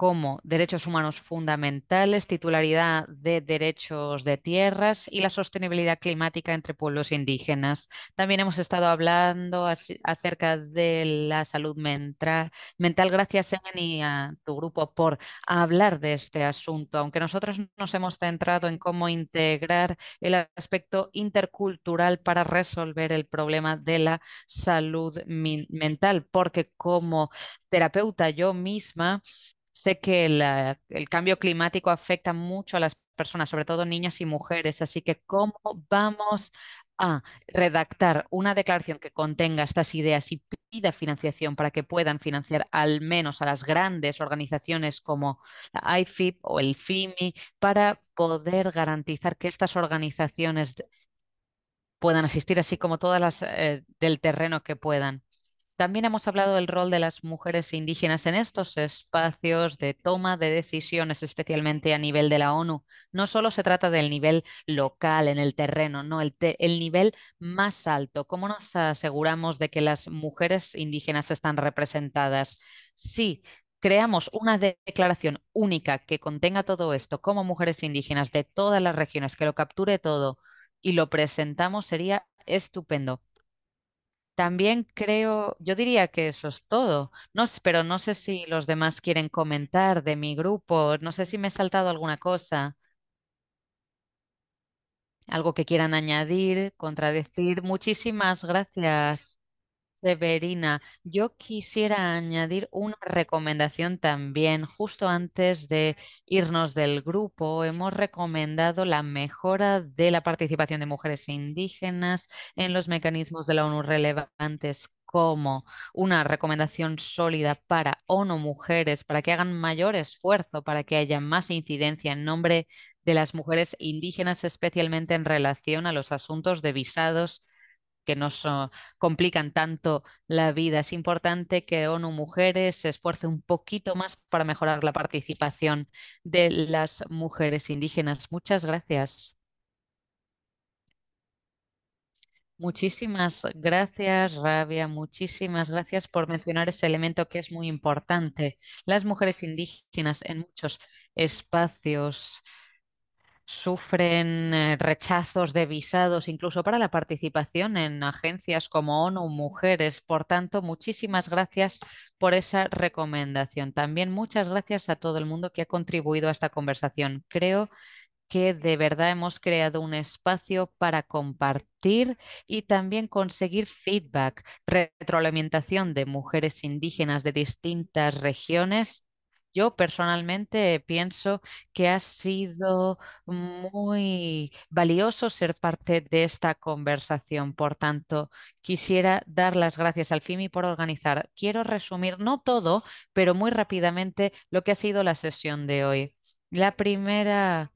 Speaker 1: como derechos humanos fundamentales, titularidad de derechos de tierras y la sostenibilidad climática entre pueblos indígenas. También hemos estado hablando acerca de la salud mental. Gracias, Eni, a tu grupo por hablar de este asunto, aunque nosotros nos hemos centrado en cómo integrar el aspecto intercultural para resolver el problema de la salud mental, porque como terapeuta yo misma Sé que el cambio climático afecta mucho a las personas, sobre todo niñas y mujeres, así que ¿cómo vamos a redactar una declaración que contenga estas ideas y pida financiación para que puedan financiar al menos a las grandes organizaciones como la IFIP o el FIMI para poder garantizar que estas organizaciones puedan asistir, así como todas las eh, del terreno que puedan. También hemos hablado del rol de las mujeres indígenas en estos espacios de toma de decisiones, especialmente a nivel de la ONU. No solo se trata del nivel local, en el terreno, no, el, nivel más alto. ¿Cómo nos aseguramos de que las mujeres indígenas están representadas? Sí, creamos una declaración única que contenga todo esto como mujeres indígenas de todas las regiones, que lo capture todo y lo presentamos, sería estupendo. También creo, yo diría que eso es todo, no, pero no sé si los demás quieren comentar de mi grupo, no sé si me he saltado alguna cosa, algo que quieran añadir, contradecir. Muchísimas gracias. Severina, yo quisiera añadir una recomendación también. Justo antes de irnos del grupo, hemos recomendado la mejora de la participación de mujeres indígenas en los mecanismos de la ONU relevantes como una recomendación sólida para ONU mujeres, para que hagan mayor esfuerzo, para que haya más incidencia en nombre de las mujeres indígenas, especialmente en relación a los asuntos de visados que nos complican tanto la vida. Es importante que ONU Mujeres se esfuerce un poquito más para mejorar la participación de las mujeres indígenas. Muchas gracias. Muchísimas gracias, Rabia. Muchísimas gracias por mencionar ese elemento que es muy importante. Las mujeres indígenas en muchos espacios sufren eh, rechazos de visados, incluso para la participación en agencias como ONU Mujeres. Por tanto, muchísimas gracias por esa recomendación. También muchas gracias a todo el mundo que ha contribuido a esta conversación. Creo que de verdad hemos creado un espacio para compartir y también conseguir feedback, retroalimentación de mujeres indígenas de distintas regiones yo personalmente pienso que ha sido muy valioso ser parte de esta conversación. Por tanto, quisiera dar las gracias al FIMI por organizar. Quiero resumir, no todo, pero muy rápidamente, lo que ha sido la sesión de hoy. La primera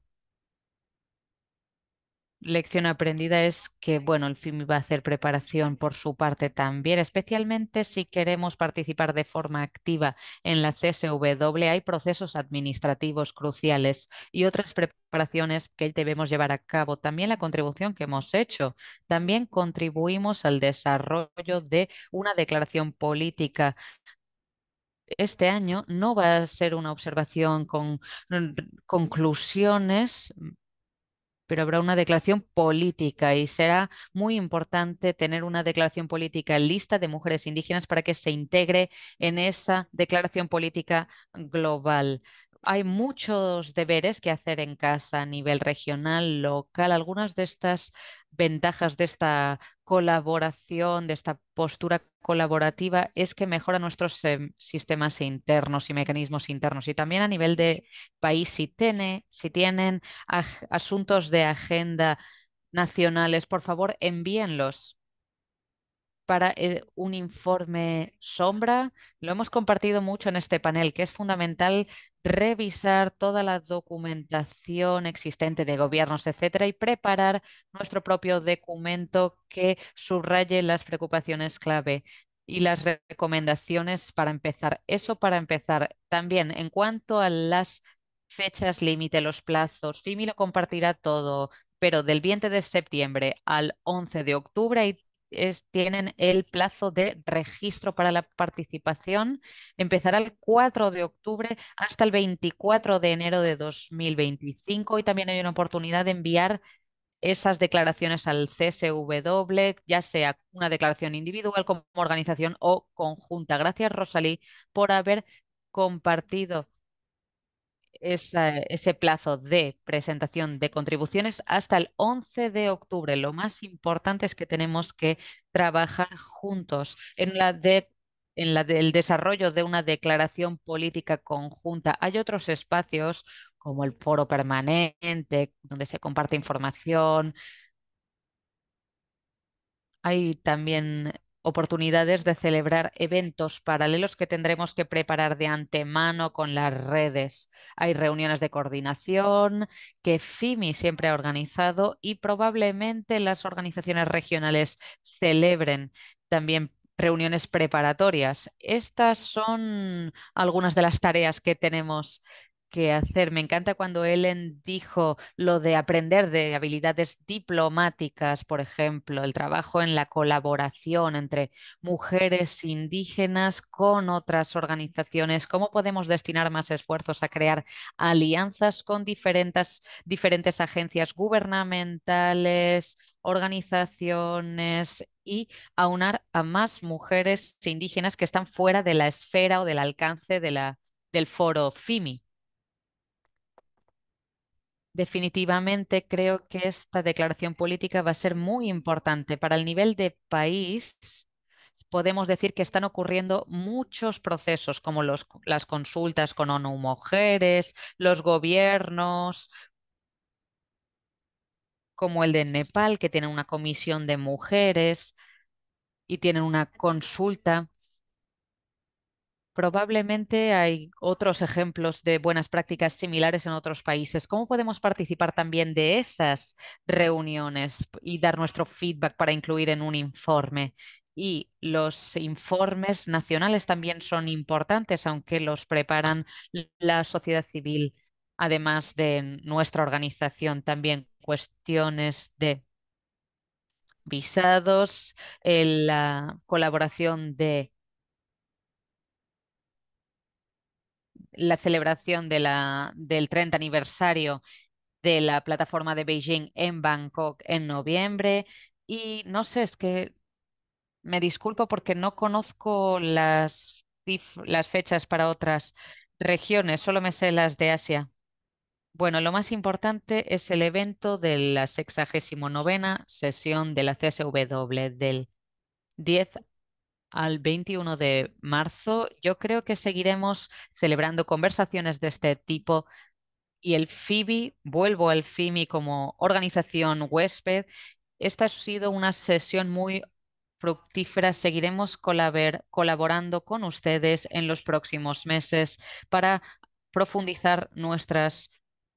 Speaker 1: lección aprendida es que, bueno, el FIMI va a hacer preparación por su parte también, especialmente si queremos participar de forma activa en la CSW. Hay procesos administrativos cruciales y otras preparaciones que debemos llevar a cabo. También la contribución que hemos hecho. También contribuimos al desarrollo de una declaración política este año no va a ser una observación con conclusiones, pero habrá una declaración política y será muy importante tener una declaración política lista de mujeres indígenas para que se integre en esa declaración política global. Hay muchos deberes que hacer en casa a nivel regional, local. Algunas de estas ventajas de esta colaboración, de esta postura colaborativa, es que mejora nuestros sistemas internos y mecanismos internos. Y también a nivel de país, si, tiene, si tienen asuntos de agenda nacionales, por favor, envíenlos para eh, un informe sombra. Lo hemos compartido mucho en este panel, que es fundamental revisar toda la documentación existente de gobiernos, etcétera, y preparar nuestro propio documento que subraye las preocupaciones clave y las recomendaciones para empezar. Eso para empezar. También en cuanto a las fechas límite, los plazos, FIMI lo compartirá todo, pero del 20 de septiembre al 11 de octubre hay tienen el plazo de registro para la participación. Empezará el 4 de octubre hasta el 24 de enero de 2025 y también hay una oportunidad de enviar esas declaraciones al CSW, ya sea una declaración individual como organización o conjunta. Gracias, Rosalí, por haber compartido ese plazo de presentación de contribuciones hasta el 11 de octubre. Lo más importante es que tenemos que trabajar juntos en la en la del desarrollo de una declaración política conjunta. Hay otros espacios como el foro permanente, donde se comparte información. Hay también oportunidades de celebrar eventos paralelos que tendremos que preparar de antemano con las redes. Hay reuniones de coordinación que FIMI siempre ha organizado y probablemente las organizaciones regionales celebren también reuniones preparatorias. Estas son algunas de las tareas que tenemos hacer. Me encanta cuando Ellen dijo lo de aprender de habilidades diplomáticas, por ejemplo, el trabajo en la colaboración entre mujeres indígenas con otras organizaciones, cómo podemos destinar más esfuerzos a crear alianzas con diferentes, diferentes agencias gubernamentales, organizaciones y aunar a más mujeres indígenas que están fuera de la esfera o del alcance de la, del foro FIMI. Definitivamente creo que esta declaración política va a ser muy importante. Para el nivel de país, podemos decir que están ocurriendo muchos procesos, como las consultas con ONU Mujeres, los gobiernos, como el de Nepal, que tiene una comisión de mujeres y tienen una consulta Probablemente hay otros ejemplos de buenas prácticas similares en otros países. ¿Cómo podemos participar también de esas reuniones y dar nuestro feedback para incluir en un informe? Y los informes nacionales también son importantes, aunque los preparan la sociedad civil, además de nuestra organización, también cuestiones de visados, eh, la colaboración de la celebración del 30 aniversario de la plataforma de Beijing en Bangkok en noviembre. Y no sé, es que me disculpo porque no conozco las, las fechas para otras regiones, solo me sé las de Asia. Bueno, lo más importante es el evento de la 69 sesión de la CSW del 10 al 21 de marzo. Yo creo que seguiremos celebrando conversaciones de este tipo y el FIBI, vuelvo al FIMI como organización huésped. Esta ha sido una sesión muy fructífera. Seguiremos colaborando con ustedes en los próximos meses para profundizar nuestras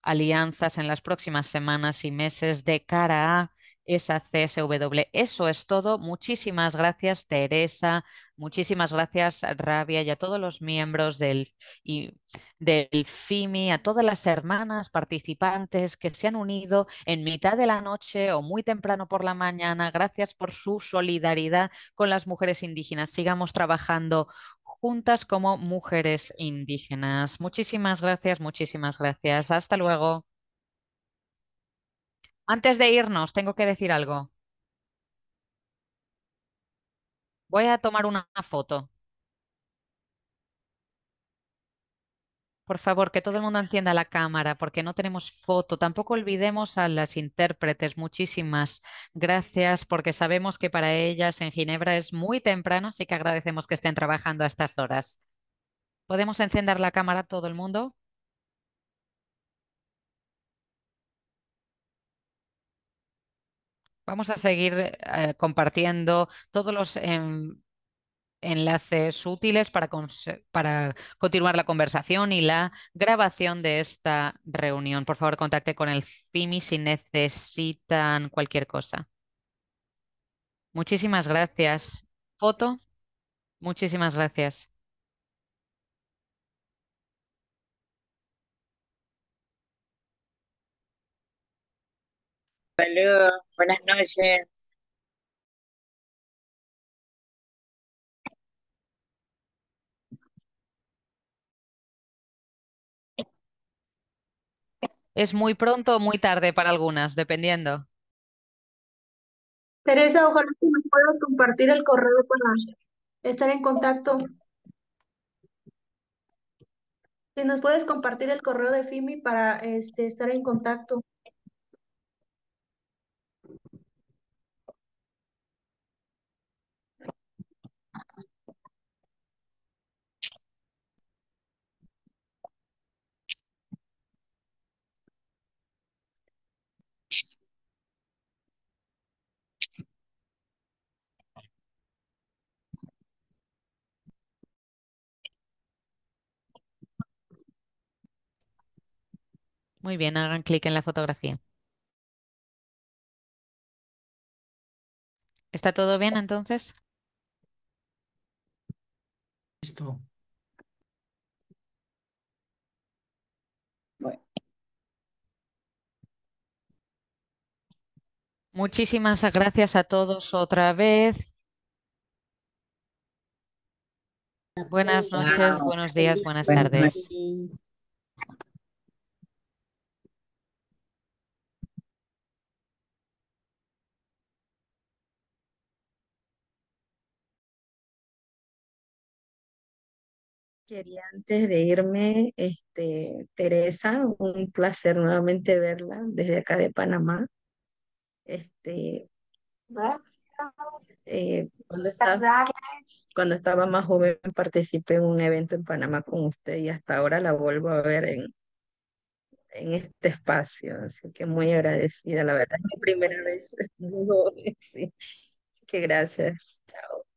Speaker 1: alianzas en las próximas semanas y meses de cara a esa CSW. Eso es todo. Muchísimas gracias, Teresa. Muchísimas gracias, Rabia, y a todos los miembros del, y, FIMI, a todas las hermanas participantes que se han unido en mitad de la noche o muy temprano por la mañana. Gracias por su solidaridad con las mujeres indígenas. Sigamos trabajando juntas como mujeres indígenas. Muchísimas gracias, muchísimas gracias. Hasta luego. Antes de irnos, tengo que decir algo. Voy a tomar una foto. Por favor, que todo el mundo encienda la cámara porque no tenemos foto. Tampoco olvidemos a las intérpretes. Muchísimas gracias porque sabemos que para ellas en Ginebra es muy temprano, así que agradecemos que estén trabajando a estas horas. ¿Podemos encender la cámara todo el mundo? Vamos a seguir eh, compartiendo todos los em, enlaces útiles para, para continuar la conversación y la grabación de esta reunión. Por favor, contacte con el FIMI si necesitan cualquier cosa. Muchísimas gracias. Foto. Muchísimas gracias.
Speaker 4: Saludos, buenas noches.
Speaker 1: Es muy pronto o muy tarde para algunas, dependiendo.
Speaker 5: Teresa, ojalá que me puedas compartir el correo para estar en contacto. Si nos puedes compartir el correo de FIMI para este, estar en contacto.
Speaker 4: Muy bien, hagan clic en la fotografía.
Speaker 1: ¿Está todo bien entonces? Listo. Muchísimas gracias a todos otra vez. Buenas noches, buenos días, buenas tardes.
Speaker 4: Quería
Speaker 2: antes de irme, este, Teresa, un placer nuevamente verla desde acá de Panamá. Este, eh, cuando, estaba, cuando estaba más joven participé en un evento en Panamá con usted y hasta ahora la vuelvo a ver en, en este espacio, así que muy agradecida, la verdad es mi
Speaker 4: primera vez, muy
Speaker 2: que gracias,
Speaker 4: chao.